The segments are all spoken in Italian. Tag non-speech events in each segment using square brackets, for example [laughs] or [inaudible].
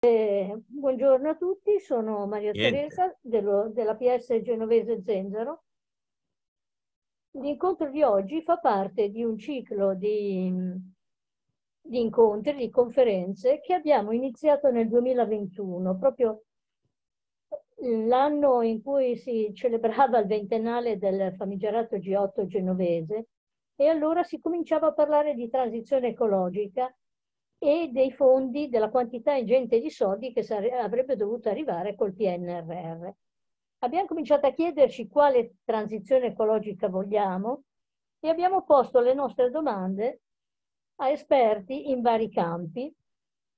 Eh, buongiorno a tutti, sono Maria Niente. Teresa dello, della PS Genovese Zenzero. L'incontro di oggi fa parte di un ciclo di, di, incontri, di conferenze che abbiamo iniziato nel 2021, proprio l'anno in cui si celebrava il ventennale del famigerato G8 genovese e allora si cominciava a parlare di transizione ecologica e dei fondi, della quantità ingente di soldi che avrebbe dovuto arrivare col PNRR. Abbiamo cominciato a chiederci quale transizione ecologica vogliamo e abbiamo posto le nostre domande a esperti in vari campi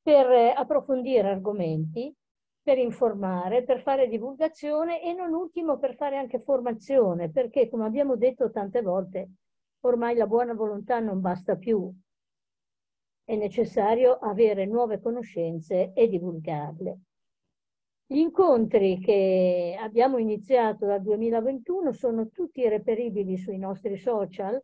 per eh, approfondire argomenti, per informare, per fare divulgazione e non ultimo per fare anche formazione, perché come abbiamo detto tante volte, ormai la buona volontà non basta più, è necessario avere nuove conoscenze e divulgarle. Gli incontri che abbiamo iniziato dal 2021 sono tutti reperibili sui nostri social.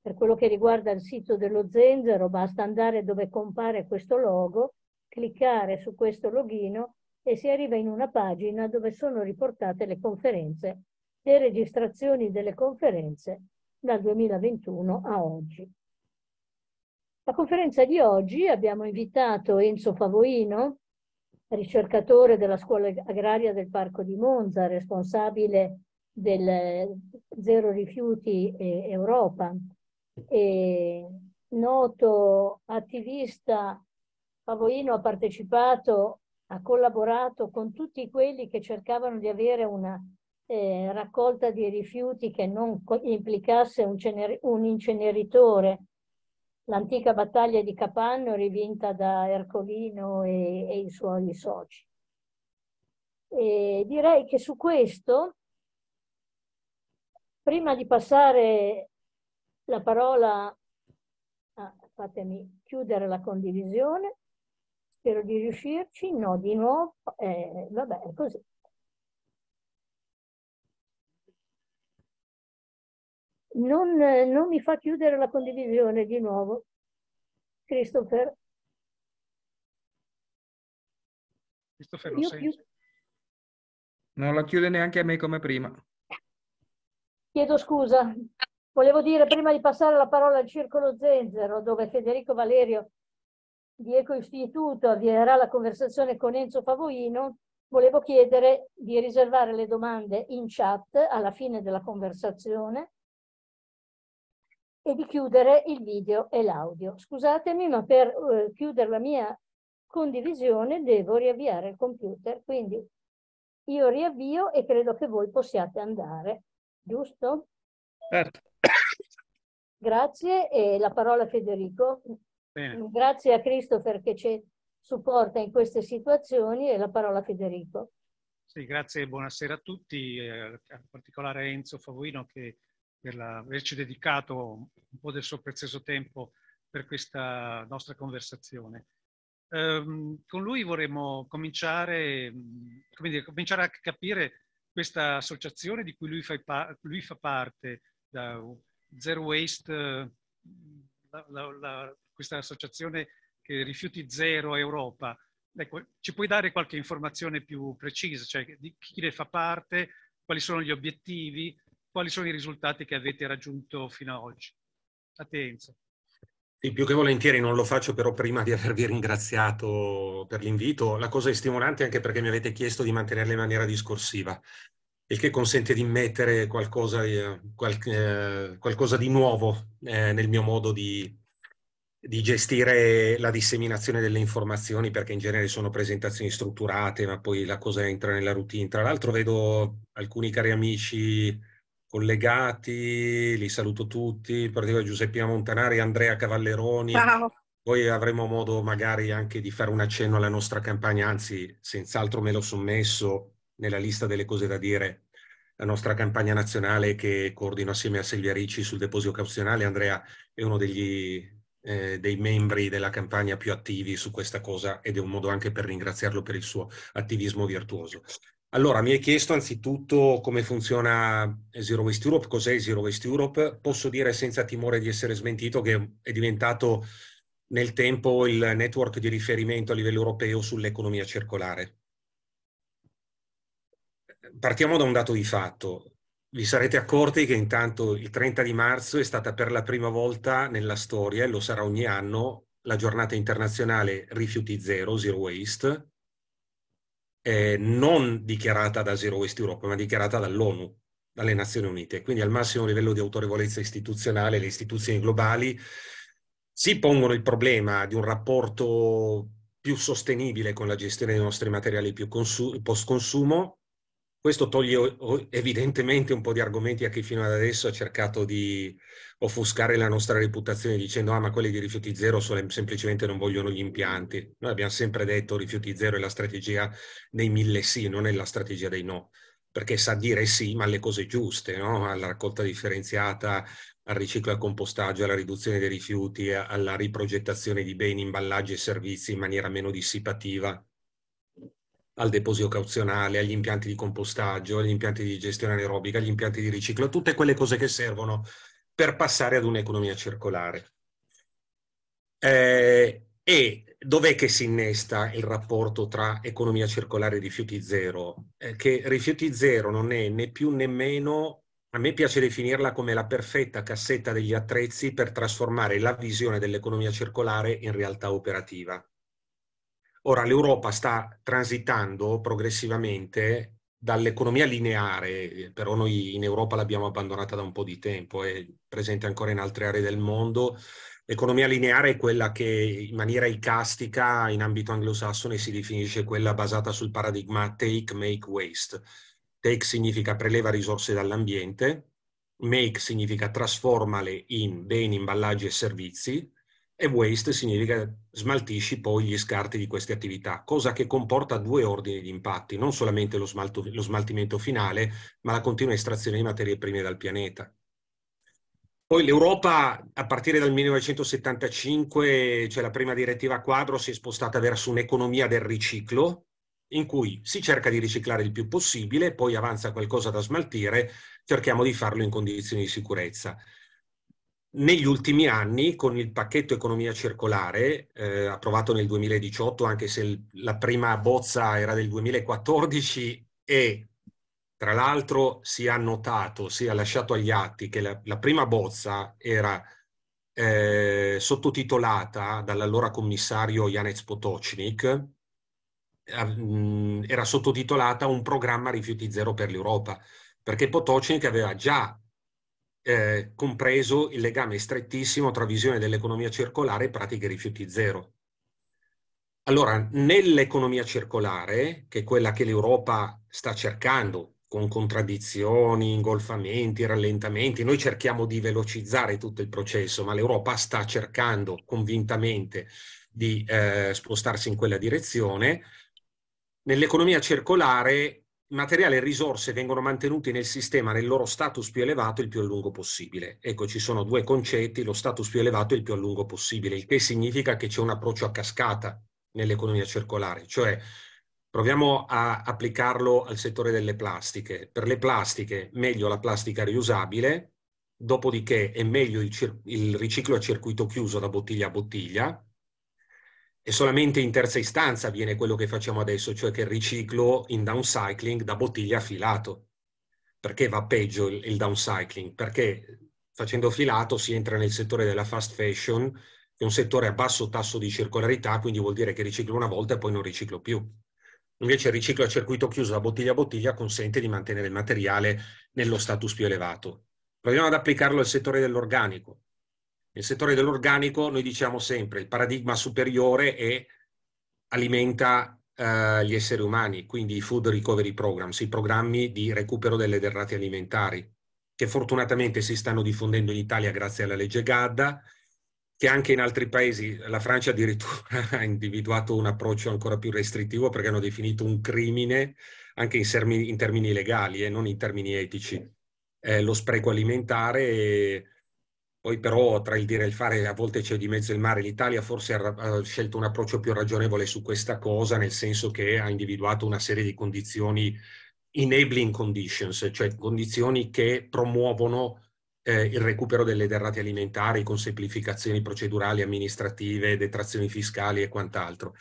Per quello che riguarda il sito dello Zenzero basta andare dove compare questo logo, cliccare su questo login e si arriva in una pagina dove sono riportate le conferenze, le registrazioni delle conferenze dal 2021 a oggi. La conferenza di oggi abbiamo invitato Enzo Favoino, ricercatore della Scuola Agraria del Parco di Monza, responsabile del Zero Rifiuti eh, Europa, e noto attivista Favoino ha partecipato, ha collaborato con tutti quelli che cercavano di avere una eh, raccolta di rifiuti che non implicasse un, un, inceneritore l'antica battaglia di Capanno rivinta da Ercolino e, e i suoi soci. E direi che su questo, prima di passare la parola, ah, fatemi chiudere la condivisione, spero di riuscirci, no di nuovo, eh, vabbè, così. non, non mi fa chiudere la condivisione di nuovo. Christopher. Christopher lo sei. Più... Non la chiude neanche a me come prima. Chiedo scusa. Volevo dire, prima di passare la parola al Circolo Zenzero, dove Federico Valerio di Ecoistituto avvierà la conversazione con Enzo Favoino, volevo chiedere di riservare le domande in chat alla fine della conversazione e di chiudere il video e l'audio. Scusatemi, ma per eh, chiudere la mia condivisione devo riavviare il computer, quindi io riavvio e credo che voi possiate andare, giusto? Certo. Grazie e la parola a Federico. Bene. Grazie a Christopher che ci supporta in queste situazioni e la parola a Federico. Sì, grazie, buonasera a tutti, eh, in particolare a Enzo Favorino che per averci dedicato un po' del suo prezioso tempo per questa nostra conversazione. Um, con lui vorremmo cominciare, dire, cominciare, a capire questa associazione di cui lui fa, lui fa parte, da Zero Waste, la, la, questa associazione che rifiuti zero Europa. Ecco, ci puoi dare qualche informazione più precisa, cioè di chi ne fa parte, quali sono gli obiettivi, quali sono i risultati che avete raggiunto fino ad oggi. A te Sì, più che volentieri non lo faccio però prima di avervi ringraziato per l'invito. La cosa è stimolante anche perché mi avete chiesto di mantenerla in maniera discorsiva, il che consente di mettere qualcosa, eh, qualche, eh, qualcosa di nuovo eh, nel mio modo di, di gestire la disseminazione delle informazioni perché in genere sono presentazioni strutturate ma poi la cosa entra nella routine. Tra l'altro vedo alcuni cari amici collegati, li saluto tutti, in particolare Giuseppina Montanari, Andrea Cavalleroni. Ciao. Poi avremo modo magari anche di fare un accenno alla nostra campagna, anzi senz'altro me l'ho sommesso nella lista delle cose da dire, la nostra campagna nazionale che coordino assieme a Silvia Ricci sul deposito cauzionale. Andrea è uno degli, eh, dei membri della campagna più attivi su questa cosa ed è un modo anche per ringraziarlo per il suo attivismo virtuoso. Allora, mi hai chiesto anzitutto come funziona Zero Waste Europe, cos'è Zero Waste Europe. Posso dire senza timore di essere smentito che è diventato nel tempo il network di riferimento a livello europeo sull'economia circolare. Partiamo da un dato di fatto. Vi sarete accorti che intanto il 30 di marzo è stata per la prima volta nella storia, e lo sarà ogni anno, la giornata internazionale Rifiuti Zero, Zero Waste, eh, non dichiarata da Zero Waste Europe, ma dichiarata dall'ONU, dalle Nazioni Unite. Quindi al massimo livello di autorevolezza istituzionale le istituzioni globali si pongono il problema di un rapporto più sostenibile con la gestione dei nostri materiali più consu- post-consumo, questo toglie evidentemente un po' di argomenti a chi fino ad adesso ha cercato di offuscare la nostra reputazione dicendo ah ma quelli di rifiuti zero semplicemente non vogliono gli impianti. Noi abbiamo sempre detto rifiuti zero è la strategia dei mille sì, non è la strategia dei no, perché sa dire sì ma alle cose giuste, no? alla raccolta differenziata, al riciclo e al compostaggio, alla riduzione dei rifiuti, alla riprogettazione di beni, imballaggi e servizi in maniera meno dissipativa al deposito cauzionale, agli impianti di compostaggio, agli impianti di gestione anaerobica, agli impianti di riciclo, tutte quelle cose che servono per passare ad un'economia circolare. Eh, e dov'è che si innesta il rapporto tra economia circolare e rifiuti zero? Eh, che rifiuti zero non è né più né meno, a me piace definirla come la perfetta cassetta degli attrezzi per trasformare la visione dell'economia circolare in realtà operativa. Ora l'Europa sta transitando progressivamente dall'economia lineare, eh, però noi in Europa l'abbiamo abbandonata da un po' di tempo, è presente ancora in altre aree del mondo. L'economia lineare è quella che in maniera icastica in ambito anglosassone si definisce quella basata sul paradigma take, make, waste. Take significa preleva risorse dall'ambiente, make significa trasformale in beni, imballaggi e servizi, e waste significa smaltisci poi gli scarti di queste attività, cosa che comporta due ordini di impatti, non solamente lo, smalto, lo smaltimento finale, ma la continua estrazione di materie prime dal pianeta. Poi l'Europa, a partire dal 1975, cioè la prima direttiva quadro, si è spostata verso un'economia del riciclo, in cui si cerca di riciclare il più possibile, poi avanza qualcosa da smaltire, cerchiamo di farlo in condizioni di sicurezza. Negli ultimi anni, con il pacchetto economia circolare, eh, approvato nel 2018, anche se la prima bozza era del 2014 e tra l'altro si è notato, si è lasciato agli atti che la, la prima bozza era eh, sottotitolata dall'allora commissario Janez Potocnik, eh, era sottotitolata Un programma rifiuti zero per l'Europa, perché Potocnik aveva già eh, compreso il legame strettissimo tra visione dell'economia circolare e pratiche rifiuti zero. Allora, nell'economia circolare, che è quella che l'Europa sta cercando, con contraddizioni, ingolfamenti, rallentamenti, noi cerchiamo di velocizzare tutto il processo, ma l'Europa sta cercando convintamente di eh, spostarsi in quella direzione. Nell'economia circolare materiale e risorse vengono mantenuti nel sistema nel loro status più elevato il più a lungo possibile. Ecco, ci sono due concetti, lo status più elevato e il più a lungo possibile, il che significa che c'è un approccio a cascata nell'economia circolare, cioè proviamo a applicarlo al settore delle plastiche. Per le plastiche, meglio la plastica riusabile, dopodiché è meglio il, il riciclo a circuito chiuso da bottiglia a bottiglia, e solamente in terza istanza viene quello che facciamo adesso, cioè che il riciclo in downcycling da bottiglia a filato. Perché va peggio il, il downcycling? Perché facendo filato si entra nel settore della fast fashion, che è un settore a basso tasso di circolarità, quindi vuol dire che riciclo una volta e poi non riciclo più. Invece il riciclo a circuito chiuso da bottiglia a bottiglia consente di mantenere il materiale nello status più elevato. Proviamo ad applicarlo al settore dell'organico. Nel settore dell'organico noi diciamo sempre il paradigma superiore è alimenta eh, gli esseri umani, quindi i food recovery programs, i programmi di recupero delle derrate alimentari, che fortunatamente si stanno diffondendo in Italia grazie alla legge Gadda, che anche in altri paesi, la Francia addirittura [laughs] ha individuato un approccio ancora più restrittivo perché hanno definito un crimine anche in, termini, in termini legali e non in termini etici. Eh, lo spreco alimentare poi però tra il dire e il fare a volte c'è di mezzo il mare. L'Italia forse ha scelto un approccio più ragionevole su questa cosa, nel senso che ha individuato una serie di condizioni, enabling conditions, cioè condizioni che promuovono eh, il recupero delle derrate alimentari con semplificazioni procedurali, amministrative, detrazioni fiscali e quant'altro.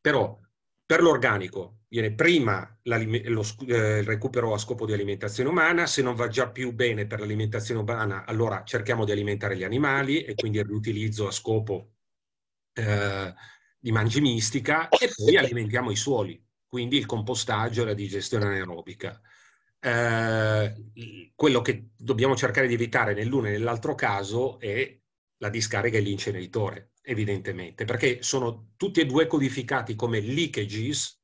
Però per l'organico viene prima lo, eh, il recupero a scopo di alimentazione umana, se non va già più bene per l'alimentazione umana, allora cerchiamo di alimentare gli animali e quindi il riutilizzo a scopo eh, di mangimistica e poi alimentiamo i suoli, quindi il compostaggio e la digestione anaerobica. Eh, quello che dobbiamo cercare di evitare nell'uno e nell'altro caso è la discarica e l'inceneritore, evidentemente, perché sono tutti e due codificati come leakages,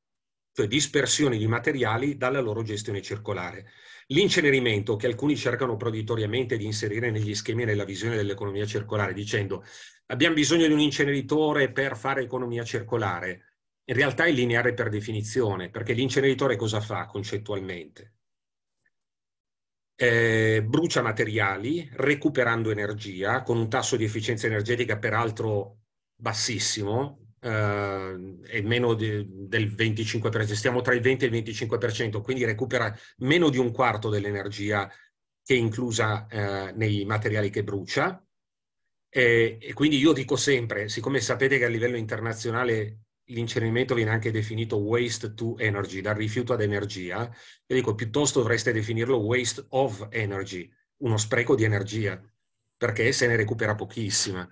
cioè dispersioni di materiali dalla loro gestione circolare. L'incenerimento, che alcuni cercano proditoriamente di inserire negli schemi e nella visione dell'economia circolare, dicendo abbiamo bisogno di un inceneritore per fare economia circolare, in realtà è lineare per definizione, perché l'inceneritore cosa fa concettualmente? eh, brucia materiali recuperando energia con un tasso di efficienza energetica peraltro bassissimo, eh, è meno de, del 25%, stiamo tra il 20 e il 25%, quindi recupera meno di un quarto dell'energia che è inclusa eh, nei materiali che brucia. e quindi io dico sempre, siccome sapete che a livello internazionale l'incenerimento viene anche definito waste to energy, dal rifiuto ad energia. Io dico piuttosto dovreste definirlo waste of energy, uno spreco di energia, perché se ne recupera pochissima.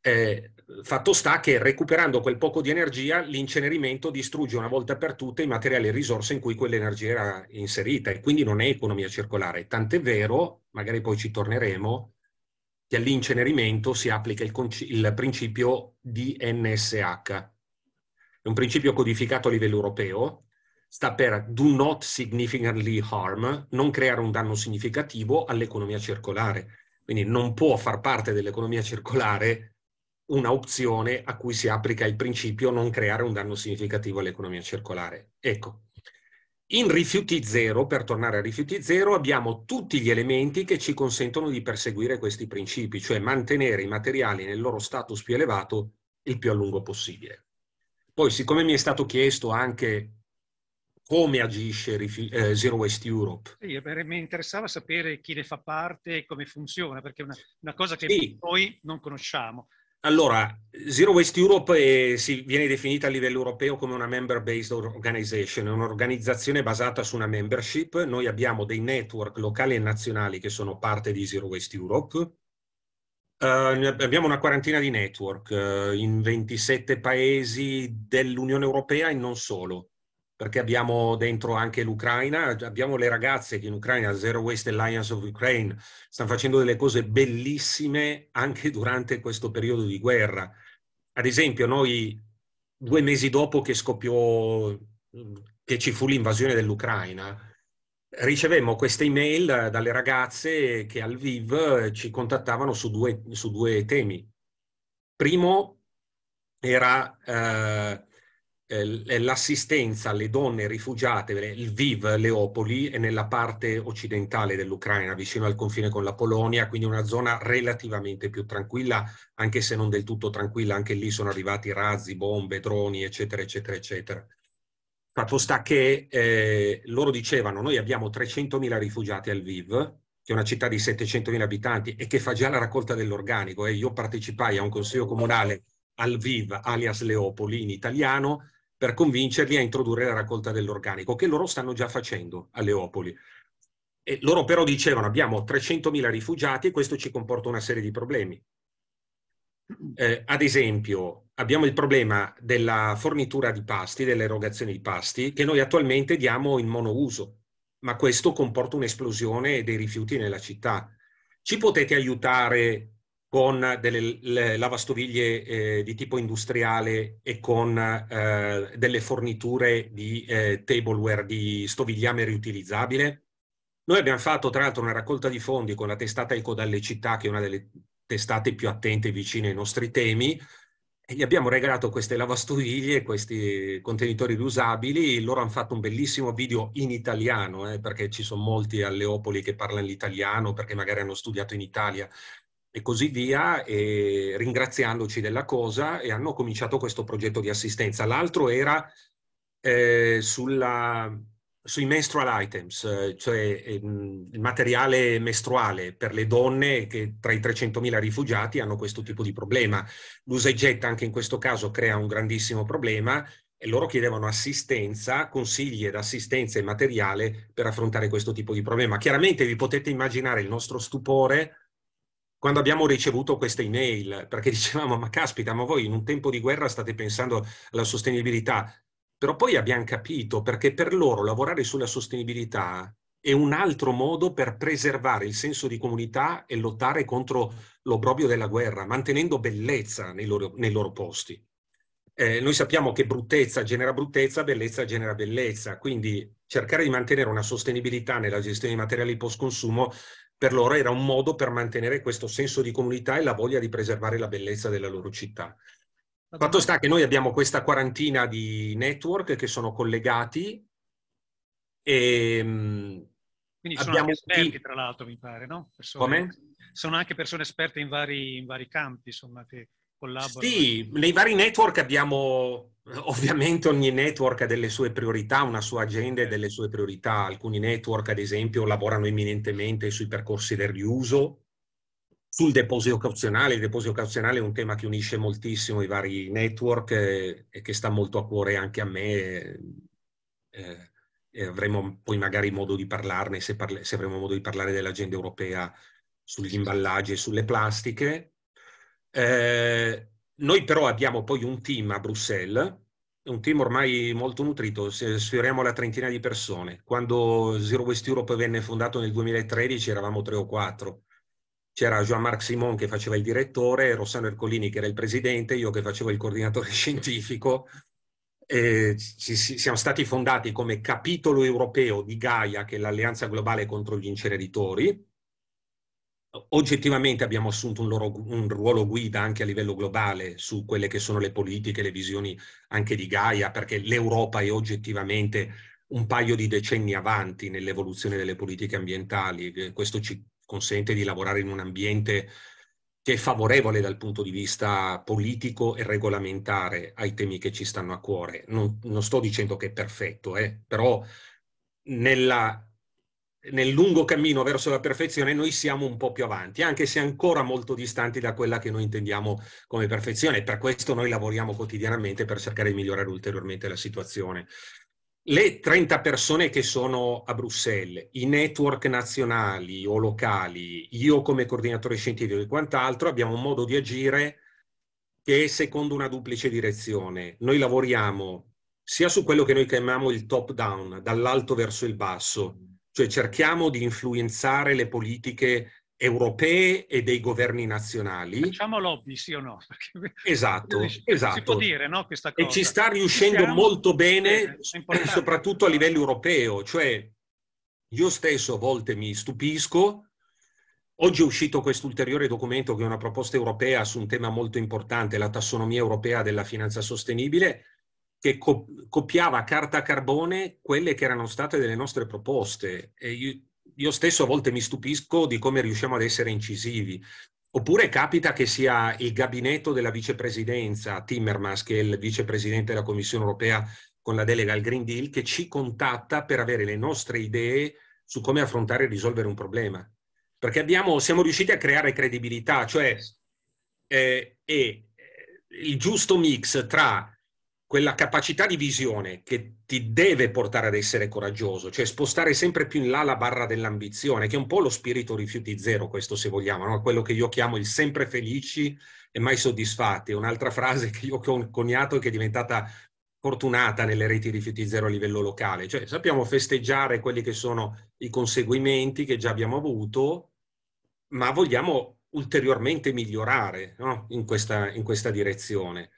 Eh, fatto sta che recuperando quel poco di energia, l'incenerimento distrugge una volta per tutte i materiali e risorse in cui quell'energia era inserita e quindi non è economia circolare. Tant'è vero, magari poi ci torneremo, che all'incenerimento si applica il, il principio di NSH, è un principio codificato a livello europeo, sta per do not significantly harm, non creare un danno significativo all'economia circolare. Quindi non può far parte dell'economia circolare una opzione a cui si applica il principio non creare un danno significativo all'economia circolare. Ecco, in rifiuti zero, per tornare a rifiuti zero, abbiamo tutti gli elementi che ci consentono di perseguire questi principi, cioè mantenere i materiali nel loro status più elevato il più a lungo possibile. Poi, siccome mi è stato chiesto anche come agisce eh, Zero Waste Europe. Sì, eh, mi interessava sapere chi ne fa parte e come funziona, perché è una, una cosa che sì. noi non conosciamo. Allora, Zero Waste Europe è, eh, si, viene definita a livello europeo come una member-based organization, è un'organizzazione basata su una membership. Noi abbiamo dei network locali e nazionali che sono parte di Zero Waste Europe Uh, abbiamo una quarantina di network uh, in 27 paesi dell'Unione Europea e non solo, perché abbiamo dentro anche l'Ucraina, abbiamo le ragazze che in Ucraina, Zero Waste Alliance of Ukraine, stanno facendo delle cose bellissime anche durante questo periodo di guerra. Ad esempio, noi due mesi dopo che scoppiò, mm, che ci fu l'invasione dell'Ucraina, ricevemmo queste email dalle ragazze che al VIV ci contattavano su due, su due temi. Primo era eh, eh, eh l'assistenza alle donne rifugiate, il VIV Leopoli è nella parte occidentale dell'Ucraina, vicino al confine con la Polonia, quindi una zona relativamente più tranquilla, anche se non del tutto tranquilla, anche lì sono arrivati razzi, bombe, droni, eccetera, eccetera, eccetera. Fatto sta che eh, loro dicevano noi abbiamo 300.000 rifugiati al VIV, che è una città di 700.000 abitanti e che fa già la raccolta dell'organico. E eh. io partecipai a un consiglio comunale al VIV, alias Leopoli, in italiano, per convincerli a introdurre la raccolta dell'organico, che loro stanno già facendo a Leopoli. E loro però dicevano abbiamo 300.000 rifugiati e questo ci comporta una serie di problemi eh, ad esempio, abbiamo il problema della fornitura di pasti, dell'erogazione di pasti, che noi attualmente diamo in monouso, ma questo comporta un'esplosione dei rifiuti nella città. Ci potete aiutare con delle lavastoviglie eh, di tipo industriale e con eh, delle forniture di eh, tableware, di stovigliame riutilizzabile? Noi abbiamo fatto tra l'altro una raccolta di fondi con la testata Eco dalle città, che è una delle testate più attente e vicine ai nostri temi e gli abbiamo regalato queste lavastoviglie, questi contenitori riusabili. Loro hanno fatto un bellissimo video in italiano, eh, perché ci sono molti a Leopoli che parlano l'italiano, perché magari hanno studiato in Italia e così via, e ringraziandoci della cosa e hanno cominciato questo progetto di assistenza. L'altro era eh, sulla sui menstrual items, eh, cioè ehm, il materiale mestruale per le donne che tra i 300.000 rifugiati hanno questo tipo di problema. L'usa e getta anche in questo caso crea un grandissimo problema e loro chiedevano assistenza, consigli ed assistenza e materiale per affrontare questo tipo di problema. Chiaramente vi potete immaginare il nostro stupore quando abbiamo ricevuto queste email, perché [laughs] dicevamo, ma caspita, ma voi in un tempo di guerra state pensando alla sostenibilità, però poi abbiamo capito perché per loro lavorare sulla sostenibilità è un altro modo per preservare il senso di comunità e lottare contro l'obbrobio della guerra, mantenendo bellezza nei loro, nei loro posti. Eh, noi sappiamo che bruttezza genera bruttezza, bellezza genera bellezza, quindi cercare di mantenere una sostenibilità nella gestione dei materiali post-consumo per loro era un modo per mantenere questo senso di comunità e la voglia di preservare la bellezza della loro città. Fatto sta che noi abbiamo questa quarantina di network che sono collegati e ehm, quindi sono Abbiamo anche esperti, tra l'altro, mi pare, no? Persone, Come? Sono anche persone esperte in vari, in vari, campi, insomma, che collaborano. Sì, nei vari network abbiamo, [laughs] ovviamente ogni network ha delle sue priorità, una sua agenda e certo. delle sue priorità. Alcuni network, ad esempio, lavorano eminentemente sui percorsi del riuso, sul deposito cauzionale, il deposito cauzionale è un tema che unisce moltissimo i vari network eh, e che sta molto a cuore anche a me. Eh, eh avremo poi magari modo di parlarne se, parla- se avremo modo di parlare dell'agenda europea sugli imballaggi e sulle plastiche. Eh, noi però abbiamo poi un team a Bruxelles, un team ormai molto nutrito, sfioriamo la trentina di persone. Quando Zero Waste Europe venne fondato nel 2013 eravamo tre o quattro c'era Jean-Marc Simon che faceva il direttore, Rossano Ercolini che era il presidente, io che facevo il coordinatore [laughs] scientifico. Eh, ci, ci, siamo stati fondati come capitolo europeo di Gaia, che è l'alleanza globale contro gli inceneritori. Oggettivamente abbiamo assunto un, loro, un ruolo guida anche a livello globale su quelle che sono le politiche, le visioni anche di Gaia, perché l'Europa è oggettivamente un paio di decenni avanti nell'evoluzione delle politiche ambientali. Questo ci consente di lavorare in un ambiente che è favorevole dal punto di vista politico e regolamentare ai temi che ci stanno a cuore. Non, non sto dicendo che è perfetto, eh, però nella, nel lungo cammino verso la perfezione noi siamo un po' più avanti, anche se ancora molto distanti da quella che noi intendiamo come perfezione. Per questo noi lavoriamo quotidianamente per cercare di migliorare ulteriormente la situazione le 30 persone che sono a Bruxelles, i network nazionali o locali, io come coordinatore scientifico e quant'altro, abbiamo un modo di agire che è secondo una duplice direzione. Noi lavoriamo sia su quello che noi chiamiamo il top down, dall'alto verso il basso, cioè cerchiamo di influenzare le politiche europee e dei governi nazionali. Facciamo lobby, sì o no? Perché esatto, si, esatto. Si può dire, no, questa cosa. E ci sta riuscendo Siamo... molto bene, eh, soprattutto a livello europeo. Cioè, io stesso a volte mi stupisco. Oggi è uscito questo ulteriore documento che è una proposta europea su un tema molto importante, la tassonomia europea della finanza sostenibile, che co- copiava carta a carbone quelle che erano state delle nostre proposte. E io, io stesso a volte mi stupisco di come riusciamo ad essere incisivi. Oppure capita che sia il gabinetto della vicepresidenza, Timmermans, che è il vicepresidente della Commissione europea con la delega al Green Deal, che ci contatta per avere le nostre idee su come affrontare e risolvere un problema. Perché abbiamo, siamo riusciti a creare credibilità, cioè eh, eh, il giusto mix tra quella capacità di visione che ti deve portare ad essere coraggioso, cioè spostare sempre più in là la barra dell'ambizione, che è un po' lo spirito rifiuti zero, questo se vogliamo, no? quello che io chiamo il sempre felici e mai soddisfatti, un'altra frase che io ho coniato e che è diventata fortunata nelle reti rifiuti zero a livello locale, cioè sappiamo festeggiare quelli che sono i conseguimenti che già abbiamo avuto, ma vogliamo ulteriormente migliorare no? in, questa, in questa direzione.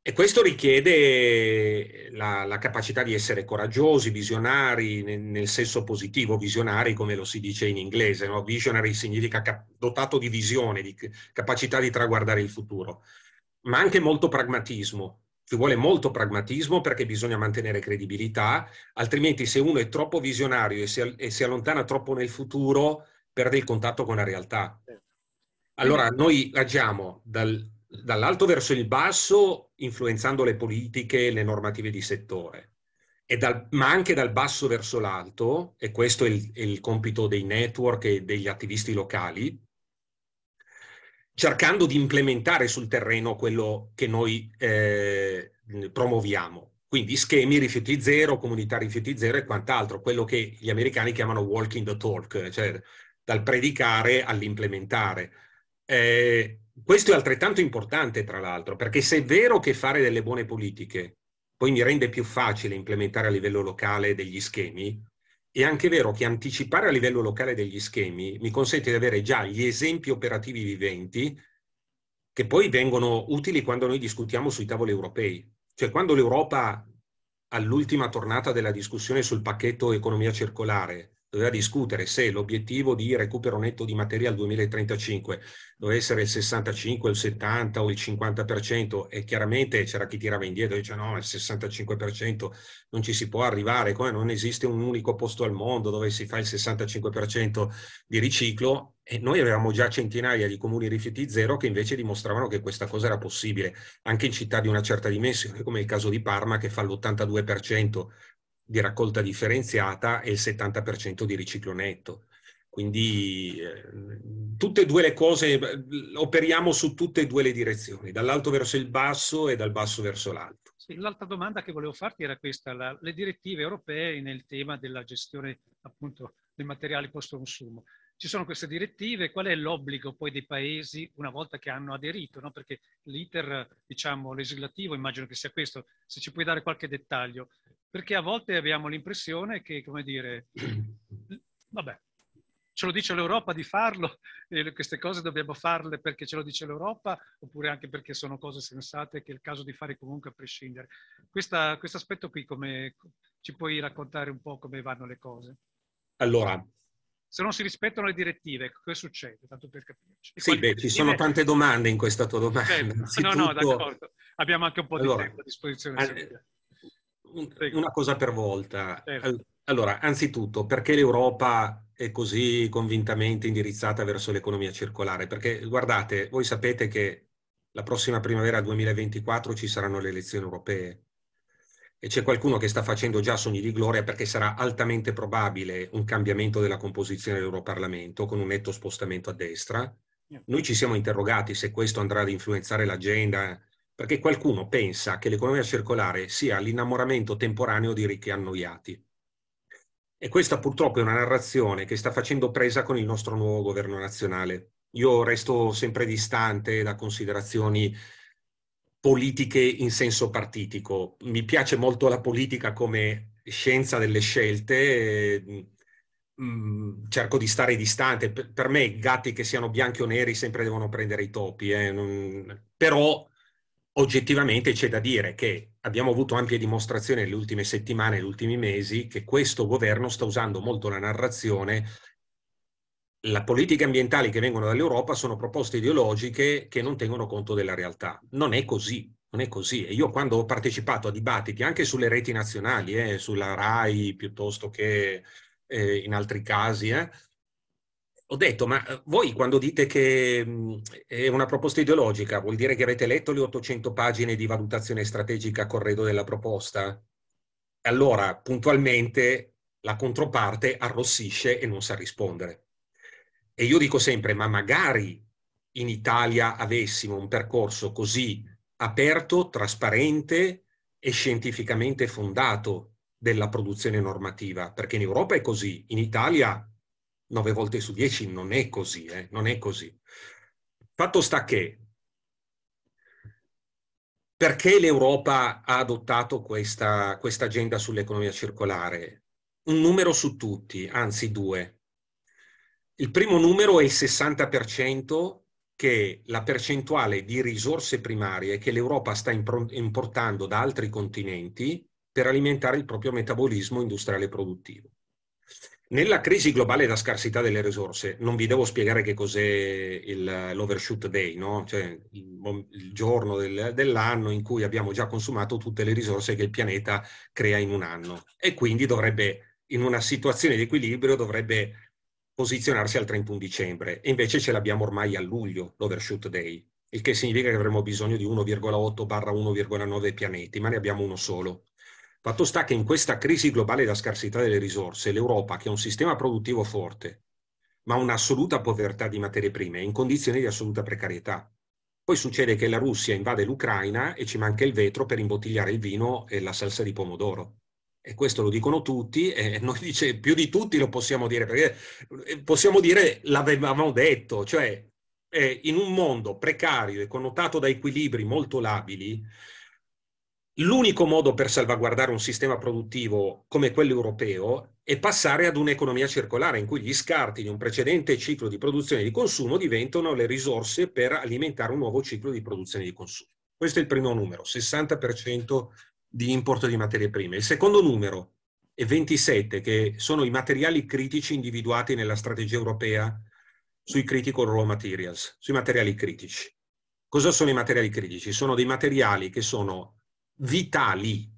E questo richiede la, la, capacità di essere coraggiosi, visionari nel, nel, senso positivo, visionari come lo si dice in inglese, no? visionary significa cap- dotato di visione, di capacità di traguardare il futuro, ma anche molto pragmatismo. Ci vuole molto pragmatismo perché bisogna mantenere credibilità, altrimenti se uno è troppo visionario e si, e si allontana troppo nel futuro, perde il contatto con la realtà. Allora noi agiamo dal, dall'alto verso il basso influenzando le politiche e le normative di settore, dal, ma anche dal basso verso l'alto, e questo è il, è il compito dei network e degli attivisti locali, cercando di implementare sul terreno quello che noi eh, promuoviamo. Quindi schemi rifiuti zero, comunità rifiuti zero e quant'altro, quello che gli americani chiamano walking the talk, cioè dal predicare all'implementare. Eh, questo è altrettanto importante, tra l'altro, perché se è vero che fare delle buone politiche poi mi rende più facile implementare a livello locale degli schemi, è anche vero che anticipare a livello locale degli schemi mi consente di avere già gli esempi operativi viventi che poi vengono utili quando noi discutiamo sui tavoli europei. Cioè quando l'Europa all'ultima tornata della discussione sul pacchetto economia circolare doveva discutere se l'obiettivo di recupero netto di materia al 2035 doveva essere il 65, il 70 o il 50% e chiaramente c'era chi tirava indietro e diceva no, il 65% non ci si può arrivare, come non esiste un unico posto al mondo dove si fa il 65% di riciclo e noi avevamo già centinaia di comuni rifiuti zero che invece dimostravano che questa cosa era possibile, anche in città di una certa dimensione, come il caso di Parma che fa l'82% di raccolta differenziata e il 70% di riciclo netto. Quindi eh, tutte e due le cose, eh, operiamo su tutte e due le direzioni, dall'alto verso il basso e dal basso verso l'alto. Sì, l'altra domanda che volevo farti era questa, la, le direttive europee nel tema della gestione appunto dei materiali post-consumo. Ci sono queste direttive, qual è l'obbligo poi dei paesi una volta che hanno aderito? No? Perché l'iter diciamo, legislativo immagino che sia questo, se ci puoi dare qualche dettaglio perché a volte abbiamo l'impressione che, come dire, vabbè, ce lo dice l'Europa di farlo, [laughs] e queste cose dobbiamo farle perché ce lo dice l'Europa, oppure anche perché sono cose sensate che è il caso di fare comunque a prescindere. Questo aspetto qui, come, ci puoi raccontare un po' come vanno le cose? Allora, se non si rispettano le direttive, cosa succede? Tanto per capirci. sì, beh, ci sono tante domande in questa tua domanda. Certo. No, no, d'accordo. Abbiamo anche un po' di allora, tempo a disposizione. An- un, una cosa per volta. Certo. Allora, anzitutto, perché l'Europa è così convintamente indirizzata verso l'economia circolare? Perché, guardate, voi sapete che la prossima primavera 2024 ci saranno le elezioni europee e c'è qualcuno che sta facendo già sogni di gloria perché sarà altamente probabile un cambiamento della composizione dell'Europarlamento con un netto spostamento a destra. Noi ci siamo interrogati se questo andrà ad influenzare l'agenda perché qualcuno pensa che l'economia circolare sia l'innamoramento temporaneo di ricchi annoiati. E questa purtroppo è una narrazione che sta facendo presa con il nostro nuovo governo nazionale. Io resto sempre distante da considerazioni politiche in senso partitico. Mi piace molto la politica come scienza delle scelte, mm, cerco di stare distante. Per me gatti che siano bianchi o neri sempre devono prendere i topi, eh. però oggettivamente c'è da dire che abbiamo avuto ampie dimostrazioni nelle ultime settimane, negli ultimi mesi, che questo governo sta usando molto la narrazione. La politica ambientale che vengono dall'Europa sono proposte ideologiche che non tengono conto della realtà. Non è così. Non è così. E io quando ho partecipato a dibattiti anche sulle reti nazionali, eh, sulla RAI piuttosto che eh, in altri casi, eh, ho detto, ma eh, voi quando dite che mm, è una proposta ideologica, vuol dire che avete letto le 800 pagine di valutazione strategica a corredo della proposta? Allora, puntualmente, la controparte arrossisce e non sa rispondere. E io dico sempre, ma magari in Italia avessimo un percorso così aperto, trasparente e scientificamente fondato della produzione normativa, perché in Europa è così, in Italia 9 volte su 10 non è così, eh? non è così. Fatto sta che perché l'Europa ha adottato questa, questa agenda sull'economia circolare? Un numero su tutti, anzi due. Il primo numero è il 60% che è la percentuale di risorse primarie che l'Europa sta importando da altri continenti per alimentare il proprio metabolismo industriale produttivo. Nella crisi globale da scarsità delle risorse, non vi devo spiegare che cos'è il, l'overshoot day, no? cioè, il, il, giorno del, dell'anno in cui abbiamo già consumato tutte le risorse che il pianeta crea in un anno e quindi dovrebbe, in una situazione di equilibrio, dovrebbe posizionarsi al 31 dicembre e invece ce l'abbiamo ormai a luglio, l'overshoot day, il che significa che avremo bisogno di 1,8-1,9 barra pianeti, ma ne abbiamo uno solo. Fatto sta che in questa crisi globale da scarsità delle risorse, l'Europa, che ha un sistema produttivo forte, ma un'assoluta povertà di materie prime, è in condizioni di assoluta precarietà. Poi succede che la Russia invade l'Ucraina e ci manca il vetro per imbottigliare il vino e la salsa di pomodoro. E questo lo dicono tutti e [laughs] noi dice, più di tutti lo possiamo dire, perché eh, possiamo dire l'avevamo detto, cioè eh, in un mondo precario e connotato da equilibri molto labili, L'unico modo per salvaguardare un sistema produttivo come quello europeo è passare ad un'economia circolare in cui gli scarti di un precedente ciclo di produzione e di consumo diventano le risorse per alimentare un nuovo ciclo di produzione e di consumo. Questo è il primo numero, 60% di importo di materie prime. Il secondo numero è 27, che sono i materiali critici individuati nella strategia europea sui critical raw materials, sui materiali critici. Cosa sono i materiali critici? Sono dei materiali che sono vitali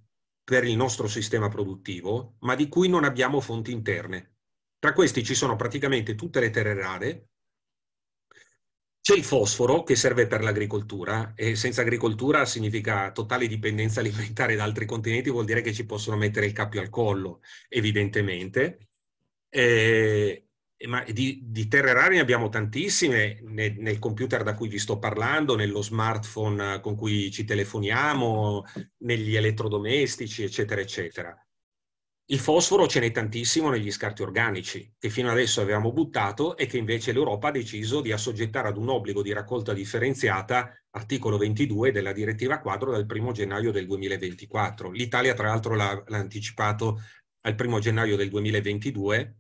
per il nostro sistema produttivo, ma di cui non abbiamo fonti interne. Tra questi ci sono praticamente tutte le terre rare, c'è il fosforo che serve per l'agricoltura e senza agricoltura significa totale dipendenza alimentare da altri continenti, vuol dire che ci possono mettere il cappio al collo, evidentemente. E eh, ma di, di, terre rare ne abbiamo tantissime nel, nel, computer da cui vi sto parlando, nello smartphone eh, con cui ci telefoniamo, negli elettrodomestici, eccetera, eccetera. Il fosforo ce n'è tantissimo negli scarti organici, che fino adesso avevamo buttato e che invece l'Europa ha deciso di assoggettare ad un obbligo di raccolta differenziata, articolo 22 della direttiva quadro, dal 1 gennaio del 2024. L'Italia, tra l'altro, l'ha, l'ha anticipato al 1 gennaio del 2022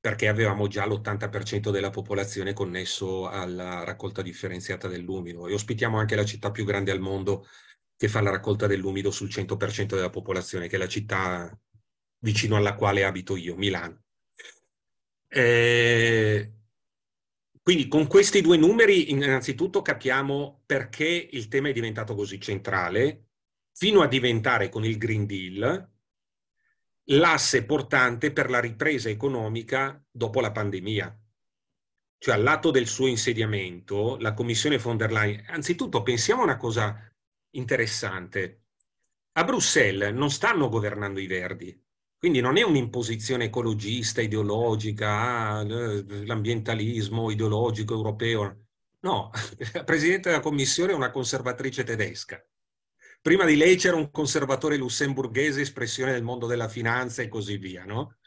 perché avevamo già l'80% della popolazione connesso alla raccolta differenziata dell'umido e ospitiamo anche la città più grande al mondo che fa la raccolta dell'umido sul 100% della popolazione, che è la città vicino alla quale abito io, Milano. Eh, quindi con questi due numeri innanzitutto capiamo perché il tema è diventato così centrale, fino a diventare con il Green Deal l'asse portante per la ripresa economica dopo la pandemia. Cioè al lato del suo insediamento, la Commissione von der Leyen, anzitutto pensiamo a una cosa interessante. A Bruxelles non stanno governando i verdi, quindi non è un'imposizione ecologista, ideologica, ah, l'ambientalismo ideologico europeo. No, [laughs] la Presidente della Commissione è una conservatrice tedesca prima di lei c'era un conservatore lussemburghese, espressione del mondo della finanza e così via, no?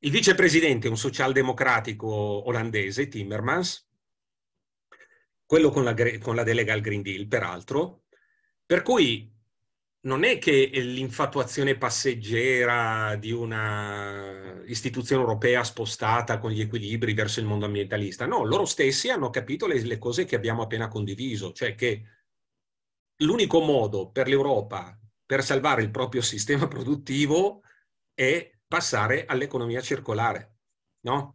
Il vicepresidente, un socialdemocratico olandese, Timmermans, quello con la, con la delega al Green Deal, peraltro, per cui non è che l'infatuazione passeggera di una istituzione europea spostata con gli equilibri verso il mondo ambientalista, no, loro stessi hanno capito le, le cose che abbiamo appena condiviso, cioè che l'unico modo per l'Europa per salvare il proprio sistema [laughs] produttivo è passare all'economia circolare. No?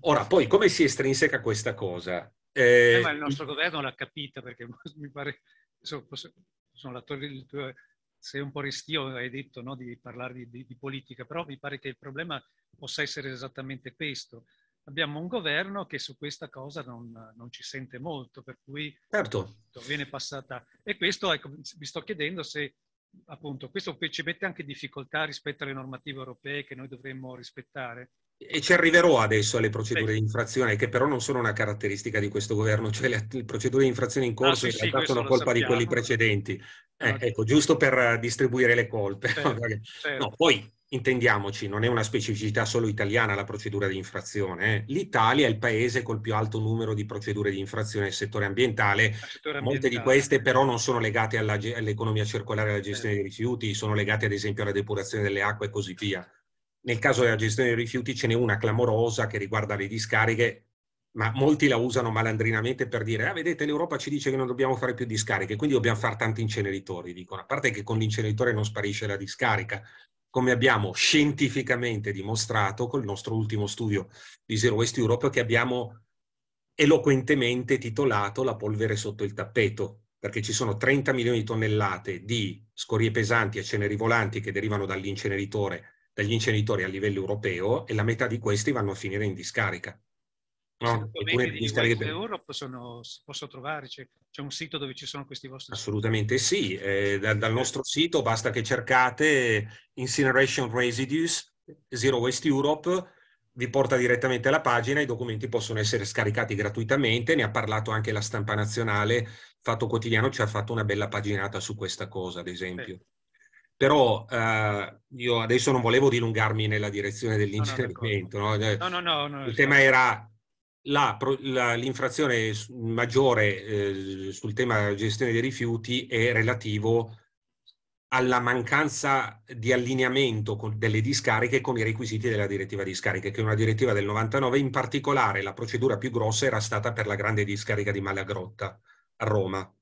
Ora, poi come si estrinseca questa cosa? Eh, eh, ma il nostro governo l'ha capita perché [laughs] mi pare, sono, sono sei un po' restio, hai detto, no, di parlare di, di, di politica, però mi pare che il problema possa essere esattamente questo, abbiamo un governo che su questa cosa non, non ci sente molto, per cui certo. viene passata. E questo ecco, mi sto chiedendo se appunto questo ci mette anche difficoltà rispetto alle normative europee che noi dovremmo rispettare. E ci arriverò adesso alle procedure sì. di infrazione, che però non sono una caratteristica di questo governo, cioè le, procedure di infrazione in corso no, sì, in realtà sì, sono colpa sappiamo. di quelli precedenti. Eh, no, ecco, giusto per distribuire le colpe. [laughs] No, certo. poi intendiamoci, non è una specificità solo italiana la procedura di infrazione. Eh. L'Italia è il paese col più alto numero di procedure di infrazione nel settore ambientale. Settore ambientale. Molte di queste però non sono legate alla, all'economia circolare e alla gestione dei rifiuti, sono legate ad esempio alla depurazione delle acque e così via. Nel caso della gestione dei rifiuti ce n'è una clamorosa che riguarda le discariche, ma molti la usano malandrinamente per dire, ah vedete l'Europa ci dice che non dobbiamo fare più discariche, quindi dobbiamo fare tanti inceneritori, dicono. A parte che con l'inceneritore non sparisce la discarica, come abbiamo scientificamente dimostrato col nostro ultimo studio di Zero Waste Europe che abbiamo eloquentemente titolato La polvere sotto il tappeto, perché ci sono 30 milioni di tonnellate di scorie pesanti e ceneri volanti che derivano dall'inceneritore dagli inceneritori a livello europeo e la metà di questi vanno a finire in discarica. No, alcune discariche... Europe sono, posso trovare, c'è, c'è, un sito dove ci sono questi vostri... Assolutamente sì, eh, da, dal nostro sito basta che cercate Incineration Residues, Zero Waste Europe, vi porta direttamente alla pagina, i documenti possono essere scaricati gratuitamente, ne ha parlato anche la stampa nazionale, Fatto Quotidiano ci ha fatto una bella paginata su questa cosa, ad esempio. Sì però eh, io adesso non volevo dilungarmi nella direzione dell'incenerimento. Cioè, no, no, no, no, il tema era la, la, l'infrazione maggiore eh, sul tema gestione dei rifiuti è relativo alla mancanza di allineamento con, delle discariche con i requisiti della direttiva discariche, che è una direttiva del 99, in particolare la procedura più grossa era stata per la grande discarica di Malagrotta a Roma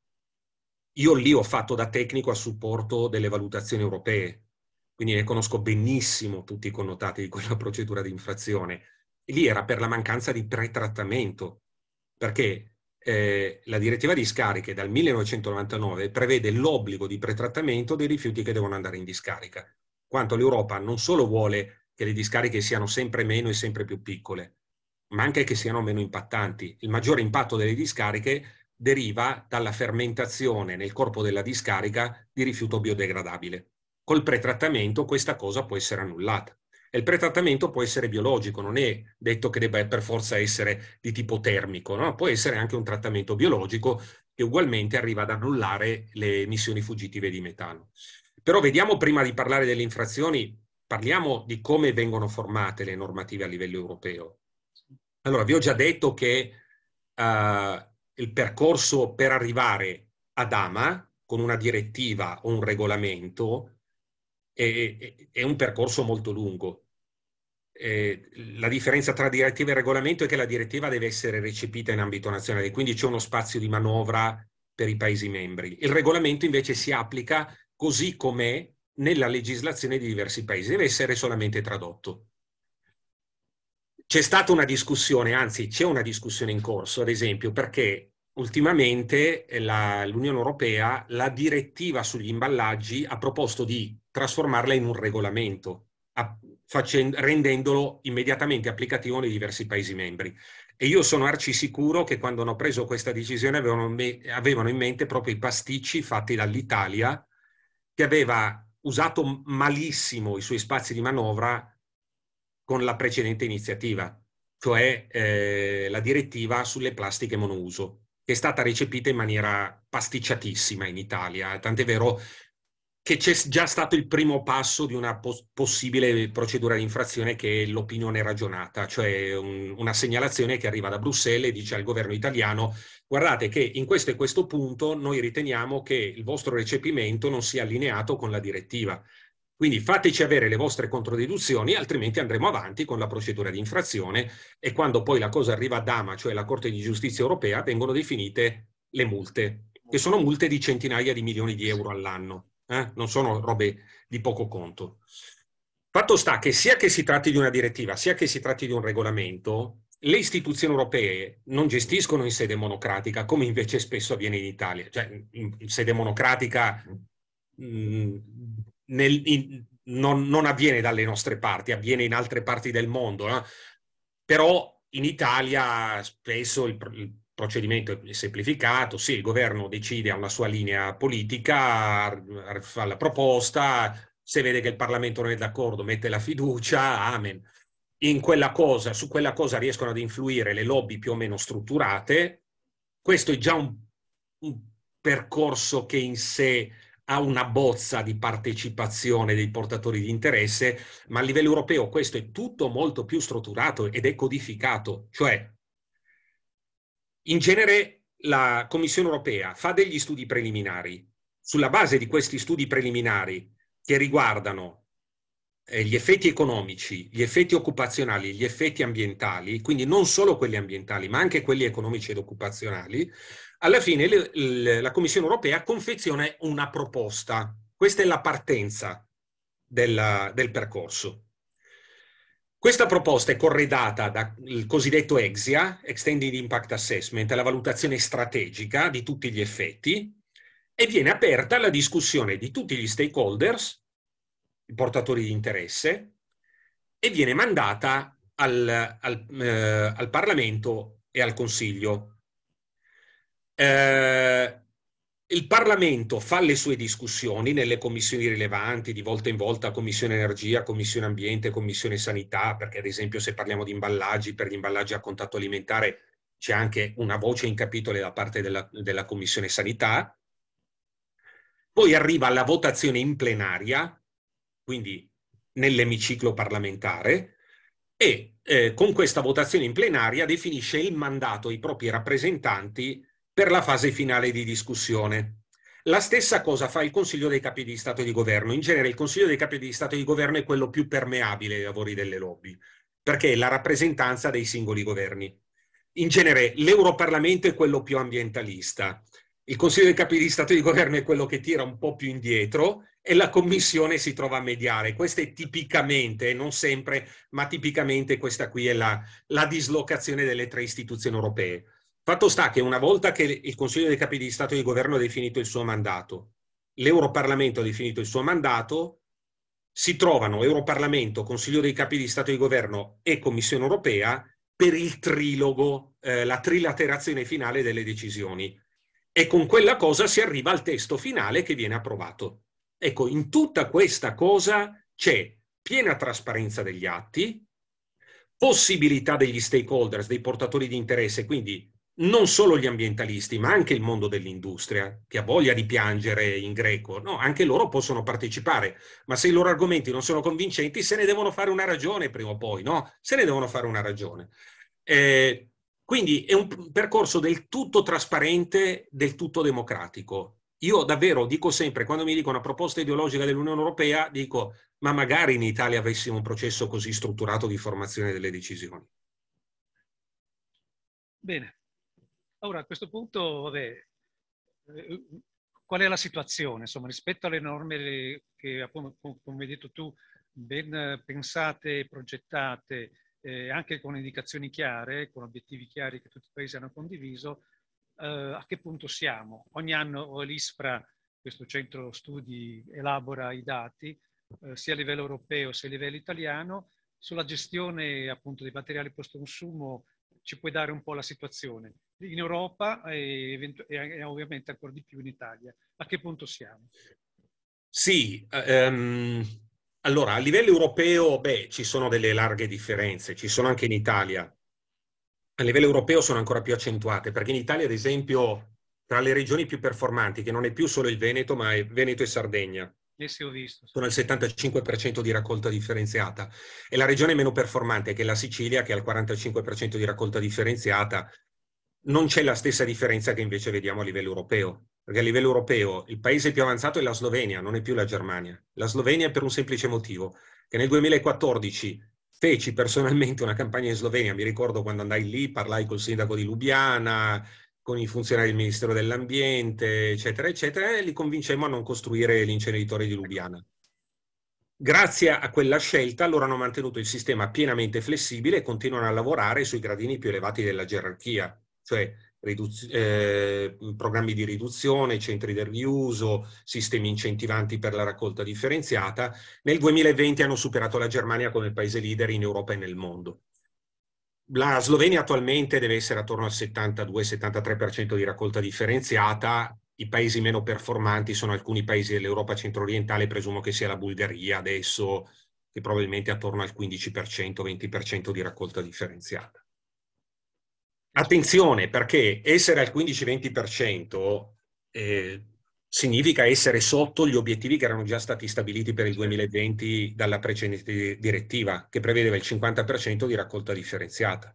io lì ho fatto da tecnico a supporto delle valutazioni europee, quindi ne conosco benissimo tutti i connotati di quella [laughs] procedura di infrazione. lì era per la mancanza di pretrattamento, perché eh, la direttiva di scariche dal 1999 prevede l'obbligo di pretrattamento dei rifiuti che devono andare in discarica, quanto l'Europa non solo vuole che le discariche siano sempre meno e sempre più piccole, ma anche che siano meno impattanti. Il maggiore impatto delle discariche deriva dalla fermentazione nel corpo della discarica di rifiuto biodegradabile. Col pretrattamento questa cosa può essere annullata. E il pretrattamento può essere biologico, non è detto che debba per forza essere di tipo termico, no? può essere anche un trattamento biologico che ugualmente arriva ad annullare le emissioni fuggitive di metano. Però vediamo prima di parlare delle infrazioni, parliamo di come vengono formate le normative a livello europeo. Allora, vi ho già detto che uh, il percorso per arrivare ad AMA con una direttiva o un regolamento è, è un percorso molto lungo. Eh, la differenza tra direttiva e regolamento è che la direttiva deve essere recepita in ambito nazionale, quindi c'è uno spazio di manovra per i Paesi membri. Il regolamento invece si applica così com'è nella legislazione di diversi Paesi, deve essere solamente tradotto c'è stata una discussione, anzi c'è una discussione in corso, ad esempio, perché ultimamente eh, la, l'Unione Europea, la direttiva sugli imballaggi, ha proposto di trasformarla in un regolamento, a, facendo, rendendolo immediatamente applicativo nei diversi Paesi membri. E io sono arci sicuro che quando hanno preso questa decisione avevano, me, avevano in mente proprio i pasticci fatti dall'Italia, che aveva usato malissimo i suoi spazi di manovra con la precedente iniziativa, cioè eh, la direttiva sulle plastiche monouso, che è stata recepita in maniera pasticciatissima in Italia, tant'è vero che c'è già stato il primo passo di una pos- possibile procedura di infrazione che è l'opinione ragionata, cioè un, una segnalazione che arriva da Bruxelles e dice al governo italiano guardate che in questo e questo punto noi riteniamo che il vostro recepimento non sia allineato con la direttiva. Quindi fateci avere le vostre controdeduzioni, altrimenti andremo avanti con la procedura di infrazione e quando poi la cosa arriva a Dama, cioè la Corte di Giustizia europea, vengono definite le multe, che sono multe di centinaia di milioni di euro all'anno, eh? non sono robe di poco conto. Fatto sta che sia che si tratti di una direttiva, sia che si tratti di un regolamento, le istituzioni europee non gestiscono in sede monocratica, come invece spesso avviene in Italia. Cioè, in sede monocratica mh, mm, nel, in, non, non, avviene dalle nostre parti, avviene in altre parti del mondo. No? Eh. Però in Italia spesso il, il procedimento è semplificato, sì, il governo decide, ha una sua linea politica, fa la proposta, se vede che il Parlamento non è d'accordo mette la fiducia, amen. In quella cosa, su quella cosa riescono ad influire le lobby più o meno strutturate. Questo è già un, un percorso che in sé ha una bozza di partecipazione dei portatori di interesse, ma a livello europeo questo è tutto molto più strutturato ed è codificato, cioè in genere la Commissione europea fa degli studi preliminari. Sulla base di questi studi preliminari che riguardano eh, gli effetti economici, gli effetti occupazionali, gli effetti ambientali, quindi non solo quelli ambientali, ma anche quelli economici ed occupazionali, alla fine le, le, la Commissione europea confeziona una proposta. Questa è la partenza della, del percorso. Questa proposta è corredata dal cosiddetto EXIA, Extended Impact Assessment, la valutazione strategica di tutti gli effetti, e viene aperta la discussione di tutti gli stakeholders, i portatori di interesse, e viene mandata al, al, eh, al Parlamento e al Consiglio eh, il Parlamento fa le sue discussioni nelle commissioni rilevanti, di volta in volta Commissione Energia, Commissione Ambiente, Commissione Sanità, perché ad esempio se parliamo di imballaggi, per gli imballaggi a contatto alimentare c'è anche una voce in capitolo da parte della, della Commissione Sanità. Poi arriva la votazione in plenaria, quindi nell'emiciclo parlamentare, e eh, con questa votazione in plenaria definisce il mandato ai propri rappresentanti per la fase finale di discussione. La stessa cosa fa il Consiglio dei Capi di Stato e di Governo. In genere il Consiglio dei Capi di Stato e di Governo è quello più permeabile ai lavori delle lobby, perché è la rappresentanza dei singoli governi. In genere l'Europarlamento è quello più ambientalista, il Consiglio dei Capi di Stato e di Governo è quello che tira un po' più indietro e la Commissione si trova a mediare. Questa è tipicamente, non sempre, ma tipicamente questa qui è la, la dislocazione delle tre istituzioni europee. Fatto sta che una volta che il Consiglio dei Capi di Stato e di Governo ha definito il suo mandato, l'Europarlamento ha definito il suo mandato, si trovano Europarlamento, Consiglio dei Capi di Stato e di Governo e Commissione Europea per il trilogo, eh, la trilaterazione finale delle decisioni. E con quella cosa si arriva al testo finale che viene approvato. Ecco, in tutta questa cosa c'è piena trasparenza degli atti, possibilità degli stakeholders, dei portatori di interesse, quindi non solo gli ambientalisti, ma anche il mondo dell'industria, che ha voglia di piangere in greco, no, anche loro possono partecipare, ma se i loro argomenti non sono convincenti, se ne devono fare una ragione prima o poi, no? Se ne devono fare una ragione. Eh, quindi è un percorso del tutto trasparente, del tutto democratico. Io davvero dico sempre, quando mi dico una proposta ideologica dell'Unione Europea, dico, ma magari in Italia avessimo un processo così strutturato di formazione delle decisioni. Bene, Ora, a questo punto, vabbè, eh, qual è la situazione? Insomma, rispetto alle norme che, come hai detto tu, ben pensate e progettate, eh, anche con indicazioni chiare, con obiettivi chiari che tutti i paesi hanno condiviso, eh, a che punto siamo? Ogni anno l'ISPRA, questo centro studi, elabora i dati, eh, sia a livello europeo sia a livello italiano, sulla gestione appunto dei materiali post consumo ci puoi dare un po' la situazione in Europa eh, e, e ovviamente ancora di più in Italia. A che punto siamo? Sì, um, allora a livello europeo beh, ci sono delle larghe differenze, ci sono anche in Italia. A livello europeo sono ancora più accentuate perché in Italia, ad esempio, tra le regioni più performanti, che non è più solo il Veneto, ma è Veneto e Sardegna, sì, ho visto. Sono il 75% di raccolta differenziata. E la regione meno performante, che è la Sicilia, che ha il 45% di raccolta differenziata, non c'è la stessa differenza che invece vediamo a livello europeo. Perché a livello europeo il paese più avanzato è la Slovenia, non è più la Germania. La Slovenia per un semplice motivo, che nel 2014 feci personalmente una campagna in Slovenia, mi ricordo quando andai lì, parlai col sindaco di Lubiana, con i funzionari del Ministero dell'Ambiente, eccetera, eccetera, e li convincemmo a non costruire l'inceneritore di Lubiana. Grazie a quella scelta loro hanno mantenuto il sistema pienamente flessibile e continuano a lavorare sui gradini più elevati della gerarchia, cioè eh, programmi di riduzione, centri del riuso, sistemi incentivanti per la raccolta differenziata. Nel 2020 hanno superato la Germania come paese leader in Europa e nel mondo. La Slovenia attualmente deve essere attorno al 72-73% di raccolta differenziata. I paesi meno performanti sono alcuni paesi dell'Europa centro-orientale, presumo che sia la Bulgaria adesso, che probabilmente è attorno al 15%-20% di raccolta differenziata. Attenzione perché essere al 15-20% eh, significa essere sotto gli obiettivi che erano già stati stabiliti per il 2020 dalla precedente direttiva, che prevedeva il 50% di raccolta differenziata,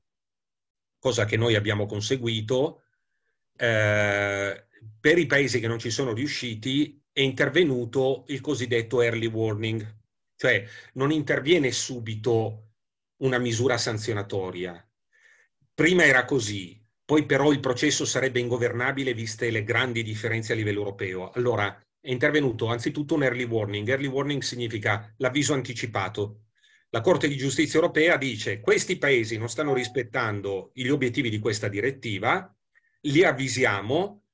cosa che noi abbiamo conseguito. Eh, per i paesi che non ci sono riusciti è intervenuto il cosiddetto early warning, cioè non interviene subito una misura sanzionatoria. Prima era così, poi però il processo sarebbe ingovernabile viste le grandi differenze a livello europeo. Allora è intervenuto anzitutto un early warning. Early warning significa l'avviso anticipato. La Corte di giustizia europea dice questi paesi non stanno rispettando gli obiettivi di questa direttiva, li avvisiamo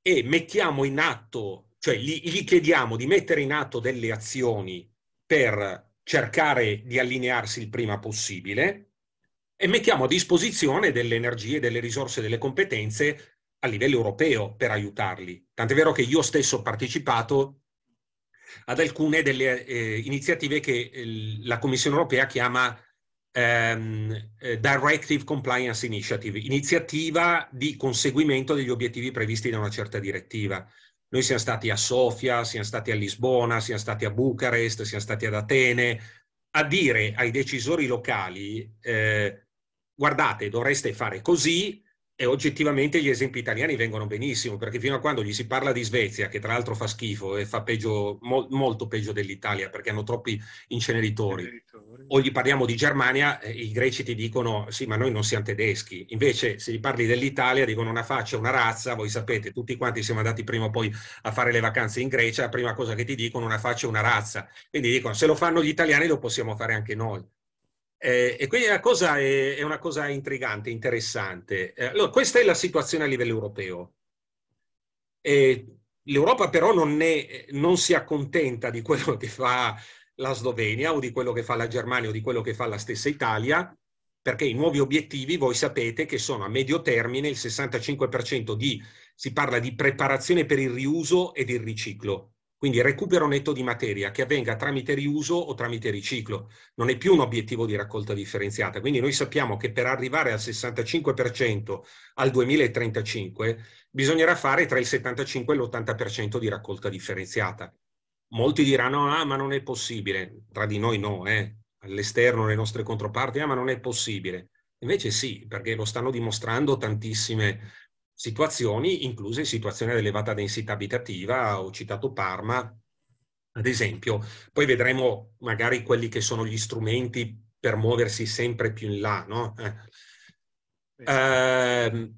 e mettiamo in atto, cioè gli, chiediamo di mettere in atto delle azioni per cercare di allinearsi il prima possibile e mettiamo a disposizione delle energie, delle risorse, delle competenze a livello europeo per aiutarli. Tant'è vero che io stesso ho partecipato ad alcune delle eh, iniziative che eh, la Commissione europea chiama ehm, eh, Directive Compliance Initiative, iniziativa di conseguimento degli obiettivi previsti da una certa direttiva. Noi siamo stati a Sofia, siamo stati a Lisbona, siamo stati a Bucarest, siamo stati ad Atene, a dire ai decisori locali eh, guardate, dovreste fare così, e oggettivamente gli esempi italiani vengono benissimo, perché fino a quando gli si parla di Svezia, che tra l'altro fa schifo e fa peggio, mo, molto peggio dell'Italia, perché hanno troppi inceneritori, inceneritori. o gli parliamo di Germania, eh, i greci ti dicono sì, ma noi non siamo tedeschi. Invece se gli parli dell'Italia, dicono una faccia, una razza, voi sapete, tutti quanti siamo andati prima o poi a fare le vacanze in Grecia, la prima cosa che ti dicono una faccia, una razza. Quindi dicono, se lo fanno gli italiani lo possiamo fare anche noi. Eh, e quindi la cosa, è, è una cosa intrigante, interessante. Eh, allora, questa è la situazione a livello europeo. Eh, L'Europa però non, è, non si accontenta di quello che fa la Slovenia o di quello che fa la Germania o di quello che fa la stessa Italia, perché i nuovi obiettivi voi sapete che sono a medio termine il 65% di, si parla di preparazione per il riuso ed il riciclo. Quindi recupero netto di materia che avvenga tramite riuso o tramite riciclo. Non è più un obiettivo di raccolta differenziata. Quindi noi sappiamo che per arrivare al 65% al 2035 bisognerà fare tra il 75 e l'80% di raccolta differenziata. Molti diranno, ah ma non è possibile. Tra di noi no, eh. all'esterno le nostre controparti, ah ma non è possibile. Invece sì, perché lo stanno dimostrando tantissime situazioni, incluse situazioni ad elevata densità abitativa, ho citato Parma, ad esempio. Poi vedremo magari quelli che sono gli strumenti per muoversi sempre più in là. No? Eh. Eh,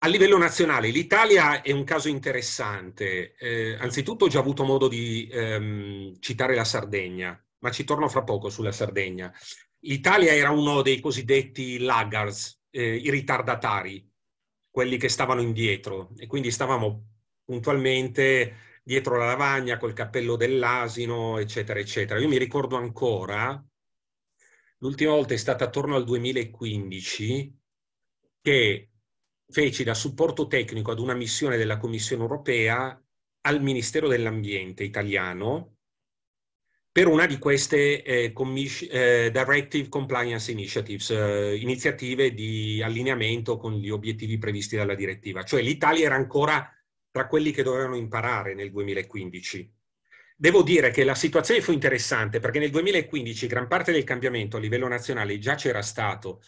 a livello nazionale, l'Italia è un caso interessante. Eh, anzitutto ho già avuto modo di ehm, citare la Sardegna, ma ci torno fra poco sulla Sardegna. L'Italia era uno dei cosiddetti laggards, eh, i ritardatari, quelli che stavano indietro e quindi stavamo puntualmente dietro la lavagna col cappello dell'asino, eccetera, eccetera. Io mi ricordo ancora, l'ultima volta è stata attorno al 2015, che feci da supporto tecnico ad una missione della Commissione europea al Ministero dell'Ambiente italiano per una di queste eh, eh, Directive Compliance Initiatives, eh, iniziative di allineamento con gli obiettivi previsti dalla direttiva. Cioè l'Italia era ancora tra quelli che dovevano imparare nel 2015. Devo dire che la situazione fu interessante perché nel 2015 gran parte del cambiamento a livello nazionale già c'era stato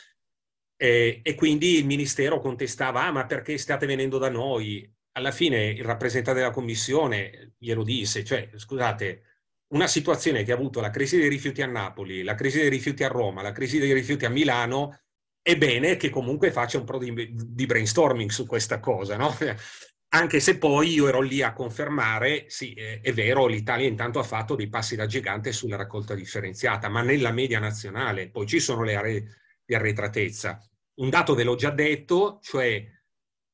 eh, e quindi il Ministero contestava, ah ma perché state venendo da noi? Alla fine il rappresentante della Commissione glielo disse, cioè scusate, una situazione che ha avuto la crisi dei rifiuti a Napoli, la crisi dei rifiuti a Roma, la crisi dei rifiuti a Milano, è bene che comunque faccia un po' di, di brainstorming su questa cosa, no? [laughs] Anche se poi io ero lì a confermare, sì, è, è vero, l'Italia intanto ha fatto dei passi da gigante sulla raccolta differenziata, ma nella media nazionale, poi ci sono le aree di arretratezza. Un dato ve l'ho già detto, cioè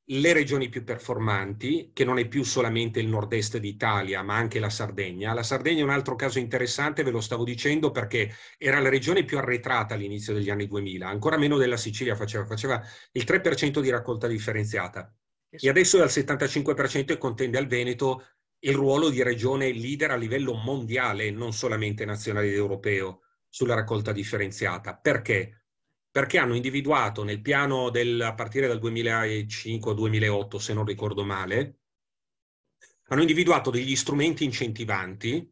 le regioni più performanti, che non è più solamente il nord-est d'Italia, ma anche la Sardegna. La Sardegna è un altro caso interessante, ve lo stavo dicendo, perché era la regione più arretrata all'inizio degli anni 2000, ancora meno della Sicilia faceva, faceva il 3% di raccolta differenziata. E adesso è al 75% e contende al Veneto il ruolo di regione leader a livello mondiale, non solamente nazionale ed europeo, sulla raccolta differenziata. Perché? perché hanno individuato nel piano del, a partire dal 2005-2008, se non ricordo male, hanno individuato degli strumenti incentivanti,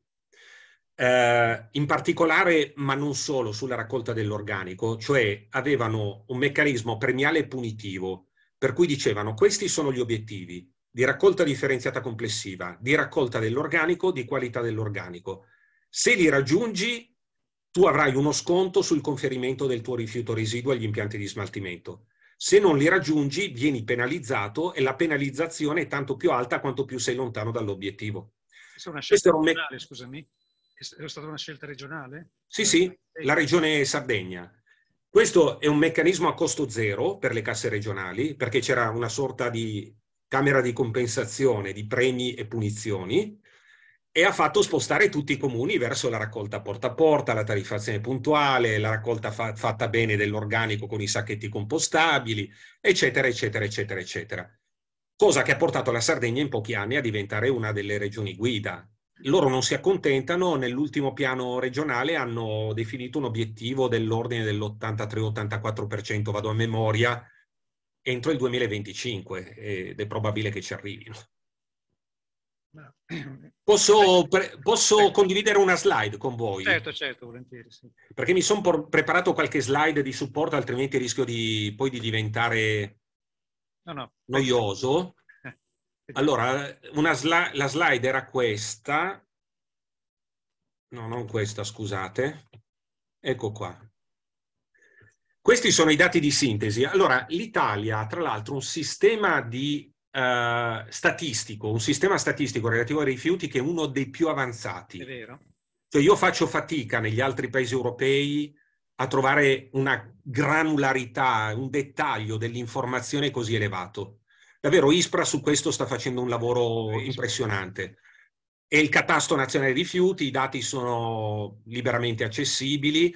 eh, in particolare, ma non solo, sulla raccolta dell'organico, cioè avevano un meccanismo premiale e punitivo, per cui dicevano questi sono gli obiettivi di raccolta differenziata complessiva, di raccolta dell'organico, di qualità dell'organico. Se li raggiungi tu avrai uno sconto sul conferimento del tuo rifiuto residuo agli impianti di smaltimento. Se non li raggiungi, vieni penalizzato e la penalizzazione è tanto più alta quanto più sei lontano dall'obiettivo. Questa è una scelta Questo regionale, me... scusami? È stata una scelta regionale? Sì, sì, la regione Sardegna. Questo è un meccanismo a costo zero per le casse regionali, perché c'era una sorta di camera di compensazione di premi e punizioni, e ha fatto spostare tutti i comuni verso la raccolta porta a porta, la tariffazione puntuale, la raccolta fa- fatta bene dell'organico con i sacchetti compostabili, eccetera, eccetera, eccetera, eccetera. Cosa che ha portato la Sardegna in pochi anni a diventare una delle regioni guida. Loro non si accontentano, nell'ultimo piano regionale hanno definito un obiettivo dell'ordine dell'83-84%, vado a memoria, entro il 2025 ed è probabile che ci arrivino. Posso, pre- posso certo. condividere una slide con voi? Certo, certo, volentieri. Sì. Perché mi sono por- preparato qualche slide di supporto, altrimenti rischio di, poi di diventare no, no. noioso. [laughs] Allora, sla- la slide era questa. No, non questa, scusate. Ecco qua. Questi sono i dati di sintesi. Allora, l'Italia ha tra l'altro un sistema di eh, statistico, un sistema statistico relativo ai rifiuti che è uno dei più avanzati. È vero. Cioè io faccio fatica negli altri paesi europei a trovare una granularità, un dettaglio dell'informazione così elevato. Davvero, ISPRA su questo sta facendo un lavoro impressionante. E il catasto nazionale dei rifiuti, i dati sono liberamente accessibili.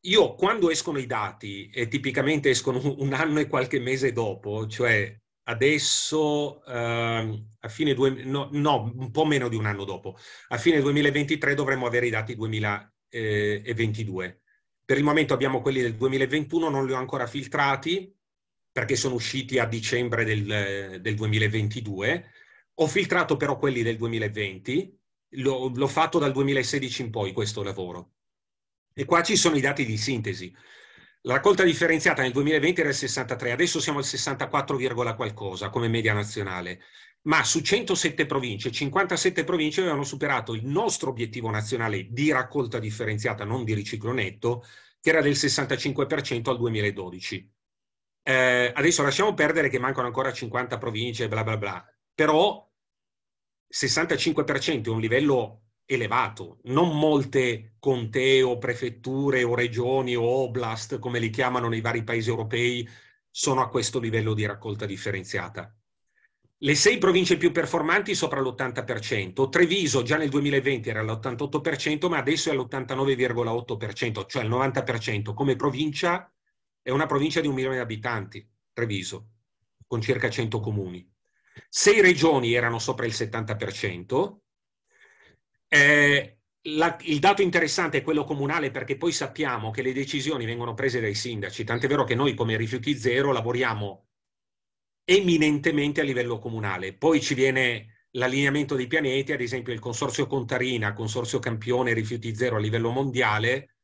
Io quando escono i dati, e tipicamente escono un anno e qualche mese dopo, cioè adesso eh, a fine due, no, no, un po' meno di un anno dopo, a fine 2023 dovremmo avere i dati 2022. Eh, per il momento abbiamo quelli del 2021, non li ho ancora filtrati perché sono usciti a dicembre del, del 2022. Ho filtrato però quelli del 2020, l'ho, l'ho fatto dal 2016 in poi questo lavoro. E qua ci sono i dati di sintesi. La raccolta differenziata nel 2020 era il 63, adesso siamo al 64, qualcosa come media nazionale, ma su 107 province, 57 province avevano superato il nostro obiettivo nazionale di raccolta differenziata, non di riciclo netto, che era del 65% al 2012. Eh, adesso lasciamo perdere che mancano ancora 50 province, bla bla bla, però 65% è un livello elevato. Non molte contee o prefetture o regioni o oblast, come li chiamano nei vari paesi europei, sono a questo livello di raccolta differenziata. Le sei province più performanti sopra l'80%, Treviso già nel 2020 era all'88%, ma adesso è all'89,8%, cioè al 90%. Come provincia è una provincia di un milione di abitanti, Treviso, con circa 100 comuni. Sei regioni erano sopra il 70%, eh, la, il dato interessante è quello comunale perché poi sappiamo che le decisioni vengono prese dai sindaci, tant'è vero che noi come Rifiuti Zero lavoriamo eminentemente a livello comunale. Poi ci viene l'allineamento dei pianeti, ad esempio il Consorzio Contarina, Consorzio Campione Rifiuti Zero a livello mondiale,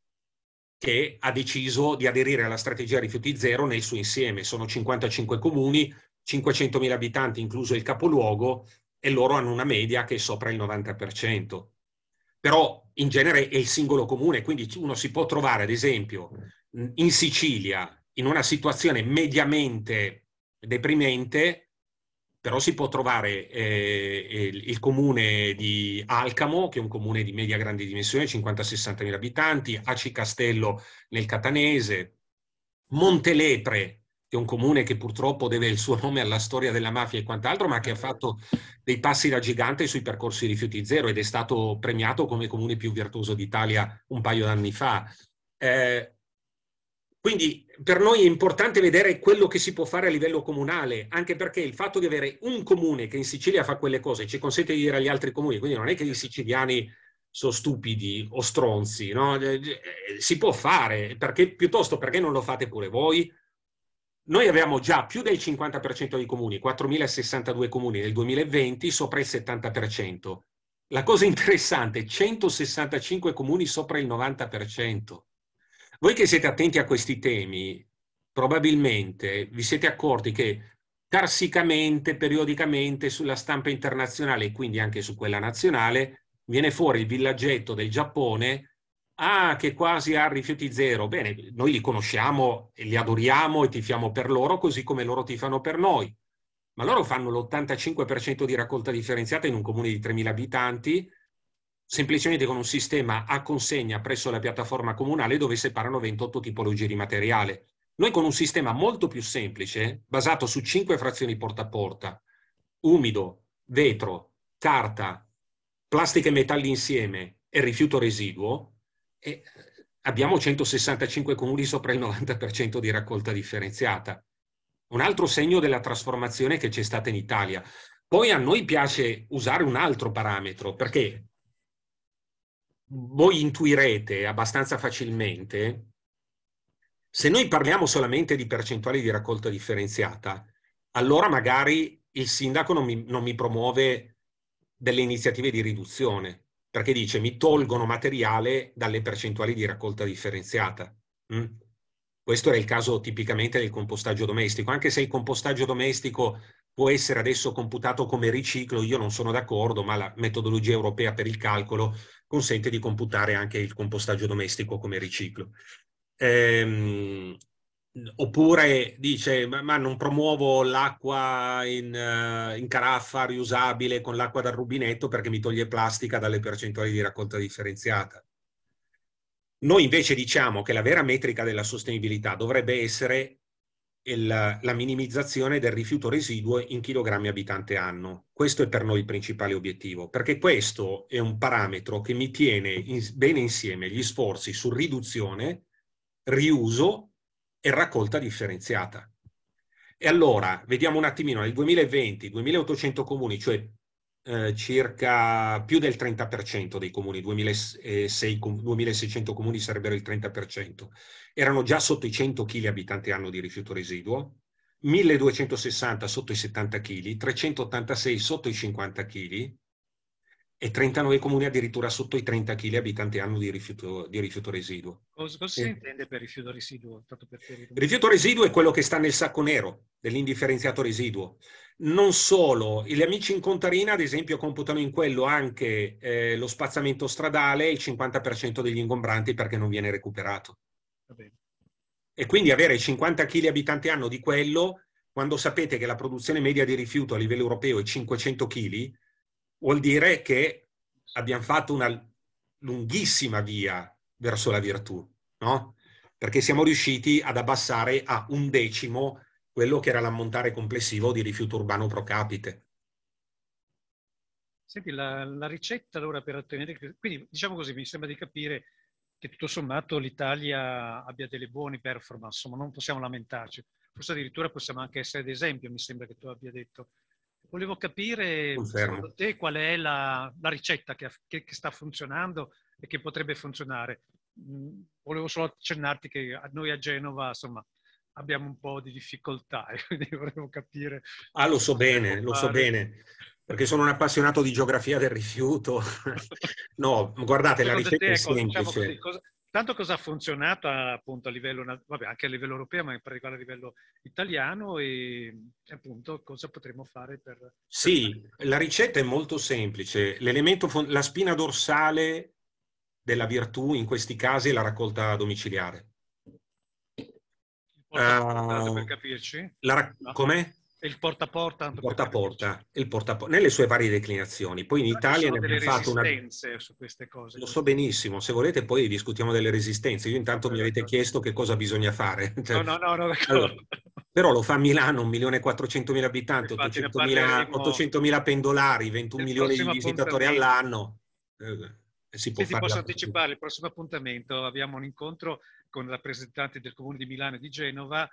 che ha deciso di aderire alla strategia Rifiuti Zero nel suo insieme. Sono 55 comuni, 500.000 abitanti incluso il capoluogo e loro hanno una media che è sopra il 90% però in genere è il singolo comune, quindi uno si può trovare, ad esempio, in Sicilia, in una situazione mediamente deprimente, però si può trovare eh, il, comune di Alcamo, che è un comune di media grande dimensione, 50-60 mila abitanti, Aci Castello nel Catanese, Montelepre che è un comune che purtroppo deve il suo nome alla storia della mafia e quant'altro, ma che ha fatto dei passi da gigante sui percorsi rifiuti zero ed è stato premiato come comune più virtuoso d'Italia un paio d'anni fa. Eh, quindi per noi è importante vedere quello che si può fare a livello comunale, anche perché il fatto di avere un comune che in Sicilia fa quelle cose ci consente di dire agli altri comuni, quindi non è che i siciliani sono stupidi o stronzi, no? Eh, eh, si può fare, perché, piuttosto perché non lo fate pure voi? Noi abbiamo già più del 50% dei comuni, 4.062 comuni nel 2020, sopra il 70%. La cosa interessante, 165 comuni sopra il 90%. Voi che siete attenti a questi temi, probabilmente vi siete accorti che tarsicamente, periodicamente sulla stampa internazionale e quindi anche su quella nazionale, viene fuori il villaggetto del Giappone ah, che quasi ha rifiuti zero. Bene, noi li conosciamo, e li adoriamo e tifiamo per loro, così come loro tifano per noi. Ma loro fanno l'85% di raccolta differenziata in un comune di 3.000 abitanti, semplicemente con un sistema a consegna presso la piattaforma comunale dove separano 28 tipologie di materiale. Noi con un sistema molto più semplice, basato su 5 frazioni porta a porta, umido, vetro, carta, plastica e metalli insieme e rifiuto residuo, e eh, abbiamo 165 comuni sopra il 90% di raccolta differenziata. Un altro segno della trasformazione che c'è stata in Italia. Poi a noi piace usare un altro parametro, perché voi intuirete abbastanza facilmente, se noi parliamo solamente di percentuali di raccolta differenziata, allora magari il sindaco non mi, non mi promuove delle iniziative di riduzione perché dice mi tolgono materiale dalle percentuali di raccolta differenziata. Mm? Questo era il caso tipicamente del compostaggio domestico, anche se il compostaggio domestico può essere adesso computato come riciclo, io non sono d'accordo, ma la metodologia europea per il calcolo consente di computare anche il compostaggio domestico come riciclo. Ehm, Oppure dice, ma non promuovo l'acqua in, eh, in, caraffa riusabile con l'acqua dal rubinetto perché mi toglie plastica dalle percentuali di raccolta differenziata. Noi invece diciamo che la vera metrica della sostenibilità dovrebbe essere il, la minimizzazione del rifiuto residuo in chilogrammi abitante anno. Questo è per noi il principale obiettivo, perché questo è un parametro che mi tiene in, bene insieme gli sforzi su riduzione, riuso e raccolta differenziata. E allora, vediamo un attimino, nel 2020 2800 comuni, cioè eh, circa più del 30% dei comuni, 2600, 2600 comuni sarebbero il 30%, erano già sotto i 100 kg abitanti anno di rifiuto residuo, 1260 sotto i 70 kg, 386 sotto i 50 kg, e 39 comuni addirittura sotto i 30 kg abitanti hanno di rifiuto, di rifiuto residuo. Cosa, cosa si intende per rifiuto residuo? Per rifiuto residuo è quello che sta nel sacco nero dell'indifferenziato residuo. Non solo, gli amici in Contarina ad esempio computano in quello anche eh, lo spazzamento stradale e il 50% degli ingombranti perché non viene recuperato. E quindi avere 50 kg abitanti anno di quello, quando sapete che la produzione media di rifiuto a livello europeo è 500 kg, vuol dire che abbiamo fatto una lunghissima via verso la virtù, no? Perché siamo riusciti ad abbassare a un decimo quello che era l'ammontare complessivo di rifiuto urbano pro capite. Senti, la, la ricetta allora per ottenere... Quindi diciamo così, mi sembra di capire che tutto sommato l'Italia abbia delle buone performance, ma non possiamo lamentarci, forse addirittura possiamo anche essere d'esempio, mi sembra che tu abbia detto Volevo capire Confermo. secondo te qual è la, la ricetta che, che, che, sta funzionando e che potrebbe funzionare. Mm, volevo solo accennarti che noi a Genova, insomma, abbiamo un po' di difficoltà e [laughs] quindi volevo capire. Ah, lo so bene, lo so bene, perché sono un appassionato di geografia del rifiuto. [laughs] no, guardate, secondo la ricetta te, è ecco, diciamo semplice. Diciamo così, cosa, Tanto cosa ha funzionato appunto a livello, vabbè, anche a livello europeo, ma in particolare a livello italiano e appunto cosa potremmo fare per... sì, fare. la ricetta è molto semplice. L'elemento, la spina dorsale della virtù in questi casi è la raccolta domiciliare. Uh, per ah, capirci? La no. Com'è? Il porta a porta? Il porta a porta, il porta porta, nelle sue varie declinazioni. Poi in Italia ne abbiamo fatto una... su queste cose. Lo so benissimo, se volete poi discutiamo delle resistenze. Io intanto mi avete certo. chiesto che cosa bisogna fare. [laughs] Cioè no, no, no, no allora, però lo fa Milano, 1.400.000 abitanti, 800.000, 800.000 pendolari, 21 milioni di visitatori all'anno. Eh, si può sì, ti posso anticipare il prossimo appuntamento, abbiamo un incontro con rappresentanti del comune di Milano e di Genova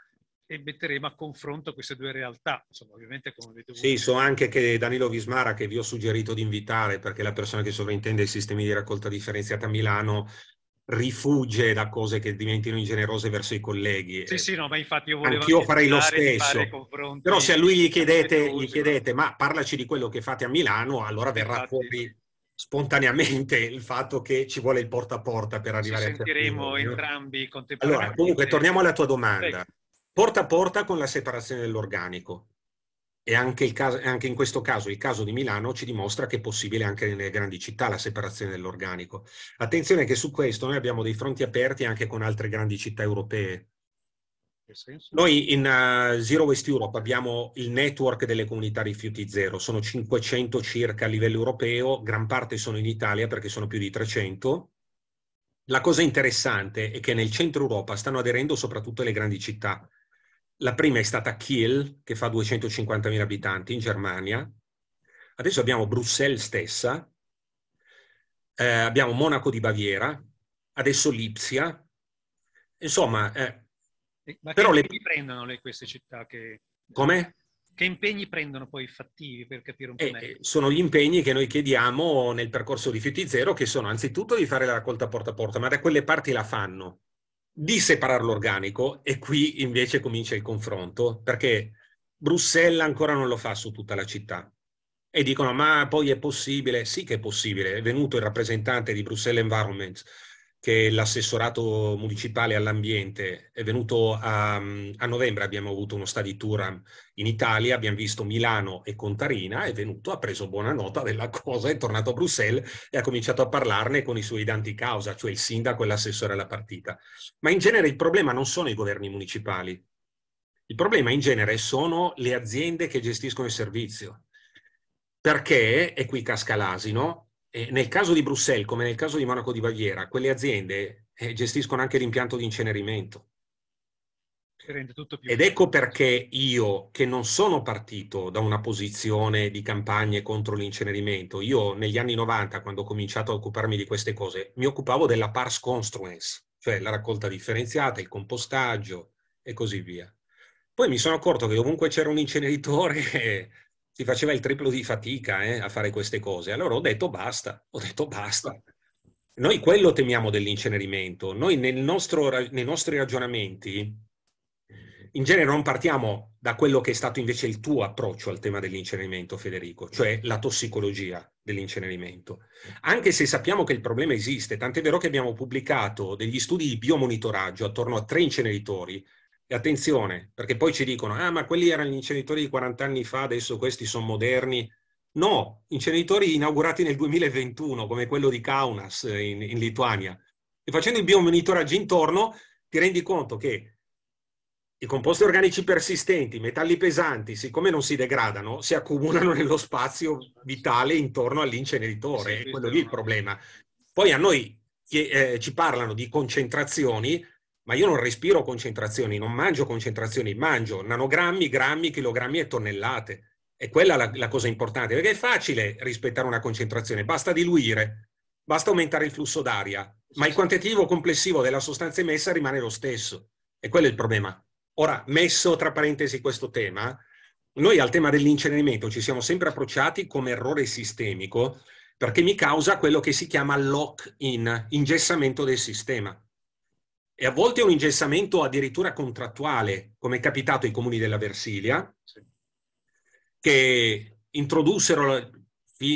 e metteremo a confronto queste due realtà. Insomma, ovviamente come avete Sì, so anche che Danilo Vismara, che vi ho suggerito di invitare, perché è la persona che sovrintende i sistemi di raccolta differenziata a Milano, rifugge da cose che diventino ingenerose verso i colleghi. Sì, sì, no, ma infatti io volevo... Anch'io farei lo stesso. Però se a lui gli chiedete, gli chiedete, ma parlaci di quello che fate a Milano, allora verrà infatti, fuori spontaneamente il fatto che ci vuole il porta a porta per arrivare a... Ci sentiremo entrambi contemporaneamente. Allora, comunque, torniamo alla tua domanda. Prego porta a porta con la separazione dell'organico. E anche, caso, anche, in questo caso il caso di Milano ci dimostra che è possibile anche nelle grandi città la separazione dell'organico. Attenzione che su questo noi abbiamo dei fronti aperti anche con altre grandi città europee. Noi in eh, Zero Waste Europe abbiamo il network delle comunità rifiuti zero, sono 500 circa a livello europeo, gran parte sono in Italia perché sono più di 300. La cosa interessante è che nel centro Europa stanno aderendo soprattutto le grandi città, la prima è stata Kiel, che fa 250.000 abitanti in Germania. Adesso abbiamo Bruxelles stessa, eh, abbiamo Monaco di Baviera, adesso Lipsia. Insomma, eh, eh Ma però le... prendono le, queste città che... Come? Che impegni prendono poi i fattivi per capire un po' eh, meglio? Eh, sono gli impegni che noi chiediamo nel percorso di Fiuti Zero, che sono anzitutto di fare la raccolta porta a porta, ma da quelle parti la fanno di separare l'organico e qui invece comincia il confronto perché Bruxelles ancora non lo fa su tutta la città e dicono ma poi è possibile, sì che è possibile, è venuto il rappresentante di Bruxelles Environment che l'assessorato municipale all'ambiente è venuto a, a, novembre, abbiamo avuto uno study tour in Italia, abbiamo visto Milano e Contarina, è venuto, ha preso buona nota della [laughs] cosa, è tornato a Bruxelles e ha cominciato a parlarne con i suoi danti causa, cioè il sindaco e l'assessore alla partita. Ma in genere il problema non sono i governi municipali, il problema in genere sono le aziende che gestiscono il servizio. Perché, e qui casca l'asino, nel caso di Bruxelles, come nel caso di Monaco di Baviera, quelle aziende eh, gestiscono anche l'impianto di incenerimento. Ed ecco perché io, che non sono partito da una posizione di campagne contro l'incenerimento, io negli anni 90, quando ho cominciato a occuparmi di queste cose, mi occupavo della pars construence, cioè la raccolta differenziata, il compostaggio e così via. Poi mi sono accorto che ovunque c'era un inceneritore [laughs] si faceva il triplo di fatica eh, a fare queste cose. Allora ho detto basta, ho detto basta. Noi quello temiamo dell'incenerimento. Noi nel nostro, nei nostri ragionamenti in genere non partiamo da quello che è stato invece il tuo approccio al tema dell'incenerimento, Federico, cioè la tossicologia dell'incenerimento. Anche se sappiamo che il problema esiste, tant'è vero che abbiamo pubblicato degli studi di biomonitoraggio attorno a tre inceneritori e attenzione, perché poi ci dicono, ah ma quelli erano gli inceneritori di 40 anni fa, adesso questi sono moderni. No, inceneritori inaugurati nel 2021, come quello di Kaunas eh, in, in Lituania. E facendo il biomonitoraggio intorno ti rendi conto che i composti organici persistenti, i metalli pesanti, siccome non si degradano, si accumulano [laughs] nello spazio vitale intorno all'inceneritore. Sì, è quello lì il problema. Poi a noi eh, ci parlano di concentrazioni ma io non respiro concentrazioni, non mangio concentrazioni, mangio nanogrammi, grammi, chilogrammi e tonnellate. E quella la, la cosa importante, perché è facile rispettare una concentrazione, basta diluire, basta aumentare il flusso d'aria, ma il quantitativo complessivo della sostanza emessa rimane lo stesso. E quello è il problema. Ora, messo tra parentesi questo tema, noi al tema dell'incenerimento ci siamo sempre approcciati come errore sistemico perché mi causa quello che si chiama lock-in, ingessamento del sistema e a volte è un ingessamento addirittura contrattuale, come è capitato ai comuni della Versilia, sì. che introdussero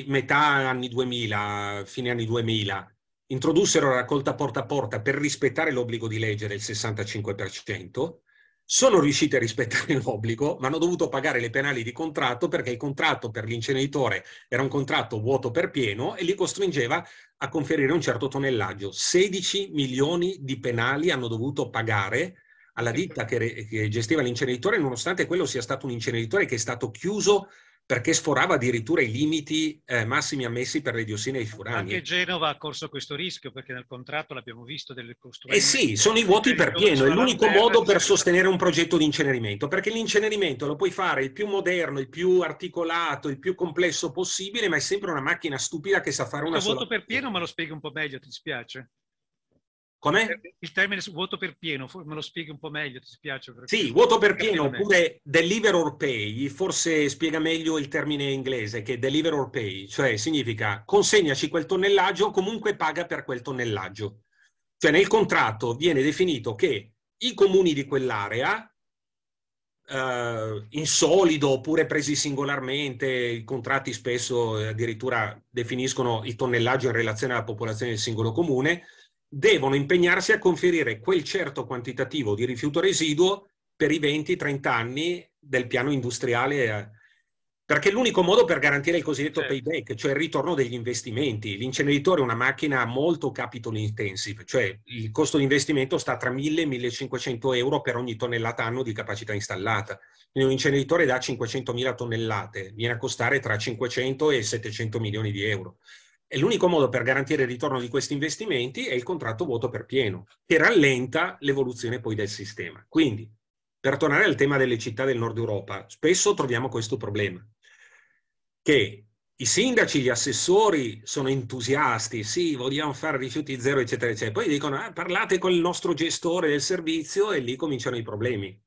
metà anni 2000, fine anni 2000, introdussero la raccolta porta a porta per rispettare l'obbligo di legge del 65%, sono riusciti a rispettare [laughs] l'obbligo, ma hanno dovuto pagare le penali di contratto perché il contratto per l'inceneritore era un contratto vuoto per pieno e li costringeva a conferire un certo tonnellaggio. 16 milioni di penali hanno dovuto pagare alla ditta che, re- che gestiva l'inceneritore, nonostante quello sia stato un inceneritore che è stato chiuso perché sforava addirittura i limiti eh, massimi ammessi per le diossine e i furani. Anche Genova ha corso questo rischio perché nel contratto l'abbiamo visto delle costruzioni. Eh sì, sono i vuoti per pieno, è l'unico modo per sostenere un progetto di incenerimento, perché l'incenerimento lo puoi fare il più moderno, il più articolato, il più complesso possibile, ma è sempre una macchina stupida che sa fare una sola... Il voto per pieno, ma lo spieghi un po' meglio, ti spiace? Come? Il termine vuoto per pieno, me lo spieghi un po' meglio, ti spiace? Sì, vuoto per pieno oppure deliver or pay, forse spiega meglio il termine inglese che deliver or pay, cioè significa consegnaci quel tonnellaggio comunque paga per quel tonnellaggio. Cioè nel contratto viene definito che i comuni di quell'area, eh, in solido oppure presi singolarmente, i contratti spesso addirittura definiscono il tonnellaggio in relazione alla popolazione del singolo comune, devono impegnarsi a conferire quel certo quantitativo di rifiuto residuo per i 20-30 anni del piano industriale, eh, perché è l'unico modo per garantire il cosiddetto certo. payback, cioè il ritorno degli investimenti. L'inceneritore è una macchina molto capital intensive, cioè il costo di investimento sta tra 1000 e 1500 euro per ogni tonnellata anno di capacità installata. Quindi un inceneritore da 500.000 tonnellate viene a costare tra 500 e 700 milioni di euro. E l'unico modo per garantire il ritorno di questi investimenti è il contratto vuoto per pieno, che rallenta l'evoluzione poi del sistema. Quindi, per tornare al tema delle città del nord Europa, spesso troviamo questo problema, che i sindaci, gli assessori sono entusiasti, sì, vogliamo fare rifiuti zero, eccetera, eccetera. Poi dicono, ah, parlate con il nostro gestore del servizio e lì cominciano i problemi.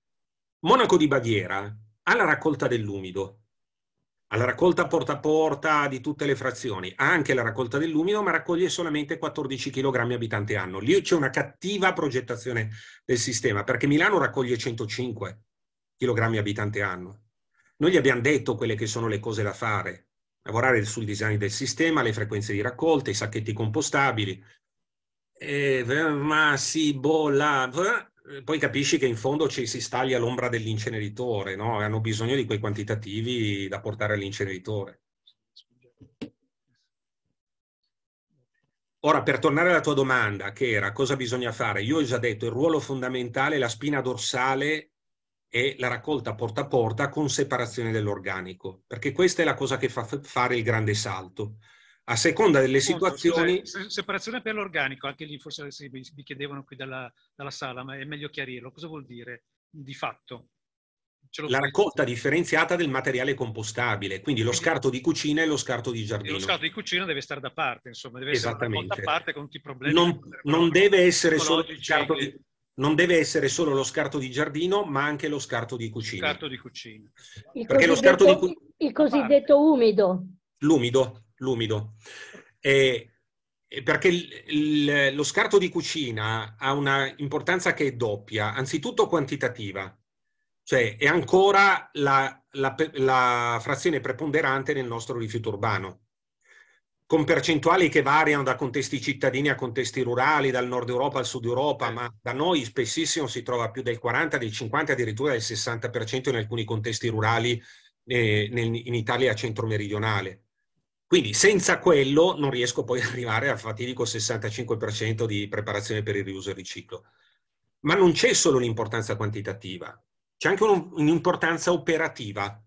Monaco di Baviera ha la raccolta dell'umido, alla raccolta porta a porta di tutte le frazioni, ha anche la raccolta dell'umido, ma raccoglie solamente 14 kg abitante anno. Lì c'è una cattiva progettazione del sistema, perché Milano raccoglie 105 kg abitante anno. Noi gli abbiamo detto quelle che sono le cose da fare, lavorare sul design del sistema, le frequenze di raccolta, i sacchetti compostabili, E, eh, ma si bolla, eh, eh, poi capisci che in fondo ci si staglia all'ombra dell'inceneritore, no? hanno bisogno di quei quantitativi da portare all'inceneritore. Ora, per tornare alla tua domanda, che era cosa bisogna fare, io ho già detto il ruolo fondamentale, la spina dorsale e la raccolta porta a porta con separazione dell'organico, perché questa è la cosa che fa fare il grande salto a seconda delle situazioni... Scusa, separazione per l'organico, anche lì forse vi chiedevano qui dalla, dalla sala, ma è meglio chiarirlo. Cosa vuol dire di fatto? la raccolta differenziata del materiale compostabile, quindi lo scarto di cucina e lo scarto di giardino. E lo scarto di cucina deve stare da parte, insomma, deve essere da parte con tutti i problemi. Non, non, deve di, non, deve essere solo lo scarto di giardino, ma anche lo scarto di cucina. Scarto di cucina. Il, cosiddetto, scarto di cu- il cosiddetto umido. L'umido, l'umido. E, perché il, il, lo scarto di cucina ha una importanza che è doppia, anzitutto quantitativa, cioè è ancora la, la, la frazione preponderante nel nostro rifiuto urbano con percentuali che variano da contesti cittadini a contesti rurali, dal nord Europa al sud Europa, ma da noi spessissimo si trova più del 40, del 50, addirittura del 60% in alcuni contesti rurali eh, in Italia centro-meridionale. Quindi senza quello non riesco poi ad arrivare al fatidico 65% di preparazione per il riuso e il riciclo. Ma non c'è solo l'importanza quantitativa, c'è anche un'importanza operativa.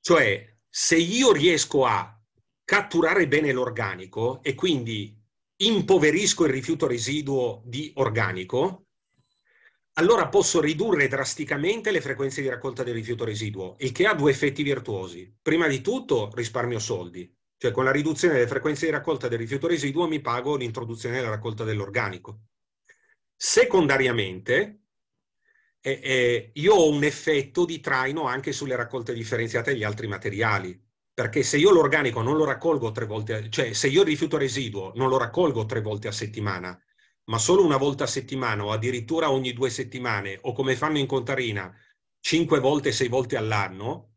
Cioè, se io riesco a catturare bene l'organico e quindi impoverisco il rifiuto residuo di organico, allora posso ridurre drasticamente le frequenze di raccolta del rifiuto residuo, il che ha due effetti virtuosi. Prima di tutto risparmio soldi, cioè con la riduzione delle frequenze di raccolta del rifiuto residuo mi pago l'introduzione della raccolta dell'organico. Secondariamente, eh, eh, io ho un effetto di traino anche sulle raccolte differenziate degli altri materiali, perché se io l'organico non lo raccolgo tre volte, cioè se io il rifiuto residuo non lo raccolgo tre volte a settimana, ma solo una volta a settimana o addirittura ogni due settimane o come fanno in Contarina, cinque volte, sei volte all'anno,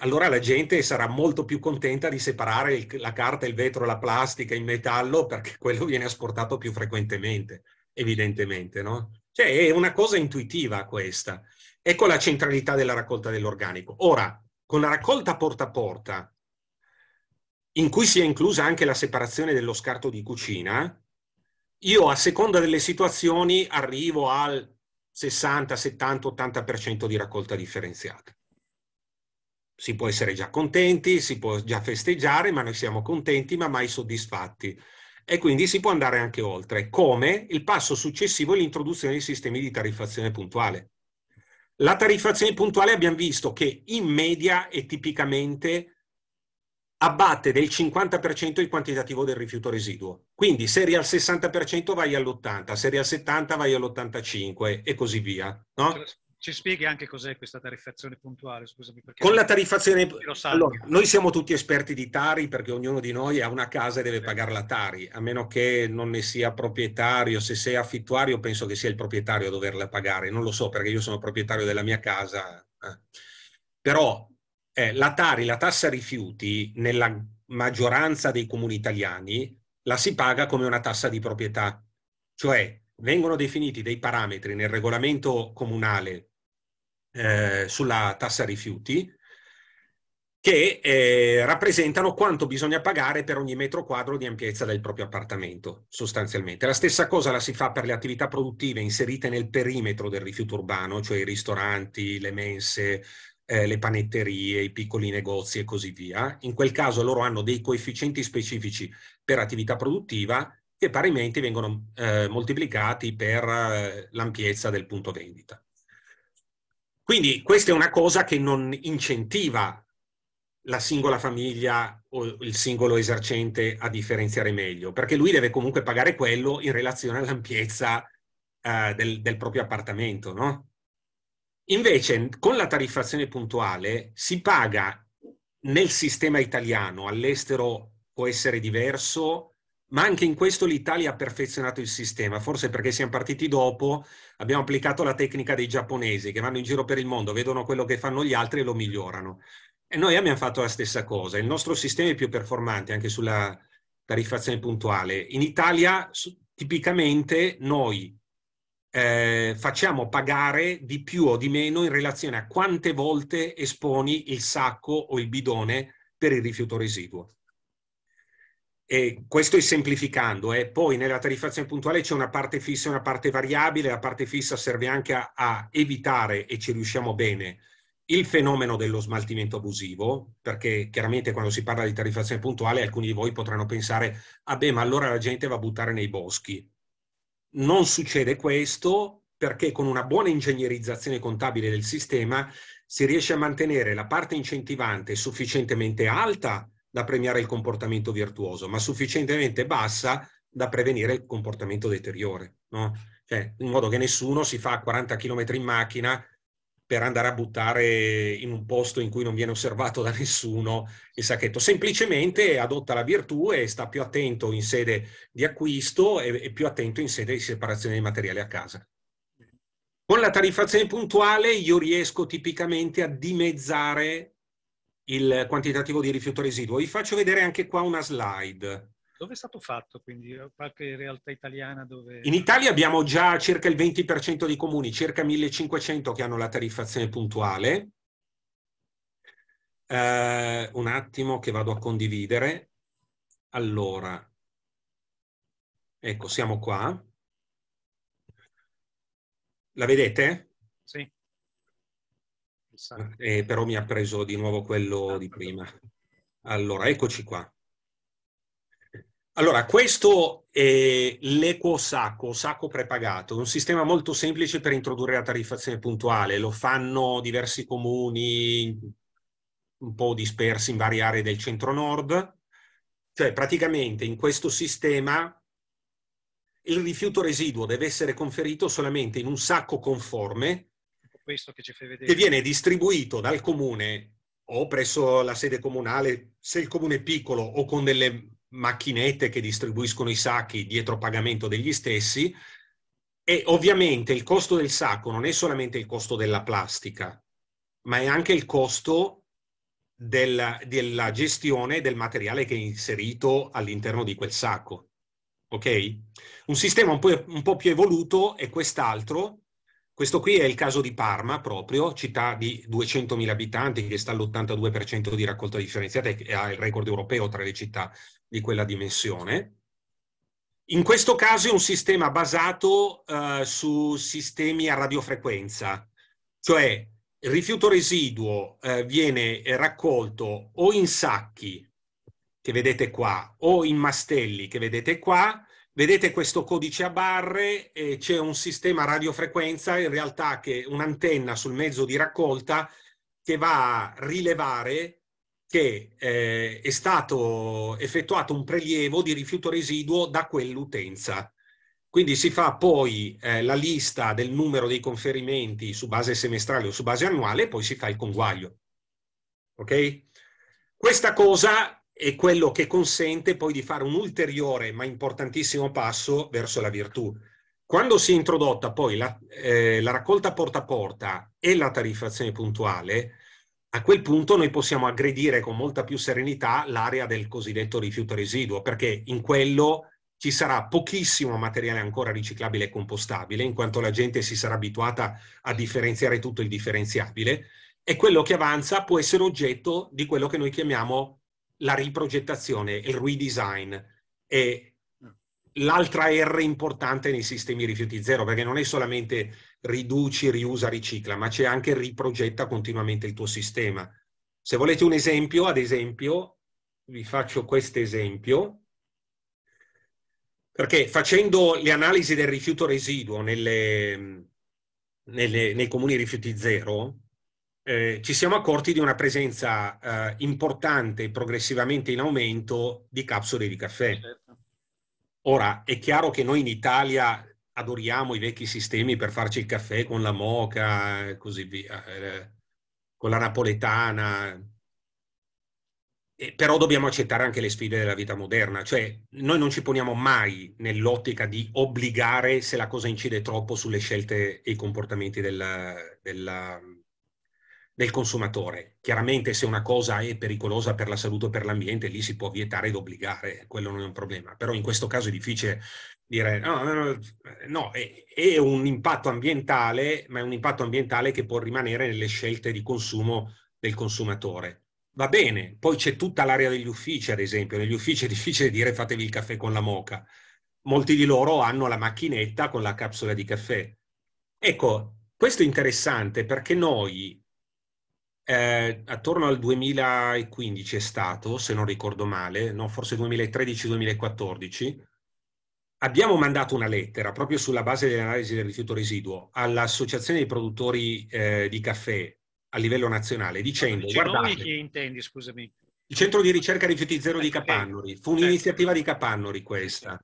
allora la gente sarà molto più contenta di separare il, la carta, il vetro, la plastica, il metallo, perché quello viene asportato più frequentemente, evidentemente, no? Cioè è una cosa intuitiva questa. Ecco la centralità della raccolta dell'organico. Ora, con la raccolta porta a porta, in cui si è inclusa anche la separazione dello scarto di cucina, io a seconda delle situazioni arrivo al 60, 70, 80% di raccolta differenziata. Si può essere già contenti, si può già festeggiare, ma noi siamo contenti ma mai soddisfatti. E quindi si può andare anche oltre, come il passo successivo è l'introduzione di sistemi di tariffazione puntuale. La tariffazione puntuale abbiamo visto che in media è tipicamente abbatte del 50% il quantitativo del rifiuto residuo. Quindi se eri al 60% vai all'80, se eri al 70 vai all'85 e così via. No? Ci spieghi anche cos'è questa tariffazione puntuale, scusami. Con la tariffazione... Allora, noi siamo tutti esperti di Tari perché ognuno di noi ha una casa e deve pagare la Tari, a meno che non ne sia proprietario. Se sei affittuario penso che sia il proprietario a doverla pagare, non lo so perché io sono proprietario della mia casa. Eh. Però eh, la Tari, la tassa rifiuti, nella maggioranza dei comuni italiani, la si paga come una tassa di proprietà. Cioè vengono definiti dei parametri nel regolamento comunale eh, sulla tassa rifiuti che eh, rappresentano quanto bisogna pagare per ogni metro quadro di ampiezza del proprio appartamento, sostanzialmente. La stessa cosa la si fa per le attività produttive inserite nel perimetro del rifiuto urbano, cioè i ristoranti, le mense, eh, le panetterie, i piccoli negozi e così via. In quel caso loro hanno dei coefficienti specifici per attività produttiva che parimenti vengono eh, moltiplicati per eh, l'ampiezza del punto vendita. Quindi questa è una cosa che non incentiva la singola famiglia o il singolo esercente a differenziare meglio, perché lui deve comunque pagare quello in relazione all'ampiezza eh, del, del proprio appartamento, no? Invece, con la tariffazione puntuale si paga nel sistema italiano, all'estero può essere diverso, ma anche in questo l'Italia ha perfezionato il sistema, forse perché siamo partiti dopo, abbiamo applicato la tecnica dei giapponesi che vanno in giro per il mondo, vedono quello che fanno gli altri e lo migliorano. E noi abbiamo fatto la stessa cosa, il nostro sistema è più performante anche sulla tariffazione puntuale. In Italia tipicamente noi eh, facciamo pagare di più o di meno in relazione a quante volte esponi il sacco o il bidone per il rifiuto residuo. E questo è semplificando. Eh. Poi nella tariffazione puntuale c'è una parte fissa e una parte variabile. La parte fissa serve anche a, a, evitare, e ci riusciamo bene, il fenomeno dello smaltimento abusivo, perché chiaramente quando si parla di tariffazione puntuale alcuni di voi potranno pensare, ah beh, ma allora la gente va a buttare nei boschi non succede questo perché con una buona ingegnerizzazione contabile del sistema si riesce a mantenere la parte incentivante sufficientemente alta da premiare il comportamento virtuoso, ma sufficientemente bassa da prevenire il comportamento deteriore. No? Cioè, in modo che nessuno si fa 40 km in macchina per andare a buttare in un posto in cui non viene osservato da nessuno il sacchetto. Semplicemente adotta la virtù e sta più attento in sede di acquisto e, più attento in sede di separazione dei materiali a casa. Con la tariffazione puntuale io riesco tipicamente a dimezzare il quantitativo di rifiuto residuo. Vi faccio vedere anche qua una slide dove è stato fatto? Quindi eh, qualche realtà italiana dove... In Italia abbiamo già circa il 20% di comuni, circa 1500 che hanno la tariffazione puntuale. Uh, un attimo che vado a condividere. Allora, ecco, siamo qua. La vedete? Sì. Eh, però mi ha preso di nuovo quello di esatto. prima. Allora, eccoci qua. Allora, questo è l'equo sacco, sacco prepagato, un sistema molto semplice per introdurre la tariffazione puntuale, lo fanno diversi comuni un po' dispersi in varie aree del centro-nord, cioè praticamente in questo sistema il rifiuto residuo deve essere conferito solamente in un sacco conforme che, che viene distribuito dal comune o presso la sede comunale, se il comune è piccolo o con delle macchinette che distribuiscono i sacchi dietro pagamento degli stessi e ovviamente il costo del sacco non è solamente il costo della plastica, ma è anche il costo della, della gestione del materiale che è inserito all'interno di quel sacco. Ok? Un sistema un po', un po più evoluto è quest'altro. Questo qui è il caso di Parma, proprio, città di 200.000 abitanti che sta all'82% di raccolta differenziata e ha il record europeo tra le città di quella dimensione. In questo caso è un sistema basato eh, su sistemi a radiofrequenza, cioè il rifiuto residuo eh, viene raccolto o in sacchi, che vedete qua, o in mastelli, che vedete qua. Vedete questo codice a barre, e c'è un sistema a radiofrequenza, in realtà che è un'antenna sul mezzo di raccolta che va a rilevare che eh, è stato effettuato un prelievo di rifiuto residuo da quell'utenza. Quindi si fa poi eh, la lista del numero dei conferimenti su base semestrale o su base annuale e poi si fa il conguaglio. Ok? Questa cosa è quello che consente poi di fare un ulteriore ma importantissimo passo verso la virtù. Quando si è introdotta poi la, eh, la raccolta porta a porta e la tariffazione puntuale, a quel punto noi possiamo aggredire con molta più serenità l'area del cosiddetto rifiuto residuo, perché in quello ci sarà pochissimo materiale ancora riciclabile e compostabile, in quanto la gente si sarà abituata a differenziare tutto il differenziabile, e quello che avanza può essere oggetto di quello che noi chiamiamo la riprogettazione, il redesign. E mm. l'altra R importante nei sistemi rifiuti zero, perché non è solamente riduci, riusa, ricicla, ma c'è anche riprogetta continuamente il tuo sistema. Se volete un esempio, ad esempio, vi faccio questo esempio, perché facendo le analisi del rifiuto residuo nelle, nelle, nei comuni rifiuti zero, eh, ci siamo accorti di una presenza eh, importante, progressivamente in aumento, di capsule di caffè. Certo. Ora, è chiaro che noi in Italia adoriamo i vecchi sistemi per farci il caffè con la moca e così via, eh, con la napoletana. E però dobbiamo accettare anche le sfide della vita moderna, cioè noi non ci poniamo mai nell'ottica di obbligare se la cosa incide troppo sulle scelte e i comportamenti della, della, del consumatore. Chiaramente se una cosa è pericolosa per la salute o per l'ambiente, lì si può vietare ed obbligare, quello non è un problema. Però in questo caso è difficile dire no, no, no, eh, no è, è, un impatto ambientale, ma è un impatto ambientale che può rimanere nelle scelte di consumo del consumatore. Va bene, poi c'è tutta l'area degli uffici, ad esempio. Negli uffici è difficile dire fatevi il caffè con la moca. Molti di loro hanno la macchinetta con la capsula di caffè. Ecco, questo è interessante perché noi, eh, attorno al 2015 è stato, se non ricordo male, no, forse 2013-2014, Abbiamo mandato una lettera proprio sulla base dell'analisi del rifiuto residuo all'Associazione dei produttori eh, di caffè a livello nazionale dicendo... Dice guardate, chi intendi, scusami. Il centro di ricerca rifiuti zero di eh, eh, Capannori, fu certo. un'iniziativa di Capannori questa.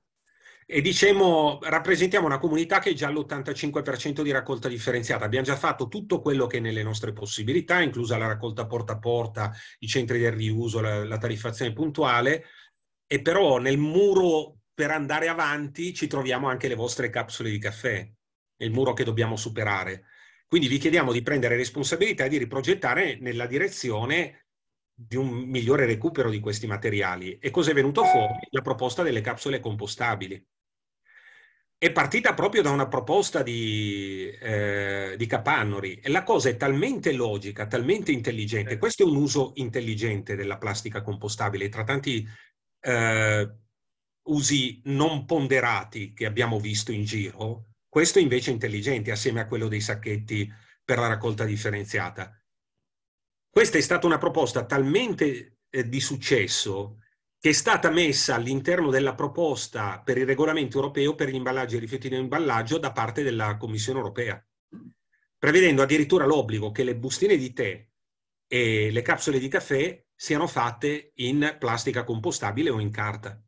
E diciamo, rappresentiamo una comunità che è già all'85% di raccolta differenziata. Abbiamo già fatto tutto quello che è nelle nostre possibilità, inclusa la raccolta porta a porta, i centri del riuso, la, la tariffazione puntuale, e però nel muro per andare avanti ci troviamo anche le vostre capsule di caffè, il muro che dobbiamo superare. Quindi vi chiediamo di prendere responsabilità e di riprogettare nella direzione di un migliore recupero di questi materiali. E cosa è venuto fuori? La proposta delle capsule compostabili. È partita proprio da una proposta di, eh, di Capannori e la cosa è talmente logica, talmente intelligente. Questo è un uso intelligente della plastica compostabile. Tra tanti eh, usi non ponderati che abbiamo visto in giro, questo invece è intelligente assieme a quello dei sacchetti per la raccolta differenziata. Questa è stata una proposta talmente eh, di successo che è stata messa all'interno della proposta per il regolamento europeo per gli imballaggi e rifiuti di imballaggio da parte della Commissione europea, prevedendo addirittura l'obbligo che le bustine di tè e le capsule di caffè siano fatte in plastica compostabile o in carta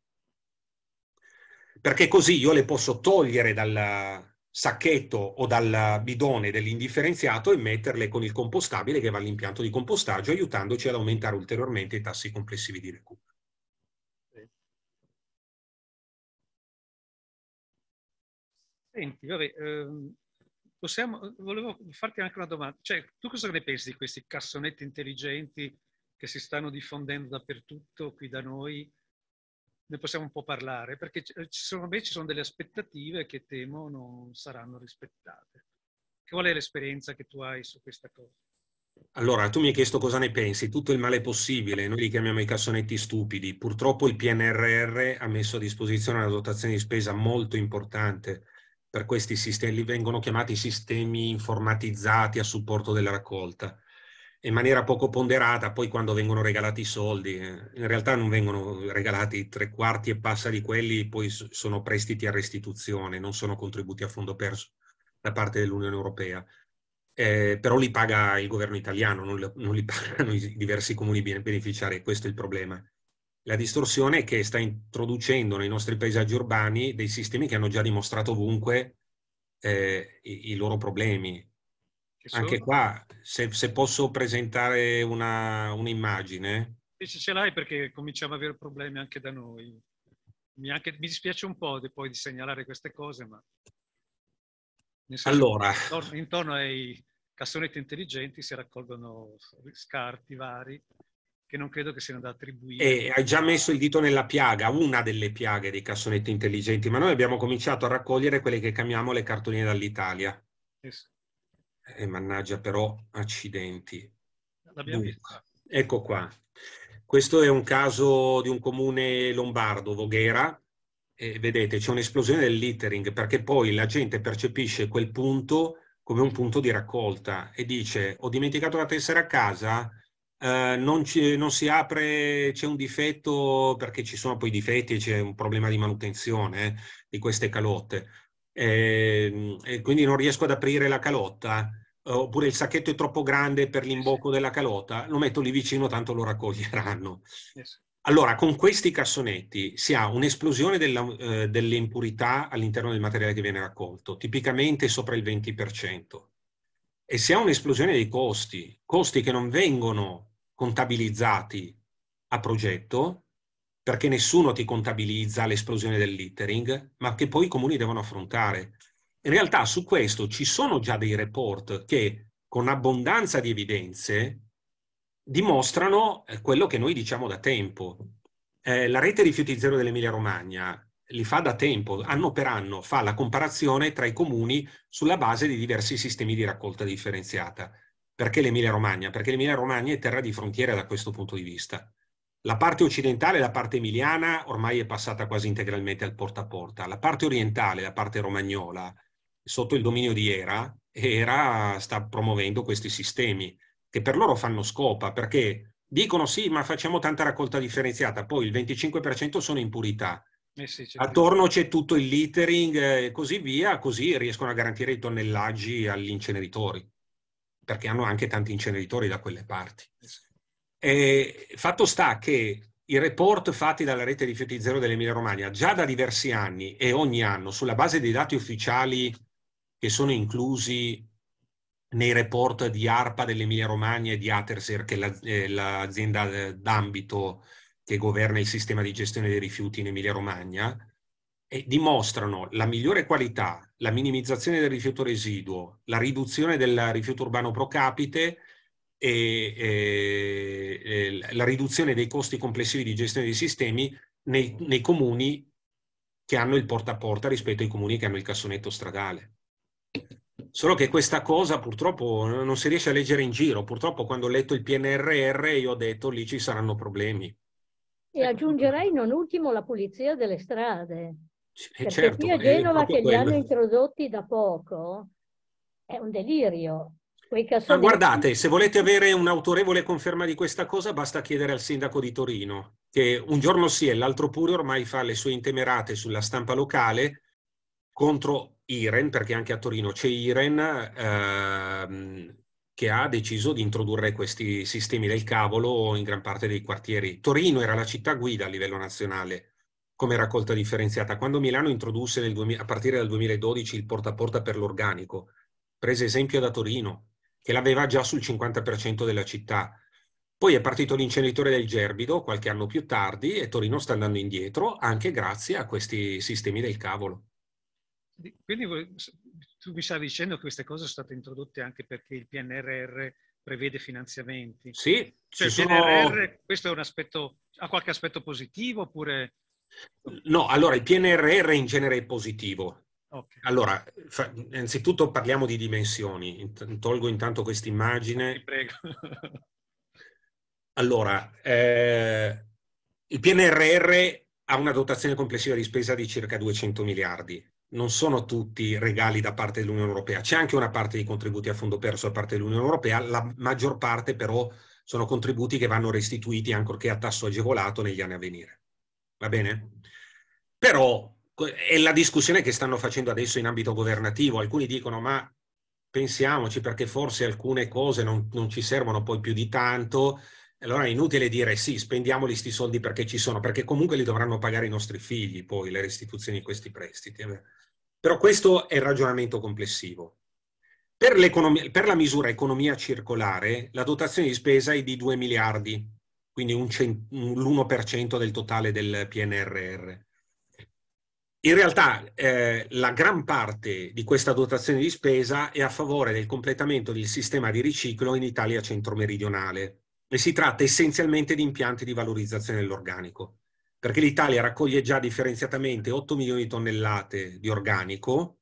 perché così io le posso togliere dal sacchetto o dal bidone dell'indifferenziato e metterle con il compostabile che va all'impianto di compostaggio, aiutandoci ad aumentare ulteriormente i tassi complessivi di recupero. Senti, vabbè, ehm, possiamo, volevo farti anche una domanda. Cioè, tu cosa ne pensi di questi cassonetti intelligenti che si stanno diffondendo dappertutto qui da noi? ne possiamo un po' parlare, perché ci eh, sono, invece ci sono delle aspettative che temo non saranno rispettate. Qual è l'esperienza che tu hai su questa cosa? Allora, tu mi hai chiesto cosa ne pensi, tutto il male possibile, noi li chiamiamo i cassonetti stupidi. Purtroppo il PNRR ha messo a disposizione una dotazione di spesa molto importante per questi sistemi, li vengono chiamati sistemi informatizzati a supporto della raccolta in maniera poco ponderata, poi quando vengono regalati i soldi, eh, in realtà non vengono regalati tre quarti e passa di quelli, poi sono prestiti a restituzione, non sono contributi a fondo perso da parte dell'Unione Europea. Eh, però li paga il governo italiano, non, li, non li [laughs] pagano i diversi comuni beneficiari, questo è il problema. La distorsione è che sta introducendo nei nostri paesaggi urbani dei sistemi che hanno già dimostrato ovunque eh, i, i loro problemi anche qua, se, se, posso presentare una, un'immagine. Sì, se ce l'hai perché cominciamo a avere problemi anche da noi. Mi, anche, mi dispiace un po' di, poi di segnalare queste cose, ma... Allora... Intorno, intorno ai cassonetti intelligenti si raccolgono scarti vari che non credo che siano da attribuire. Eh, hai già messo il dito nella piaga, una delle piaghe dei cassonetti intelligenti, ma noi abbiamo cominciato a raccogliere quelle che chiamiamo le cartoline dall'Italia. Yes. E eh, mannaggia però, accidenti. Dunque, ecco qua. Questo è un caso di un comune lombardo, Voghera. Eh, vedete, c'è un'esplosione del littering perché poi la gente percepisce quel punto come un punto di raccolta e dice ho dimenticato la tessera a casa, eh, non, non, si apre, c'è un difetto perché ci sono poi difetti, e c'è un problema di manutenzione eh, di queste calotte. Eh, e quindi non riesco ad aprire la calotta eh, oppure il sacchetto è troppo grande per l'imbocco della calota, lo metto lì vicino, tanto lo raccoglieranno. Allora, con questi cassonetti si ha un'esplosione della, eh, delle impurità all'interno del materiale che viene raccolto, tipicamente sopra il 20%. E si ha un'esplosione dei costi, costi che non vengono contabilizzati a progetto, perché nessuno ti contabilizza l'esplosione del littering, ma che poi i comuni devono affrontare. In realtà su questo ci sono già dei report che con abbondanza di evidenze dimostrano eh, quello che noi diciamo da tempo. Eh, la rete rifiuti zero dell'Emilia Romagna li fa da tempo, anno per anno fa la comparazione tra i comuni sulla base di diversi sistemi di raccolta differenziata. Perché l'Emilia Romagna? Perché l'Emilia Romagna è terra di frontiera da questo punto di vista. La parte occidentale, la parte emiliana, ormai è passata quasi integralmente al porta a porta. La parte orientale, la parte romagnola, sotto il dominio di ERA ERA sta promuovendo questi sistemi che per loro fanno scopa perché dicono sì ma facciamo tanta raccolta differenziata, poi il 25% sono impurità. Eh sì, Attorno c'è tutto il littering eh, e così via, così riescono a garantire i tonnellaggi agli inceneritori, perché hanno anche tanti inceneritori da quelle parti. Eh sì. E fatto sta che i report fatti dalla rete rifiuti zero dell'Emilia Romagna già da diversi anni e ogni anno sulla base dei dati ufficiali che sono inclusi nei report di ARPA dell'Emilia Romagna e di Aterser, che è l'azienda d'ambito che governa il sistema di gestione dei rifiuti in Emilia Romagna, e dimostrano la migliore qualità, la minimizzazione del rifiuto residuo, la riduzione del rifiuto urbano pro capite e, e, e la riduzione dei costi complessivi di gestione dei sistemi nei, nei comuni che hanno il porta a porta rispetto ai comuni che hanno il cassonetto stradale. Solo che questa cosa purtroppo non si riesce a leggere in giro. Purtroppo quando ho letto il PNRR io ho detto lì ci saranno problemi. E ecco. aggiungerei non ultimo la pulizia delle strade. C- Perché certo, qui a Genova che quello. li hanno introdotti da poco è un delirio. Ma guardate, se volete avere un'autorevole conferma di questa cosa, basta chiedere al sindaco di Torino, che un giorno sì e l'altro pure ormai fa le sue intemerate sulla stampa locale contro Iren, perché anche a Torino c'è Iren, ehm, che ha deciso di introdurre questi sistemi del cavolo in gran parte dei quartieri. Torino era la città guida a livello nazionale come raccolta differenziata. Quando Milano introdusse 2000, a partire dal 2012 il porta a porta per l'organico, prese esempio da Torino, che l'aveva già sul 50% della città. Poi è partito l'inceneritore del Gerbido qualche anno più tardi e Torino sta andando indietro anche grazie a questi sistemi del cavolo. Quindi tu mi stavi dicendo che queste cose sono state introdotte anche perché il PNRR prevede finanziamenti. Sì, cioè, il PNRR, questo è un aspetto, ha qualche aspetto positivo oppure... No, allora il PNRR in genere è positivo. Okay. Allora, innanzitutto parliamo di dimensioni. Tolgo intanto questa immagine. Ti prego. allora, eh, il PNRR ha una dotazione complessiva di spesa di circa 200 miliardi non sono tutti regali da parte dell'Unione Europea, c'è anche una parte di contributi a fondo perso da parte dell'Unione Europea, la maggior parte però sono contributi che vanno restituiti ancorché a tasso agevolato negli anni a venire. Va bene? Però è la discussione che stanno facendo adesso in ambito governativo. Alcuni dicono ma pensiamoci perché forse alcune cose non, non ci servono poi più di tanto, allora è inutile dire sì, spendiamoli sti soldi perché ci sono, perché comunque li dovranno pagare i nostri figli poi le restituzioni di questi prestiti. Eh. Però questo è il ragionamento complessivo. Per, per, la misura economia circolare, la dotazione di spesa è di 2 miliardi, quindi l'1% del totale del PNRR. In realtà eh, la gran parte di questa dotazione di spesa è a favore del completamento del sistema di riciclo in Italia centro-meridionale e si tratta essenzialmente di impianti di valorizzazione dell'organico perché l'Italia raccoglie già differenziatamente 8 milioni di tonnellate di organico,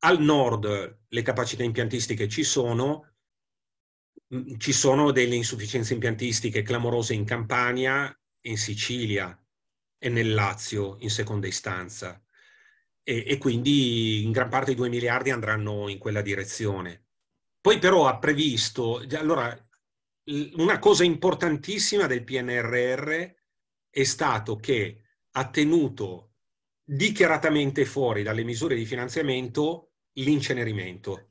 al nord le capacità impiantistiche ci sono, mm, ci sono delle insufficienze impiantistiche clamorose in Campania, in Sicilia e nel Lazio in seconda istanza e, e quindi in gran parte i 2 miliardi andranno in quella direzione. Poi però ha previsto, allora, una cosa importantissima del PNRR è stato che ha tenuto dichiaratamente fuori dalle misure di finanziamento l'incenerimento.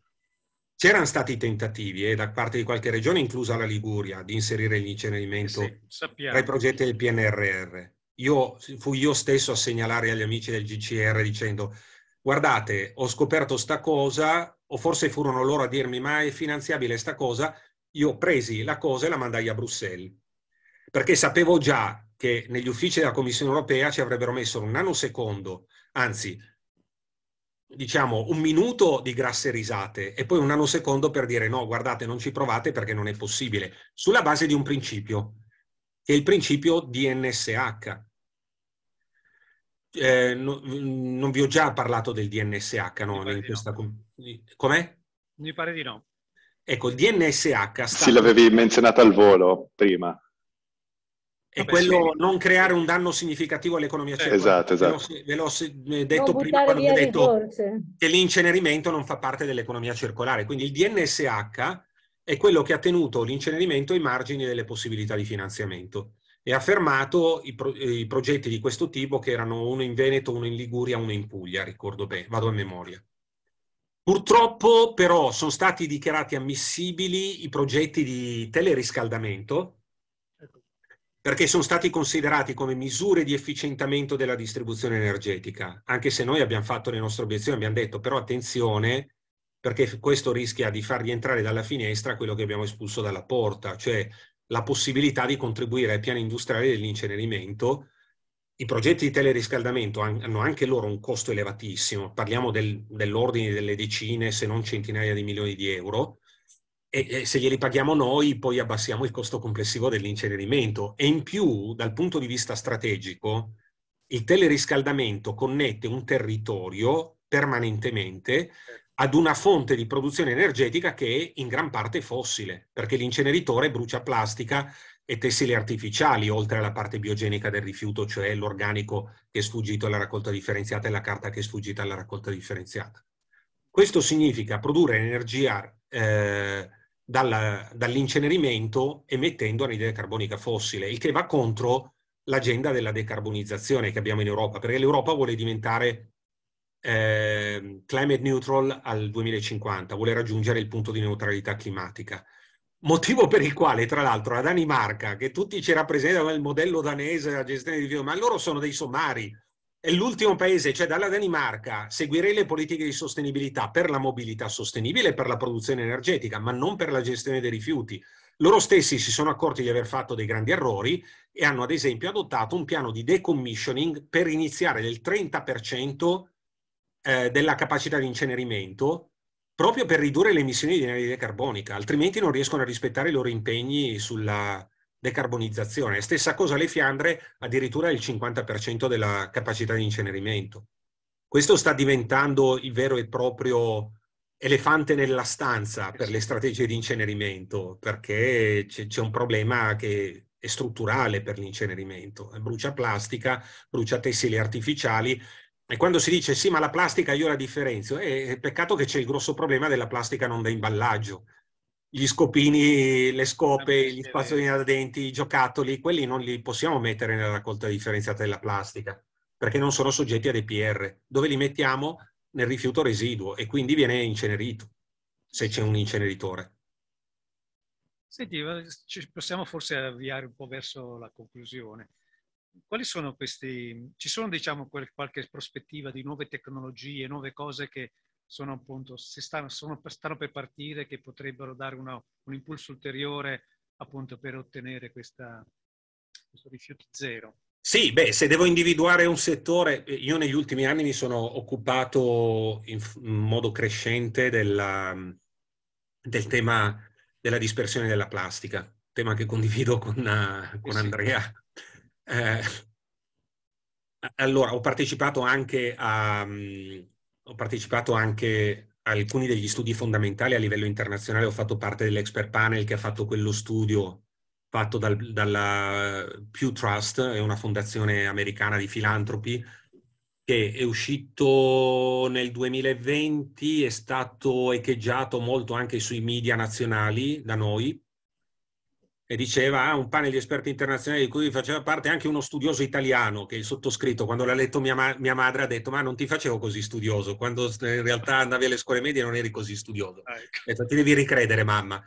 C'erano stati tentativi eh, da parte di qualche regione, inclusa la Liguria, di inserire l'incenerimento eh sì, tra i progetti del PNRR. Io, fui io stesso a segnalare agli amici del GCR dicendo guardate, ho scoperto sta cosa, o forse furono loro a dirmi ma è finanziabile sta cosa, io presi la cosa e la mandai a Bruxelles, perché sapevo già che negli uffici della Commissione europea ci avrebbero messo un nanosecondo, anzi diciamo un minuto di grasse risate e poi un nanosecondo per dire no, guardate, non ci provate perché non è possibile, sulla base di un principio, che è il principio DNSH. Eh, no, mm, non vi ho già parlato del DNSH, no? In questa... no. Com'è? Mi pare di no. Ecco, il DNSH sta... Sì, l'avevi menzionato al volo prima. E quello sì. non creare un danno significativo all'economia eh, circolare. Esatto, esatto. Ve l'ho, ve eh, l'ho detto non prima quando ho detto che l'incenerimento non fa parte dell'economia circolare. Quindi il DNSH è quello che ha tenuto l'incenerimento ai margini delle possibilità di finanziamento e ha fermato i, pro, i progetti di questo tipo che erano uno in Veneto, uno in Liguria, uno in Puglia, ricordo bene, vado a memoria. Purtroppo però sono stati dichiarati ammissibili i progetti di teleriscaldamento perché sono stati considerati come misure di efficientamento della distribuzione energetica, anche se noi abbiamo fatto le nostre obiezioni, abbiamo detto però attenzione perché questo rischia di far rientrare dalla finestra quello che abbiamo espulso dalla porta, cioè la possibilità di contribuire ai piani industriali dell'incenerimento. I progetti di teleriscaldamento hanno anche loro un costo elevatissimo, parliamo del, dell'ordine delle decine se non centinaia di milioni di euro, e, se glieli paghiamo noi poi abbassiamo il costo complessivo dell'incenerimento e in più dal punto di vista strategico il teleriscaldamento connette un territorio permanentemente ad una fonte di produzione energetica che è in gran parte fossile, perché l'inceneritore brucia plastica e tessili artificiali, oltre alla parte biogenica del rifiuto, cioè l'organico che è sfuggito alla raccolta differenziata e la carta che è sfuggita alla raccolta differenziata. Questo significa produrre energia eh, dall'incenerimento emettendo anidride carbonica fossile, il che va contro l'agenda della decarbonizzazione che abbiamo in Europa, perché l'Europa vuole diventare eh, climate neutral al 2050, vuole raggiungere il punto di neutralità climatica. Motivo per il quale, tra l'altro, la Danimarca, che tutti ci rappresentano il modello danese della gestione di rifiuti, ma loro sono dei sommari, è l'ultimo paese, cioè dalla Danimarca, seguirei le politiche di sostenibilità per la mobilità sostenibile e per la produzione energetica, ma non per la gestione dei rifiuti. Loro stessi si sono accorti di aver fatto dei grandi errori e hanno ad esempio adottato un piano di decommissioning per iniziare del 30% eh, della capacità di incenerimento proprio per ridurre le emissioni di anidride carbonica, altrimenti non riescono a rispettare i loro impegni sulla, decarbonizzazione. Stessa cosa alle Fiandre, addirittura il 50% della capacità di incenerimento. Questo sta diventando il vero e proprio elefante nella stanza per le strategie di incenerimento, perché c'è un problema che è strutturale per l'incenerimento. Brucia plastica, brucia tessili artificiali. E quando si dice sì, ma la plastica io la differenzio, eh, è peccato che c'è il grosso problema della plastica non da imballaggio gli scopini, le scope, gli spazzolini da denti, i giocattoli, quelli non li possiamo mettere nella raccolta differenziata della plastica perché non sono soggetti ad EPR. Dove li mettiamo? Nel rifiuto residuo e quindi viene incenerito se c'è un inceneritore. Senti, ci possiamo forse avviare un po' verso la conclusione. Quali sono questi? Ci sono, diciamo, qualche prospettiva di nuove tecnologie, nuove cose che sono appunto, se stanno, sono, stanno per partire, che potrebbero dare una, un impulso ulteriore appunto per ottenere questa, questo rifiuto zero? Sì, beh, se devo individuare un settore, eh, io negli ultimi anni mi sono occupato in modo crescente della, del tema della dispersione della plastica, tema che condivido con, eh, con sì, Andrea. Sì. Eh, allora, ho partecipato anche a, mm, ho partecipato anche a alcuni degli studi fondamentali a livello internazionale, ho fatto parte dell'expert panel che ha fatto quello studio fatto dal, dalla Pew Trust, è una fondazione americana di filantropi, che è uscito nel 2020, è stato echeggiato molto anche sui media nazionali da noi, e diceva ah, un panel di esperti internazionali di cui faceva parte anche uno studioso italiano che il sottoscritto quando l'ha letto mia, ma- mia, madre ha detto ma non ti facevo così studioso quando in realtà ecco. andavi alle scuole medie non eri così studioso ah, ecco. detto, ti devi ricredere mamma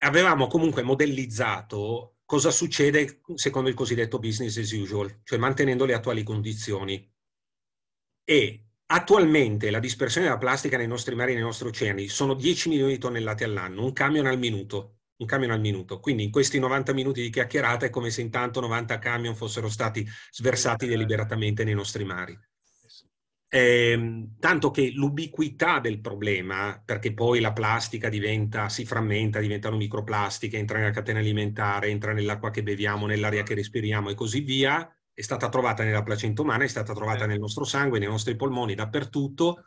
avevamo comunque modellizzato cosa succede secondo il cosiddetto business as usual cioè mantenendo le attuali condizioni e Attualmente la dispersione della plastica nei nostri mari e nei nostri oceani sono 10 milioni di tonnellate all'anno, un camion al minuto un camion al minuto. Quindi in questi 90 minuti di chiacchierata è come se intanto 90 camion fossero stati sversati deliberatamente nei nostri mari. Eh, ehm, tanto che l'ubiquità del problema, perché poi la plastica diventa, si frammenta, diventano microplastiche, entra nella catena alimentare, entra nell'acqua che beviamo, nell'aria esatto. che respiriamo e così via, è stata trovata nella placenta umana, è stata trovata nel nostro sangue, nei nostri polmoni, dappertutto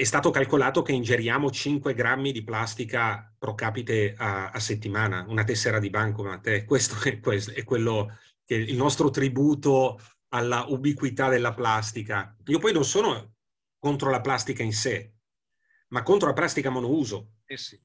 è stato calcolato che ingeriamo 5 grammi di plastica pro capite a, a settimana, una tessera di banco, ma Eh, questo, questo è, quello che il nostro tributo alla ubiquità della plastica. Io poi non sono contro la plastica in sé, ma contro la plastica monouso. Eh sì,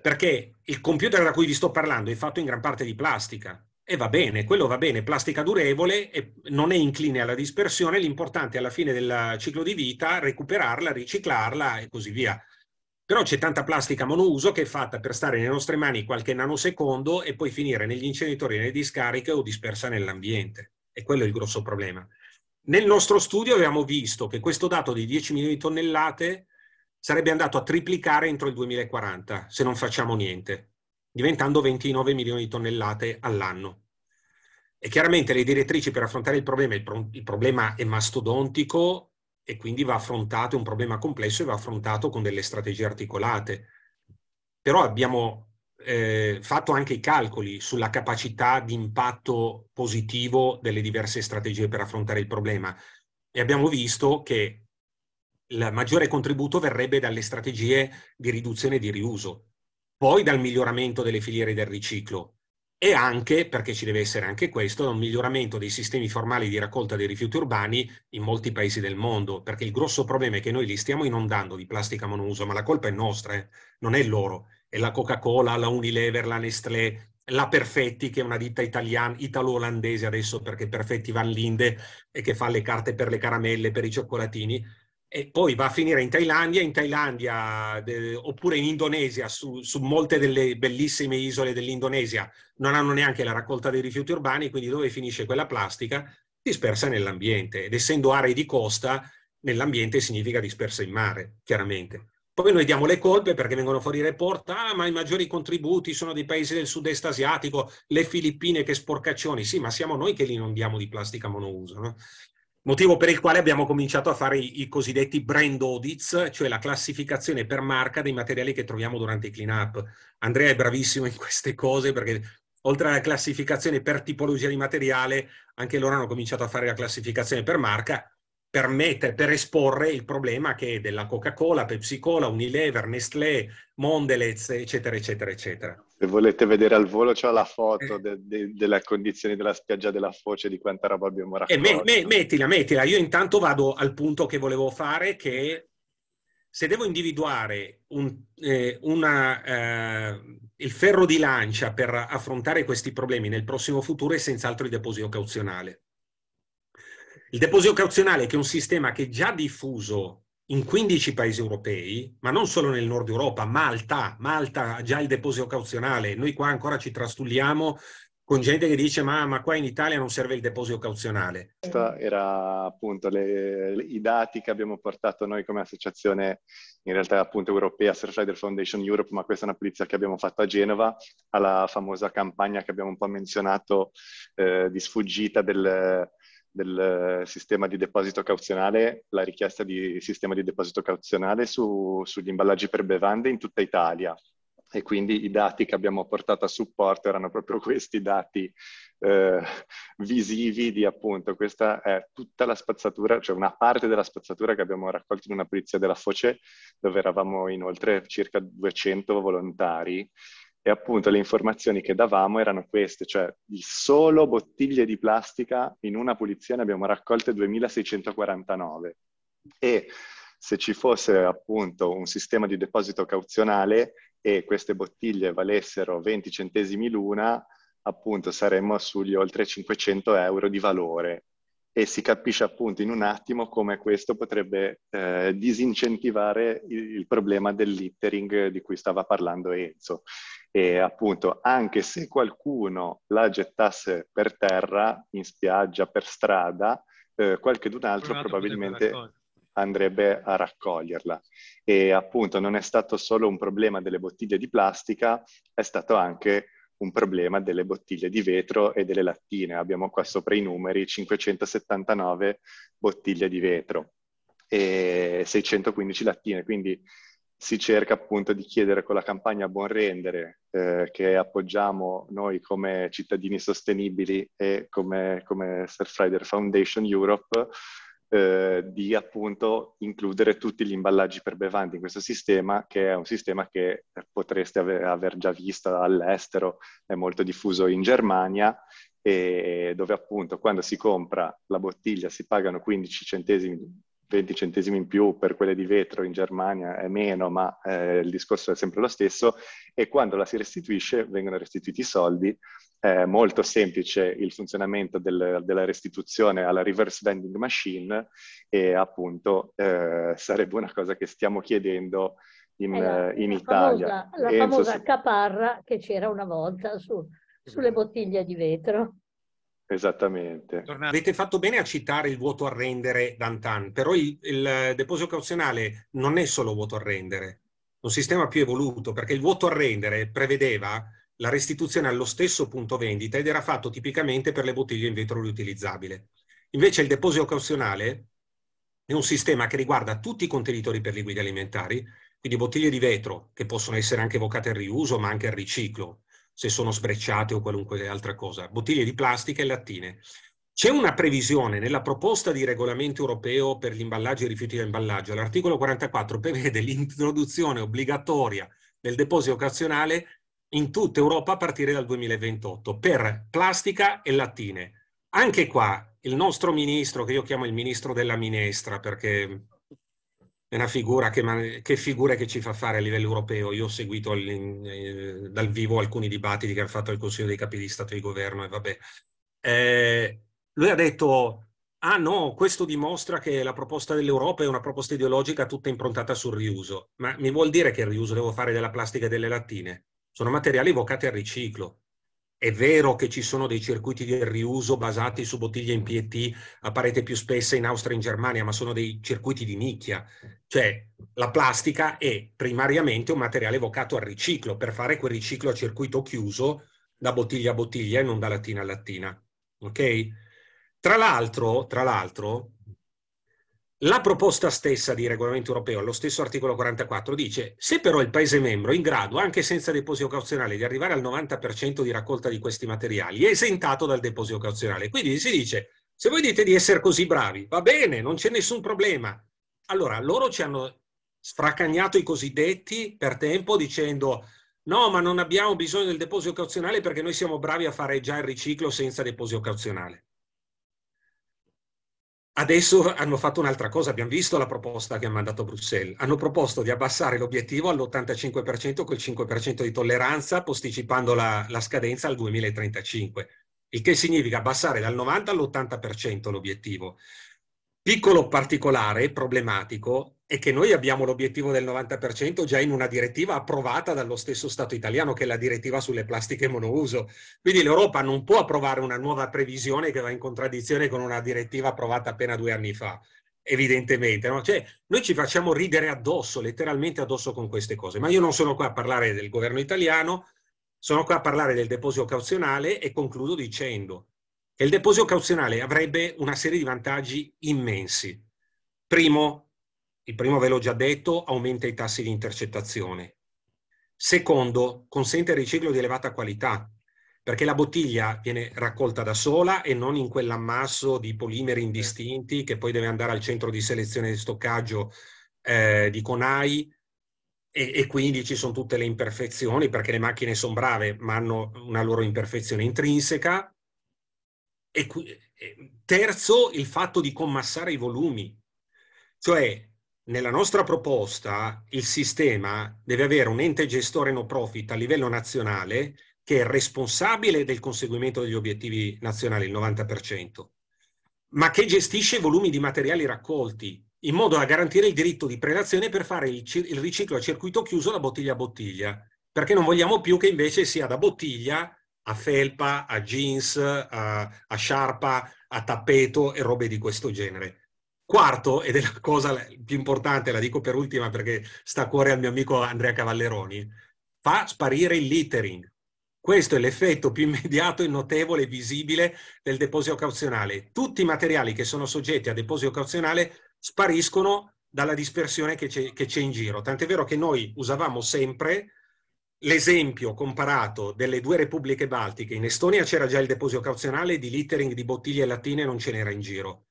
perché il computer da cui vi sto parlando è fatto in gran parte di plastica. E va bene, quello va bene, plastica durevole, non è incline alla dispersione, l'importante alla fine del ciclo di vita è recuperarla, riciclarla e così via. Però c'è tanta plastica monouso che è fatta per stare nelle nostre mani qualche nanosecondo e poi finire negli inceneritori, nelle discariche o dispersa nell'ambiente. E quello è il grosso problema. Nel nostro studio abbiamo visto che questo dato di 10 milioni di tonnellate sarebbe andato a triplicare entro il 2040 se non facciamo niente diventando 29 milioni di tonnellate all'anno. E chiaramente le direttrici per affrontare il problema, il, pro- il problema è mastodontico e quindi va affrontato, è un problema complesso e va affrontato con delle strategie articolate. Però abbiamo eh, fatto anche i calcoli sulla capacità di impatto positivo delle diverse strategie per affrontare il problema e abbiamo visto che il maggiore contributo verrebbe dalle strategie di riduzione e di riuso, poi dal miglioramento delle filiere del riciclo e anche, perché ci deve essere anche questo, da un miglioramento dei sistemi formali di raccolta dei rifiuti urbani in molti paesi del mondo, perché il grosso problema è che noi li stiamo inondando di plastica monouso, ma la colpa è nostra, eh? non è loro, è la Coca-Cola, la Unilever, la Nestlé, la Perfetti, che è una ditta italiana, italo-olandese adesso perché Perfetti Van Linde e eh, che fa le carte per le caramelle, per i cioccolatini, e poi va a finire in Thailandia, in Thailandia de, oppure in Indonesia, su, su, molte delle bellissime isole dell'Indonesia non hanno neanche la raccolta dei rifiuti urbani, quindi dove finisce quella plastica? Dispersa nell'ambiente ed essendo aree di costa, nell'ambiente significa dispersa in mare, chiaramente. Poi noi diamo le colpe perché vengono fuori i report, ah ma i maggiori contributi sono dei paesi del sud-est asiatico, le Filippine che sporcaccioni, sì ma siamo noi che li inondiamo di plastica monouso, no? Motivo per il quale abbiamo cominciato a fare i, cosiddetti brand audits, cioè la classificazione per marca dei materiali che troviamo durante i clean up. Andrea è bravissimo in queste cose perché oltre alla classificazione per tipologia di materiale, anche loro hanno cominciato a fare la classificazione per marca per, mettere, per esporre il problema che è della Coca-Cola, Pepsi-Cola, Unilever, Nestlé, Mondelez, eccetera, eccetera, eccetera. Se volete vedere al volo c'è la foto eh. de, de, delle condizioni della spiaggia della foce, di quanta roba abbiamo raccolto. Eh, me, me, mettila, mettila. Io intanto vado al punto che volevo fare, che se devo individuare un, eh, una, eh, il ferro di lancia per affrontare questi problemi nel prossimo futuro è senz'altro il deposito cauzionale. Il deposito cauzionale, che è un sistema che è già diffuso in 15 paesi europei, ma non solo nel nord Europa, Malta, Malta ha già il deposito cauzionale, noi qua ancora ci trastulliamo con gente che dice ma, ma qua in Italia non serve il deposito cauzionale. Questo era appunto le, i dati che abbiamo portato noi come associazione, in realtà appunto europea, Surfrider Foundation Europe, ma questa è una pulizia che abbiamo fatto a Genova, alla famosa campagna che abbiamo un po' menzionato eh, di sfuggita del, del eh, sistema di deposito cauzionale, la richiesta di sistema di deposito cauzionale su, sugli imballaggi per bevande in tutta Italia. E quindi i dati che abbiamo portato a supporto erano proprio questi dati eh, visivi di appunto questa è tutta la spazzatura, cioè una parte della spazzatura che abbiamo raccolto in una polizia della Foce, dove eravamo inoltre circa 200 volontari e appunto le informazioni che davamo erano queste, cioè di solo bottiglie di plastica in una pulizia ne abbiamo raccolte 2649 e se ci fosse appunto un sistema di deposito cauzionale e queste bottiglie valessero 20 centesimi l'una, appunto saremmo sugli oltre 500 euro di valore e si capisce appunto in un attimo come questo potrebbe eh, disincentivare il, il problema del littering di cui stava parlando Enzo e appunto anche se qualcuno la gettasse per terra, in spiaggia, per strada, eh, qualcun altro probabilmente andrebbe a raccoglierla. E appunto non è stato solo un problema delle bottiglie di plastica, è stato anche un problema delle bottiglie di vetro e delle lattine. Abbiamo qua sopra i numeri 579 bottiglie di vetro e 615 lattine, quindi si cerca appunto di chiedere con la campagna Buon Rendere, eh, che appoggiamo noi come cittadini sostenibili e come, come Surfrider Foundation Europe, eh, di appunto includere tutti gli imballaggi per bevande in questo sistema, che è un sistema che potreste ave- aver già visto all'estero, è molto diffuso in Germania, e dove appunto quando si compra la bottiglia si pagano 15 centesimi 20 centesimi in più per quelle di vetro in Germania è meno, ma eh, il discorso è sempre lo stesso, e quando la si restituisce vengono restituiti i soldi. È molto semplice il funzionamento del, della restituzione alla reverse vending machine e appunto eh, sarebbe una cosa che stiamo chiedendo in, eh, la, in la Italia. Famosa, la Enzo famosa caparra che c'era una volta su, sulle esatto. bottiglie di vetro. Esattamente. Avete fatto bene a citare il vuoto a rendere d'antan, però il, il deposito cauzionale non è solo vuoto a rendere, è un sistema più evoluto perché il vuoto a rendere prevedeva la restituzione allo stesso punto vendita ed era fatto tipicamente per le bottiglie in vetro riutilizzabile. Invece il deposito cauzionale è un sistema che riguarda tutti i contenitori per liquidi alimentari, quindi bottiglie di vetro che possono essere anche evocate al riuso ma anche al riciclo, se sono sbrecciate o qualunque altra cosa, bottiglie di plastica e lattine. C'è una previsione nella proposta di regolamento europeo per gli imballaggi e rifiuti da imballaggio. L'articolo 44 prevede l'introduzione obbligatoria del deposito occasionale in tutta Europa a partire dal 2028 per plastica e lattine. Anche qua il nostro ministro, che io chiamo il ministro della minestra perché è una figura che, che figura che ci fa fare a livello europeo. Io ho seguito il, eh, dal vivo alcuni dibattiti che ha fatto il Consiglio dei Capi di Stato e di Governo e vabbè. Eh, lui ha detto, ah no, questo dimostra che la proposta dell'Europa è una proposta ideologica tutta improntata sul riuso. Ma mi vuol dire che il riuso devo fare della plastica e delle lattine? Sono materiali vocati al riciclo. È vero che ci sono dei circuiti di riuso basati su bottiglie in PET a parete più spesse in Austria e in Germania, ma sono dei circuiti di nicchia. Cioè la plastica è primariamente un materiale vocato al riciclo per fare quel riciclo a circuito chiuso da bottiglia a bottiglia e non da lattina a lattina. Ok? Tra l'altro, tra l'altro la proposta stessa di regolamento europeo, lo stesso articolo 44, dice se però il Paese membro è in grado, anche senza deposito cauzionale, di arrivare al 90% di raccolta di questi materiali, è esentato dal deposito cauzionale. Quindi si dice, se voi dite di essere così bravi, va bene, non c'è nessun problema. Allora, loro ci hanno sfracagnato i cosiddetti per tempo dicendo no, ma non abbiamo bisogno del deposito cauzionale perché noi siamo bravi a fare già il riciclo senza deposito cauzionale. Adesso hanno fatto un'altra cosa, abbiamo visto la proposta che ha mandato Bruxelles. Hanno proposto di abbassare l'obiettivo all'85% col 5% di tolleranza, posticipando la, la, scadenza al 2035, il che significa abbassare dal 90 all'80% l'obiettivo piccolo particolare problematico è che noi abbiamo l'obiettivo del 90% già in una direttiva approvata dallo stesso Stato italiano, che è la direttiva sulle plastiche monouso. Quindi l'Europa non può approvare una nuova previsione che va in contraddizione con una direttiva approvata appena due anni fa, evidentemente. No? Cioè, noi ci facciamo ridere addosso, letteralmente addosso con queste cose. Ma io non sono qua a parlare del governo italiano, sono qua a parlare del deposito cauzionale e concludo dicendo e il deposito cauzionale avrebbe una serie di vantaggi immensi. Primo, il primo ve l'ho già detto, aumenta i tassi di intercettazione. Secondo, consente il riciclo di elevata qualità, perché la bottiglia viene raccolta da sola e non in quell'ammasso di polimeri indistinti che poi deve andare al centro di selezione e stoccaggio eh, di Conai e, e, quindi ci sono tutte le imperfezioni perché le macchine sono brave ma hanno una loro imperfezione intrinseca e qui, terzo, il fatto di commassare i volumi. Cioè, nella nostra proposta, il sistema deve avere un ente gestore no profit a livello nazionale che è responsabile del conseguimento degli obiettivi nazionali, il 90%, ma che gestisce i volumi di materiali raccolti in modo da garantire il diritto di prelazione per fare il, il riciclo a circuito chiuso da bottiglia a bottiglia, perché non vogliamo più che invece sia da bottiglia a felpa, a jeans, a, a sciarpa, a tappeto e robe di questo genere. Quarto, ed è la cosa più importante, la dico per ultima perché sta a cuore al mio amico Andrea Cavalleroni, fa sparire il littering. Questo è l'effetto più [laughs] immediato e notevole e visibile del deposito cauzionale. Tutti i materiali che sono soggetti a deposito cauzionale spariscono dalla dispersione che c'è, che c'è in giro. Tant'è vero che noi usavamo sempre l'esempio comparato delle due repubbliche baltiche, in Estonia c'era già il deposito cauzionale di littering di bottiglie lattine non ce n'era in giro.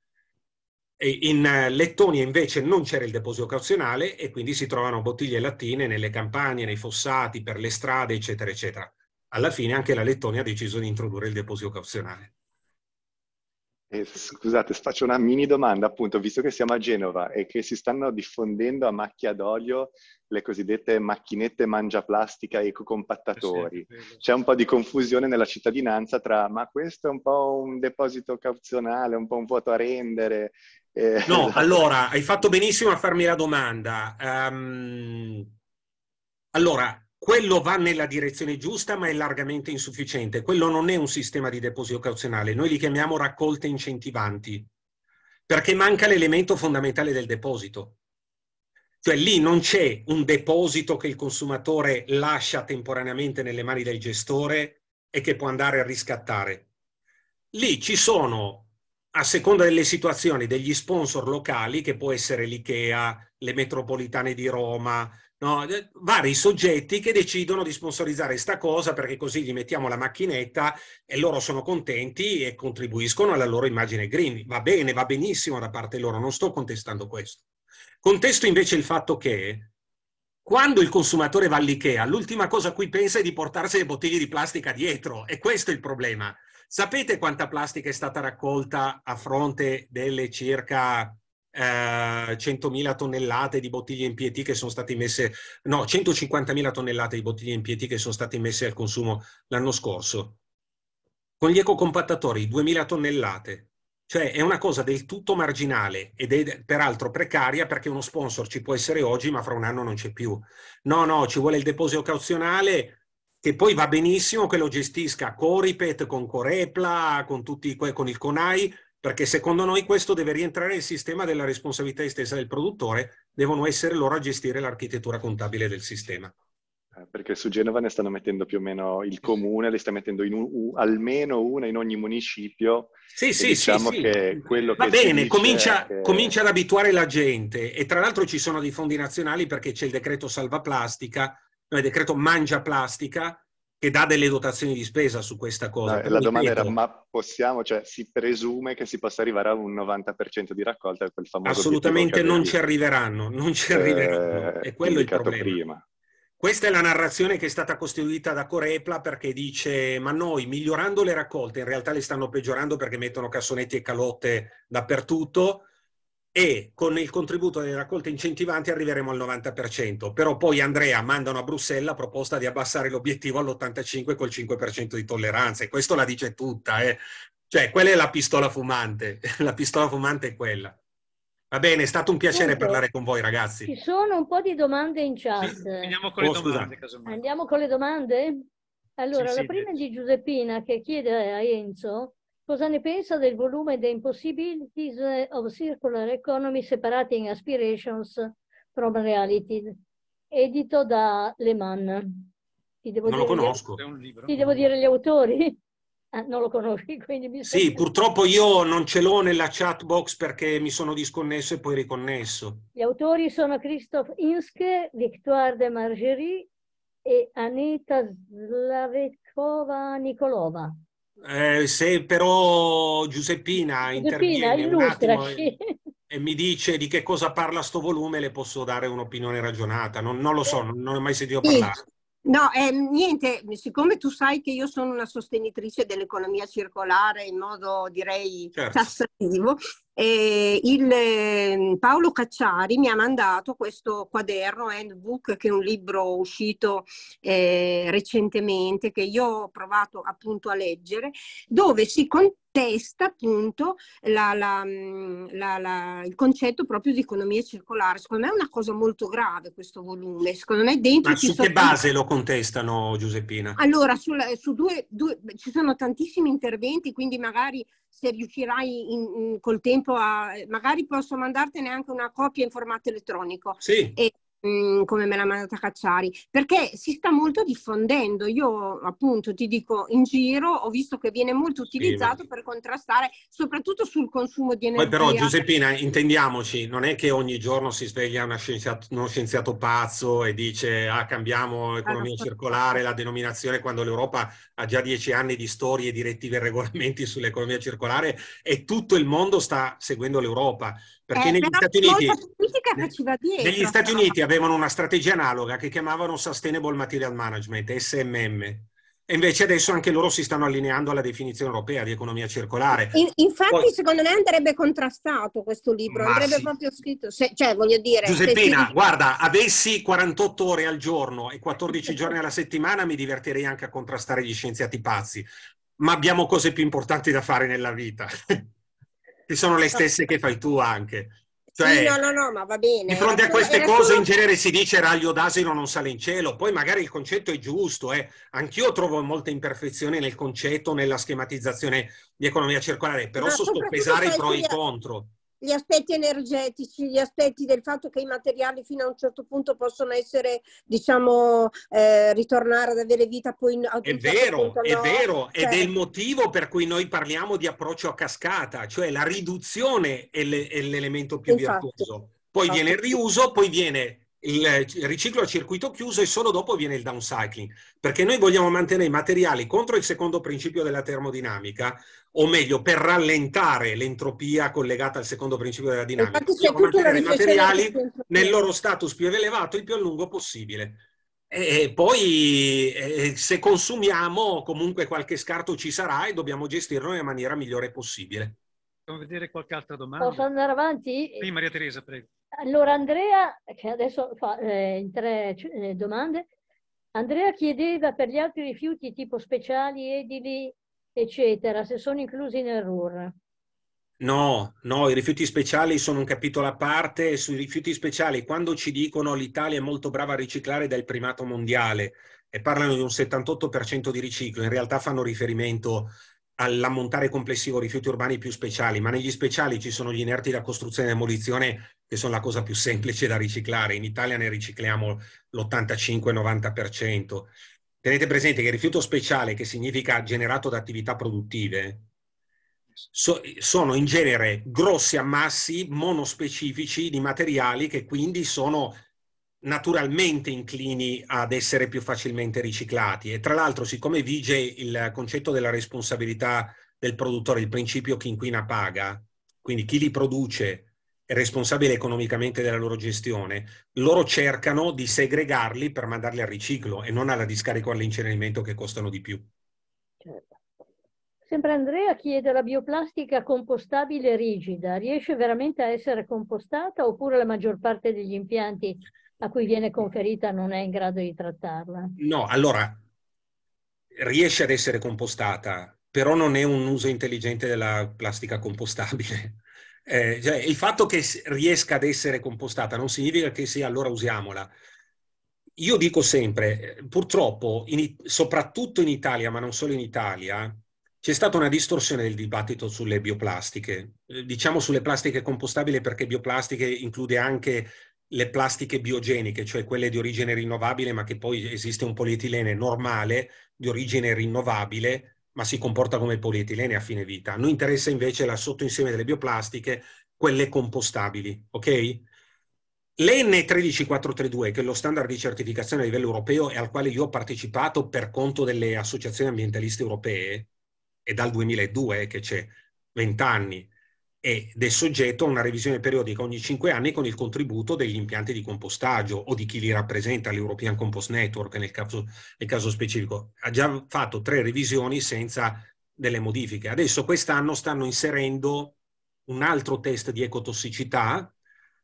E in eh, Lettonia invece non c'era il deposito cauzionale e quindi si trovano bottiglie lattine nelle campagne, nei fossati, per le strade, eccetera, eccetera. Alla fine anche la Lettonia ha deciso di introdurre il deposito cauzionale. Eh, scusate, faccio una mini domanda, appunto, visto che siamo a Genova e che si stanno diffondendo a macchia d'olio le cosiddette macchinette mangiaplastica ecocompattatori. Eh c'è un po' di confusione nella cittadinanza tra ma questo è un po' un deposito cauzionale, un po' un vuoto a rendere. Eh. No, [laughs] allora, hai fatto benissimo a farmi la domanda. Um, allora, quello va nella direzione giusta ma è largamente insufficiente. Quello non è un sistema di deposito cauzionale, noi li chiamiamo raccolte incentivanti, perché manca l'elemento fondamentale del deposito. Cioè lì non c'è un deposito che il consumatore lascia temporaneamente nelle mani del gestore e che può andare a riscattare. Lì ci sono, a seconda delle situazioni, degli sponsor locali, che può essere l'IKEA, le metropolitane di Roma, no? vari soggetti che decidono di sponsorizzare questa cosa perché così gli mettiamo la macchinetta e loro sono contenti e contribuiscono alla loro immagine green. Va bene, va benissimo da parte loro, non sto contestando questo. Contesto invece il fatto che quando il consumatore va all'IKEA, l'ultima cosa a cui pensa è di portarsi le bottiglie di plastica dietro e questo è il problema. Sapete quanta plastica è stata raccolta a fronte delle circa eh, 100.000 tonnellate di bottiglie in PET che sono state messe, no, 150.000 tonnellate di bottiglie in PET che sono state messe al consumo l'anno scorso. Con gli ecocompattatori 2.000 tonnellate, cioè è una cosa del tutto marginale ed è peraltro precaria perché uno sponsor ci può essere oggi ma fra un anno non c'è più. No, no, ci vuole il deposito cauzionale che poi va benissimo che lo gestisca Coripet con Corepla, con, tutti, con il CONAI, perché secondo noi questo deve rientrare nel sistema della responsabilità estesa del produttore, devono essere loro a gestire l'architettura contabile del sistema. Eh, perché su Genova ne stanno mettendo più o meno il comune, le sta mettendo un, almeno una in ogni municipio. Sì, sì, diciamo sì, che sì. Va bene, comincia, che... comincia, ad abituare la gente e tra l'altro ci sono dei fondi nazionali perché c'è il decreto salva plastica, no, il decreto mangia plastica, che dà delle dotazioni di spesa su questa cosa. No, la domanda era, ma possiamo, cioè si presume che si possa arrivare a un 90% di raccolta quel famoso Assolutamente non ci arriveranno, non ci eh, arriveranno. È quello il problema. Prima. Questa è la narrazione che è stata costituita da Corepla perché dice ma noi migliorando le raccolte in realtà le stanno peggiorando perché mettono cassonetti e calotte dappertutto, e con il contributo delle raccolte incentivanti arriveremo al 90%, però poi Andrea mandano a Bruxelles la proposta di abbassare l'obiettivo all'85 col 5% di tolleranza e questo la dice tutta, eh. cioè quella è la pistola fumante, [laughs] la pistola fumante è quella. Va bene, è stato un piacere Dunque, parlare con voi ragazzi. Ci sono un po' di domande in chat. Sì, andiamo, con oh, domande, andiamo con le domande. Allora, sì, la sì, prima è di Giuseppina che chiede a Enzo Cosa ne pensa del volume The Impossibilities of Circular Economy Separating Aspirations from Reality, edito da Le Mann? Ti devo non lo conosco. Gli... Ti devo dire gli autori? [laughs] Ah, non lo conosci, quindi mi Sì, purtroppo io non ce l'ho nella chat box perché mi sono disconnesso e poi riconnesso. Gli autori sono Christophe Inske, Victoire de Margerie e Anita Slavetkova Nikolova. Eh, se però Giuseppina, Giuseppina interviene un attimo e, e, mi dice di che cosa parla sto volume, le posso dare un'opinione ragionata. Non, non lo so, non, eh, non ho mai sentito sì. parlare. No, eh, niente, siccome tu sai che io sono una sostenitrice dell'economia circolare in modo direi certo. tassativo, e il, ehm, Paolo Cacciari mi ha mandato questo quaderno Handbook, eh, che è un libro uscito eh, recentemente, che io ho provato appunto a leggere, dove si contesta appunto la, la, la, il concetto proprio di economia circolare. Secondo me è una cosa molto grave questo volume. Secondo me dentro... Ma su che base lo contestano, Giuseppina? Allora, sul, su due, due, ci sono tantissimi interventi, quindi magari se riuscirai in, in, col tempo a... magari posso mandartene anche una copia in formato elettronico. Sì. E, Mm, come me l'ha mandata Cacciari, perché si sta molto diffondendo. Io appunto ti dico in giro, ho visto che viene molto utilizzato sì, per contrastare soprattutto sul consumo di energia. Poi però Giuseppina, intendiamoci, non è che ogni giorno si sveglia scienziato, uno scienziato pazzo e dice ah, cambiamo economia allora, circolare, la denominazione, quando l'Europa ha già dieci anni di storie, direttive e regolamenti [laughs] sull'economia circolare e tutto il mondo sta seguendo l'Europa. Perché eh, negli, Stati Uniti, negli Stati Uniti avevano una strategia analoga che chiamavano Sustainable Material Management, SMM. E invece adesso anche loro si stanno allineando alla definizione europea di economia circolare. In, infatti, Poi, secondo me andrebbe contrastato questo libro, andrebbe sì. proprio scritto. Se, cioè, voglio dire. Giuseppina, si... guarda, avessi 48 ore al giorno e 14 giorni alla settimana, mi divertirei anche a contrastare gli scienziati pazzi. Ma abbiamo cose più importanti da fare nella vita. [laughs] che sono le stesse che fai tu anche. Cioè, sì, no, no, no, ma va bene. Di fronte a queste cose in genere si dice raglio d'asino non sale in cielo, poi magari il concetto è giusto, eh. anch'io trovo molte imperfezioni nel concetto, nella schematizzazione di economia circolare, però ma sto pesare i pro e i contro gli aspetti energetici, gli aspetti del fatto che i materiali fino a un certo punto possono essere, diciamo, eh, ritornare ad avere vita poi a È certo vero, punto, è no? vero, cioè... ed è il motivo per cui noi parliamo di approccio a cascata, cioè la riduzione è, l'elemento più Infatti. virtuoso. Poi Infatti. viene il riuso, poi viene il riciclo a circuito chiuso e solo dopo viene il downcycling, perché noi vogliamo mantenere i materiali contro il secondo principio della termodinamica, o meglio, per rallentare l'entropia collegata al secondo principio della dinamica, vogliamo mantenere i materiali nel loro status più elevato il più a lungo possibile. E poi se consumiamo comunque qualche scarto ci sarà e dobbiamo gestirlo nella maniera migliore possibile. Dobbiamo vedere qualche altra domanda. Posso andare avanti? Sì, Maria Teresa, prego. Allora Andrea, che adesso fa eh, tre eh, domande, Andrea chiedeva per gli altri rifiuti tipo speciali, edili, eccetera, se sono inclusi nel RUR. No, no, i rifiuti speciali sono un capitolo a parte. Sui rifiuti speciali, quando ci dicono l'Italia è molto brava a riciclare dal primato mondiale e parlano di un 78% di riciclo, in realtà fanno riferimento all'ammontare complessivo rifiuti urbani più speciali, ma negli speciali ci sono gli inerti da costruzione e demolizione che sono la cosa più semplice da riciclare. In Italia ne ricicliamo l'85-90%. Tenete presente che il rifiuto speciale, che significa generato da attività produttive, so, sono in genere grossi ammassi monospecifici di materiali che quindi sono naturalmente inclini ad essere più facilmente riciclati e tra l'altro siccome vige il concetto della responsabilità del produttore, il principio chi inquina paga, quindi chi li produce è responsabile economicamente della loro gestione, loro cercano di segregarli per mandarli al riciclo e non alla discarica o all'incenerimento che costano di più. Certo. Sempre Andrea chiede la bioplastica compostabile rigida, riesce veramente a essere compostata oppure la maggior parte degli impianti a cui viene conferita non è in grado di trattarla. No, allora riesce ad essere compostata, però non è un uso intelligente della plastica compostabile. [laughs] Eh, cioè, il fatto che riesca ad essere compostata non significa che sia allora usiamola. Io dico sempre, purtroppo, in, soprattutto in Italia, ma non solo in Italia, c'è stata una distorsione del dibattito sulle bioplastiche, eh, diciamo sulle plastiche compostabili perché bioplastiche include anche le plastiche biogeniche, cioè quelle di origine rinnovabile, ma che poi esiste un polietilene normale di origine rinnovabile, ma si comporta come polietilene a fine vita. A noi interessa invece la sottoinsieme delle bioplastiche, quelle compostabili, ok? L'EN 13432, che è lo standard di certificazione a livello europeo e al quale io ho partecipato per conto delle associazioni ambientaliste europee, è dal 2002 che c'è, 20 anni, ed è soggetto a una revisione periodica ogni cinque anni con il contributo degli impianti di compostaggio o di chi li rappresenta, l'European Compost Network nel caso, nel caso specifico. Ha già fatto tre revisioni senza delle modifiche. Adesso quest'anno stanno inserendo un altro test di ecotossicità,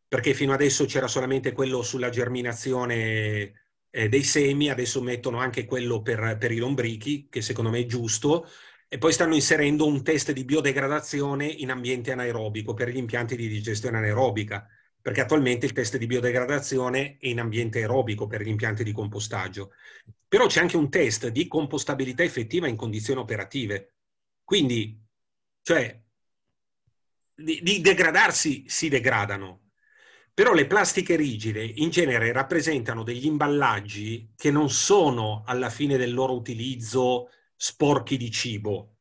perché fino adesso c'era solamente quello sulla germinazione eh, dei semi, adesso mettono anche quello per, per i lombrichi, che secondo me è giusto, e poi stanno inserendo un test di biodegradazione in ambiente anaerobico per gli impianti di digestione anaerobica, perché attualmente il test di biodegradazione è in ambiente aerobico per gli impianti di compostaggio. Però c'è anche un test di compostabilità effettiva in condizioni operative. Quindi, cioè, di, di degradarsi si degradano, però le plastiche rigide in genere rappresentano degli imballaggi che non sono alla fine del loro utilizzo sporchi di cibo.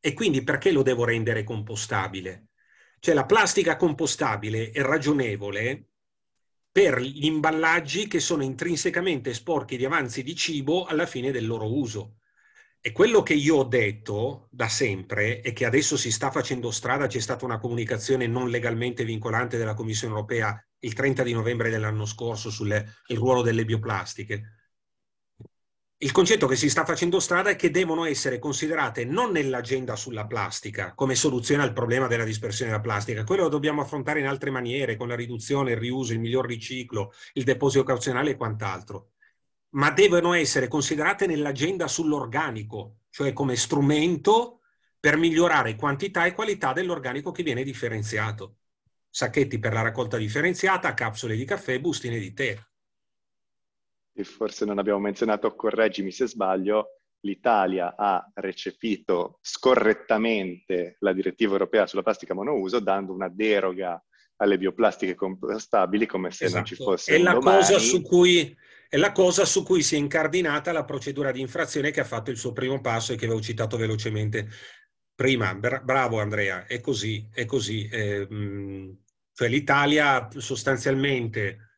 E quindi perché lo devo rendere compostabile? Cioè la plastica compostabile è ragionevole per gli imballaggi che sono intrinsecamente sporchi di avanzi di cibo alla fine del loro uso. E quello che io ho detto da sempre e che adesso si sta facendo strada, c'è stata una comunicazione non legalmente vincolante della Commissione europea il 30 di novembre dell'anno scorso sul ruolo delle bioplastiche il concetto che si sta facendo strada è che devono essere considerate non nell'agenda sulla plastica come soluzione al problema della dispersione della plastica, quello lo dobbiamo affrontare in altre maniere, con la riduzione, il riuso, il miglior riciclo, il deposito cauzionale e quant'altro, ma devono essere considerate nell'agenda sull'organico, cioè come strumento per migliorare quantità e qualità dell'organico che viene differenziato. Sacchetti per la raccolta differenziata, capsule di caffè, bustine di tè e forse non abbiamo menzionato, correggimi se sbaglio, l'Italia ha recepito scorrettamente la direttiva europea sulla plastica monouso dando una deroga alle bioplastiche compostabili come se esatto. non ci esatto. fosse è la, cosa su cui, è la cosa su cui si è incardinata la procedura di infrazione che ha fatto il suo primo passo e che avevo citato velocemente prima. bravo Andrea, è così, è così. Eh, cioè l'Italia sostanzialmente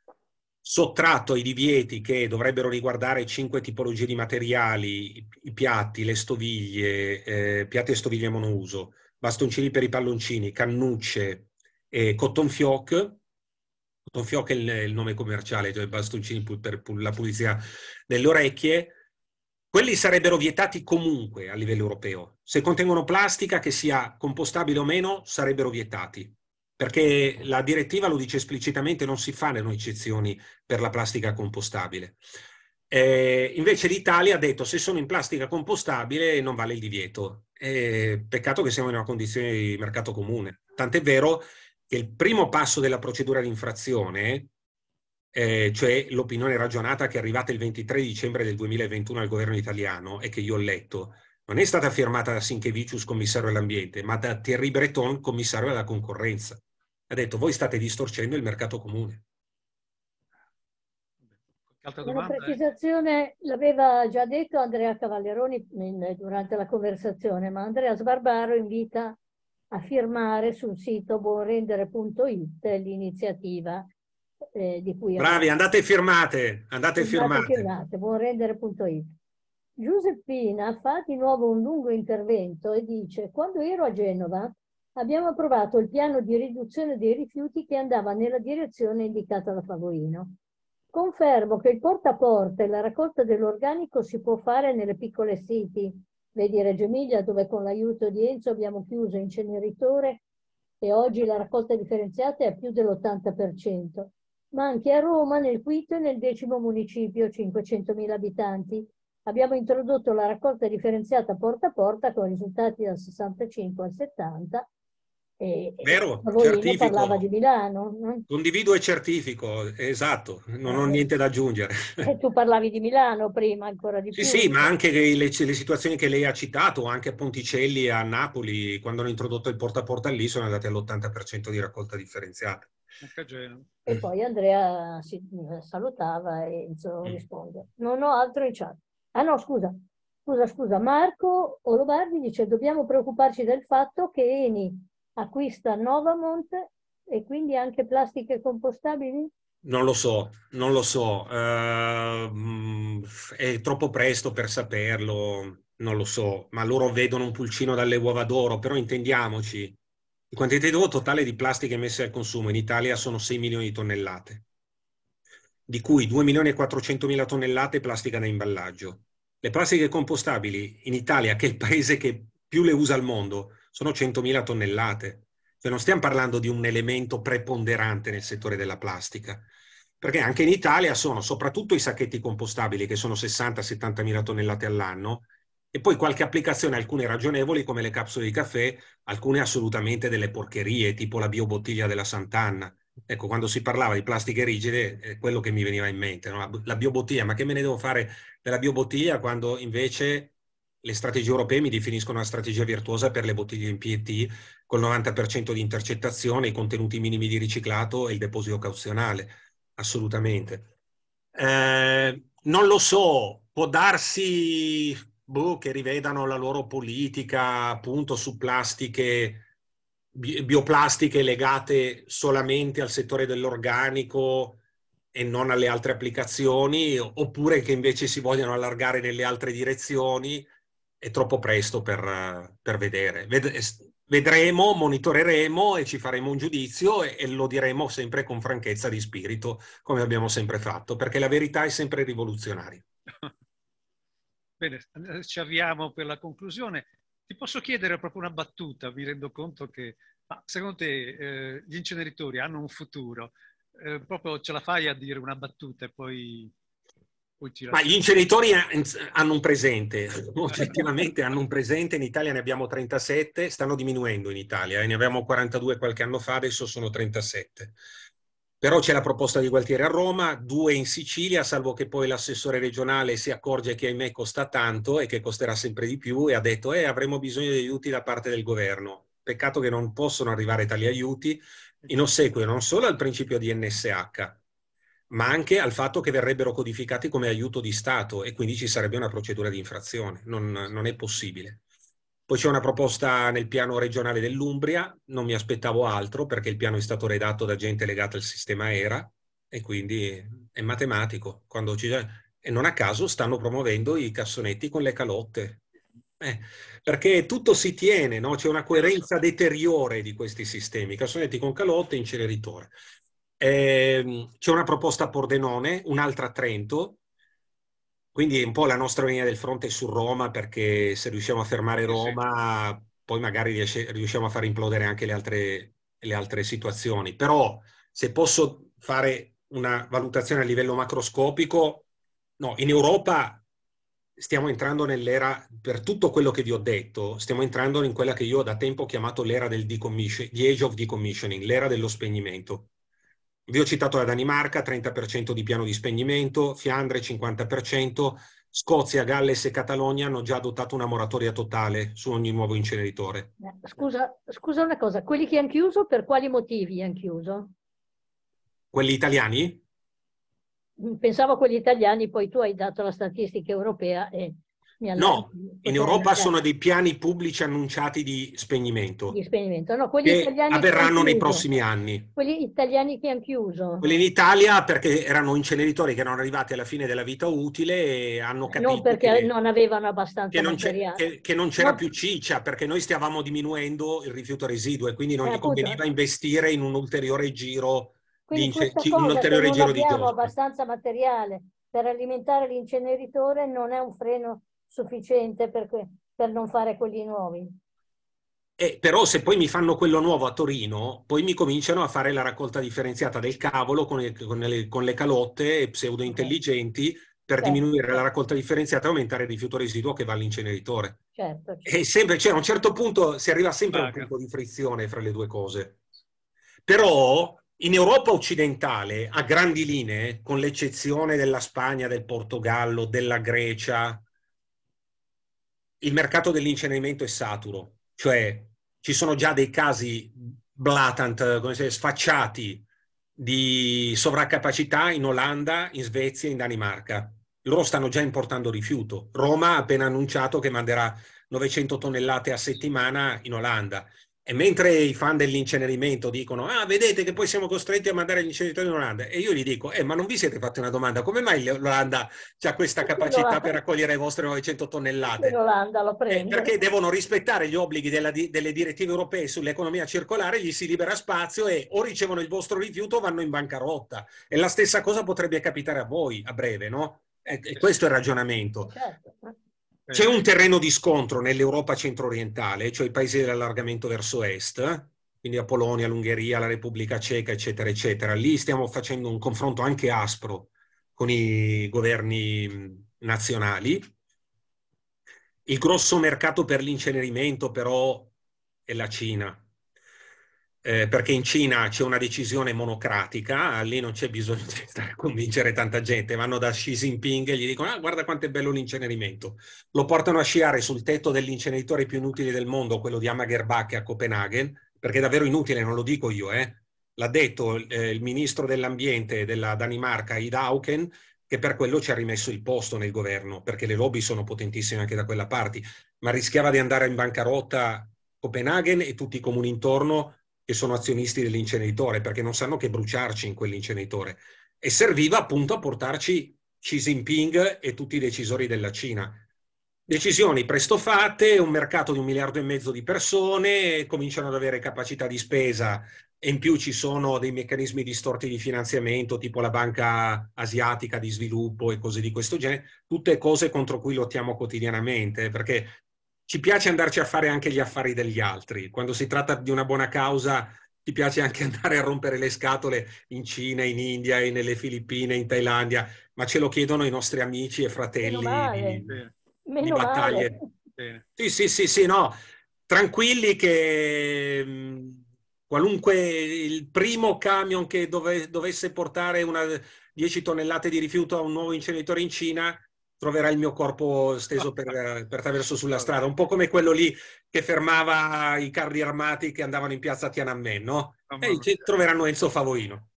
sottratto ai divieti che dovrebbero riguardare cinque tipologie di materiali, i piatti, le stoviglie, eh, piatti e stoviglie monouso, bastoncini per i palloncini, cannucce e cotton fioc, cotton fioc è il, il nome commerciale, cioè bastoncini per la pulizia delle orecchie, quelli sarebbero vietati comunque a livello europeo. Se contengono plastica, che sia compostabile o meno, sarebbero vietati perché la direttiva lo dice esplicitamente, non si fanno eccezioni per la plastica compostabile. Eh, invece l'Italia ha detto se sono in plastica compostabile non vale il divieto. Eh, peccato che siamo in una condizione di mercato comune. Tant'è vero che il primo passo della procedura di infrazione, eh, cioè l'opinione ragionata che è arrivata il 23 dicembre del 2021 al governo italiano e che io ho letto, non è stata firmata da Sinkevicius, commissario all'ambiente, ma da Thierry Breton, commissario alla concorrenza. Ha detto, voi state distorcendo il mercato comune. Una eh? precisazione l'aveva già detto Andrea Cavalleroni durante la conversazione, ma Andrea Sbarbaro invita a firmare sul sito buonrendere.it l'iniziativa eh, di cui... Bravi, andate e firmate, andate firmate. firmate. Buonrendere.it. Giuseppina fa di nuovo un lungo intervento e dice quando ero a Genova abbiamo approvato il piano di riduzione dei rifiuti che andava nella direzione indicata da Favorino. Confermo che il porta a porta e la raccolta dell'organico si può fare nelle piccole siti, vedi Reggio Emilia dove con l'aiuto di Enzo abbiamo chiuso inceneritore e oggi la raccolta differenziata è a più dell'80%, ma anche a Roma, nel quinto e nel decimo municipio, 500.000 abitanti, abbiamo introdotto la raccolta differenziata porta a porta con risultati dal 65 al 70 e Vero, Tavolino certifico. parlava di Milano. Condivido e certifico, esatto, non ho eh. niente da aggiungere. E tu parlavi di Milano prima ancora di sì, più. Sì, ma anche le, le, situazioni che lei ha citato, anche a Ponticelli e a Napoli, quando hanno introdotto il porta a porta lì, sono andate all'80% di raccolta differenziata. E poi Andrea si eh, salutava e Enzo mm. risponde. Non ho altro in chat. Ah no, scusa, scusa, scusa, Marco Orobardi dice dobbiamo preoccuparci del fatto che Eni acquista Novamont e quindi anche plastiche compostabili? Non lo so, non lo so, uh, è troppo presto per saperlo, non lo so, ma loro vedono un pulcino dalle uova d'oro, però intendiamoci, il quantitativo totale di plastiche messe al consumo in Italia sono 6 milioni di tonnellate di cui 2.400.000 tonnellate plastica da imballaggio. Le plastiche compostabili in Italia, che è il paese che più le usa al mondo, sono 100.000 tonnellate. Cioè non stiamo parlando di un elemento preponderante nel settore della plastica, perché anche in Italia sono soprattutto i sacchetti compostabili, che sono 60-70.000 tonnellate all'anno, e poi qualche applicazione, alcune ragionevoli come le capsule di caffè, alcune assolutamente delle porcherie, tipo la biobottiglia della Sant'Anna. Ecco, quando si parlava di plastiche rigide, è quello che mi veniva in mente, no? la biobottiglia, ma che me ne devo fare della biobottiglia quando invece le strategie europee mi definiscono una strategia virtuosa per le bottiglie in PET col 90% di intercettazione, i contenuti minimi di riciclato e il deposito cauzionale, assolutamente. Eh, non lo so, può darsi boh, che rivedano la loro politica appunto su plastiche bioplastiche legate solamente al settore dell'organico e non alle altre applicazioni, oppure che invece si vogliono allargare nelle altre direzioni, è troppo presto per, per vedere. vedremo, monitoreremo e ci faremo un giudizio e, e lo diremo sempre con franchezza di spirito, come abbiamo sempre fatto, perché la verità è sempre rivoluzionaria. [laughs] Bene, ci avviamo per la conclusione ti posso chiedere proprio una battuta, mi rendo conto che ma secondo te eh, gli inceneritori hanno un futuro? Eh, proprio ce la fai a dire una battuta e poi... poi Ma gli inceneritori hanno un presente, [laughs] oggettivamente hanno un presente, in Italia ne abbiamo 37, stanno diminuendo in Italia, eh, ne avevamo 42 qualche anno fa, adesso sono 37. Però c'è la proposta di Gualtieri a Roma, due in Sicilia, salvo che poi l'assessore regionale si accorge che ahimè costa tanto e che costerà sempre di più e ha detto eh, avremo bisogno di aiuti da parte del governo. Peccato che non possono arrivare tali aiuti in ossequio non solo al principio di NSH, ma anche al fatto che verrebbero codificati come aiuto di Stato e quindi ci sarebbe una procedura di infrazione. Non, non è possibile. Poi c'è una proposta nel piano regionale dell'Umbria, non mi aspettavo altro perché il piano è stato redatto da gente legata al sistema ERA e quindi è matematico. Ci... E non a caso stanno promuovendo i cassonetti con le calotte, eh, perché tutto si tiene, no? c'è una coerenza deteriore di questi sistemi, cassonetti con calotte e inceneritore. Eh, c'è una proposta a Pordenone, un'altra a Trento, quindi è un po' la nostra linea del fronte su Roma, perché se riusciamo a fermare Roma, poi magari riusciamo a far implodere anche le altre, le altre situazioni. Però se posso fare una valutazione a livello macroscopico, no, in Europa stiamo entrando nell'era, per tutto quello che vi ho detto, stiamo entrando in quella che io da tempo ho chiamato l'era del decommissioning, the age of decommissioning, l'era dello spegnimento. Vi ho citato la Danimarca, 30% di piano di spegnimento, Fiandre 50%, Scozia, Galles e Catalogna hanno già adottato una moratoria totale su ogni nuovo inceneritore. Scusa, scusa una cosa, quelli che hanno chiuso per quali motivi hanno chiuso? Quelli italiani? Pensavo a quelli italiani, poi tu hai dato la statistica europea e No, in Europa sono dei piani pubblici annunciati di spegnimento. Di spegnimento, no, quelli italiani avverranno nei prossimi anni. Quelli italiani che hanno chiuso. Quelli in Italia perché erano inceneritori che erano arrivati alla fine della vita utile e hanno capito non perché che, non avevano abbastanza che non, che, che non c'era no. più ciccia, perché noi stavamo diminuendo il rifiuto residuo e quindi non eh, gli conveniva investire in un ulteriore giro quindi di ince- un ulteriore giro di Non abbiamo abbastanza materiale per alimentare l'inceneritore non è un freno sufficiente per, que- per non fare quelli nuovi. Eh, però se poi mi fanno quello nuovo a Torino, poi mi cominciano a fare la raccolta differenziata del cavolo con, il, con, le, con le, calotte pseudo intelligenti per certo. diminuire la raccolta differenziata e aumentare il rifiuto residuo che va all'inceneritore. Certo, certo. E sempre, cioè, a un certo punto si arriva sempre a un punto di frizione fra le due cose. Però in Europa occidentale, a grandi linee, con l'eccezione della Spagna, del Portogallo, della Grecia, il mercato dell'incenerimento è saturo, cioè ci sono già dei casi blatant, eh, come se sfacciati di sovraccapacità in Olanda, in Svezia, e in Danimarca. Loro stanno già importando rifiuto. Roma ha appena annunciato che manderà 900 tonnellate a settimana in Olanda. E mentre i fan dell'incenerimento dicono, ah, vedete che poi siamo costretti a mandare gli inceneritori in Olanda, e io gli dico, eh, ma non vi siete fatti una domanda, come mai l'Olanda ha questa capacità per raccogliere le vostre 900 tonnellate? L'Olanda lo eh, prende. Eh, perché devono rispettare gli obblighi della, delle direttive europee sull'economia circolare, gli si libera spazio e o ricevono il vostro rifiuto o vanno in bancarotta. E la stessa cosa potrebbe capitare a voi a breve, no? E, e questo è il ragionamento. Certo. C'è un terreno di scontro nell'Europa centro-orientale, cioè i paesi dell'allargamento verso est, quindi la Polonia, l'Ungheria, la Repubblica Ceca, eccetera, eccetera. Lì stiamo facendo un confronto anche aspro con i governi nazionali. Il grosso mercato per l'incenerimento però è la Cina eh, perché in Cina c'è una decisione monocratica, lì non c'è bisogno di stare a convincere tanta gente, vanno da Xi Jinping e gli dicono ah, guarda quanto è bello l'incenerimento, lo portano a sciare sul tetto dell'inceneritore più inutile del mondo, quello di Amagerbach a Copenaghen, perché è davvero inutile, non lo dico io, eh. l'ha detto eh, il ministro dell'ambiente della Danimarca, Ida Auken, che per quello ci ha rimesso il posto nel governo, perché le lobby sono potentissime anche da quella parte, ma rischiava di andare in bancarotta Copenaghen e tutti i comuni intorno che sono azionisti dell'inceneritore perché non sanno che bruciarci in quell'inceneritore. E serviva appunto a portarci Xi Jinping e tutti i decisori della Cina. Decisioni presto fatte, un mercato di un miliardo e mezzo di persone, cominciano ad avere capacità di spesa e in più ci sono dei meccanismi distorti di finanziamento, tipo la banca asiatica di sviluppo e cose di questo genere, tutte cose contro cui lottiamo quotidianamente, perché ci piace andarci a fare anche gli affari degli altri. Quando si tratta di una buona causa, ti piace anche [laughs] andare a rompere le scatole in Cina, in India, nelle Filippine, in Thailandia, ma ce lo chiedono i nostri amici e fratelli di, di battaglie. Sì, sì, sì, sì, no. Tranquilli che mm, qualunque il primo camion che dove, dovesse portare una, 10 tonnellate di rifiuto a un nuovo inceneritore in Cina troverà il mio corpo steso per, eh, per traverso sulla strada, un po' come quello lì che fermava i carri armati che andavano in piazza Tiananmen, no? E ci troveranno Enzo Favoino.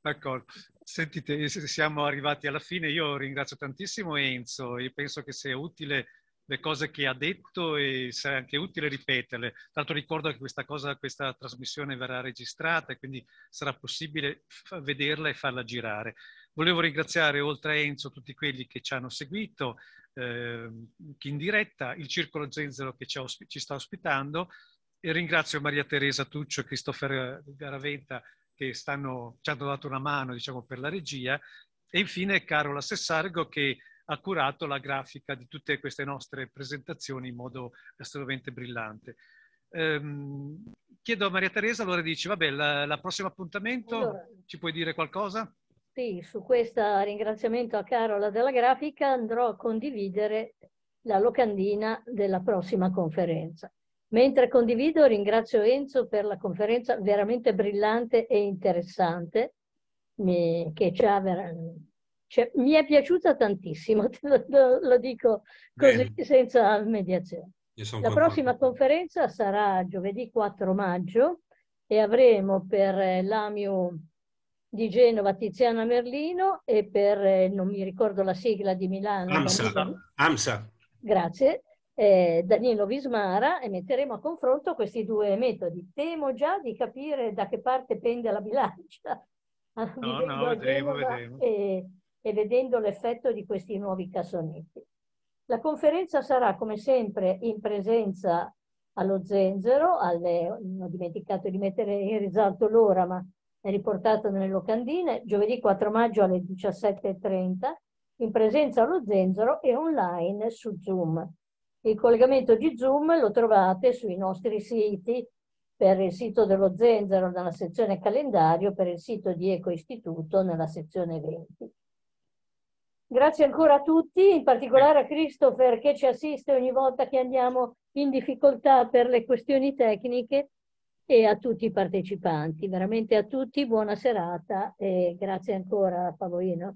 D'accordo. Sentite, siamo arrivati alla fine. Io ringrazio tantissimo Enzo e penso che sia utile le cose che ha detto e sarà anche utile ripeterle. Tanto ricordo che questa, cosa, questa trasmissione verrà registrata e quindi sarà possibile vederla e farla girare. Volevo ringraziare, oltre a Enzo, tutti quelli che ci hanno seguito, eh, in diretta, il Circolo Zenzero che ci, osp- ci sta ospitando, e ringrazio Maria Teresa Tuccio e Cristofero Garaventa che stanno, ci hanno dato una mano diciamo, per la regia e infine Carola Sessargo che ha curato la grafica di tutte queste nostre presentazioni in modo estremamente brillante. Ehm, chiedo a Maria Teresa, allora dici, vabbè, la, la prossima appuntamento allora, ci puoi dire qualcosa? Sì, su questo ringraziamento a Carola della grafica andrò a condividere la locandina della prossima conferenza. Mentre condivido ringrazio Enzo per la conferenza veramente brillante e interessante mi, che ci ha cioè, mi è piaciuta tantissimo, [laughs] lo, lo dico così Bene. senza mediazione. La prossima conferenza sarà giovedì 4 maggio e avremo per eh, l'AMIU di Genova Tiziana Merlino e per, eh, non mi ricordo la sigla di Milano. AMSA. AMSA. Grazie. Eh, Danilo Vismara e metteremo a confronto questi due metodi. Temo già di capire da che parte pende la bilancia. [laughs] No, no, vedremo, vedremo. E, e vedendo l'effetto di questi nuovi cassonetti. La conferenza sarà come sempre in presenza allo Zenzero, alle, non ho dimenticato di mettere in risalto l'ora, ma è riportato nelle locandine, giovedì 4 maggio alle 17.30, in presenza allo Zenzero e online su Zoom. Il collegamento di Zoom lo trovate sui nostri siti, per il sito dello Zenzero nella sezione calendario, per il sito di Eco Istituto nella sezione eventi. Grazie ancora a tutti, in particolare a Christopher che ci assiste ogni volta che andiamo in difficoltà per le questioni tecniche e a tutti i partecipanti. Veramente a tutti buona serata e grazie ancora Pavolino.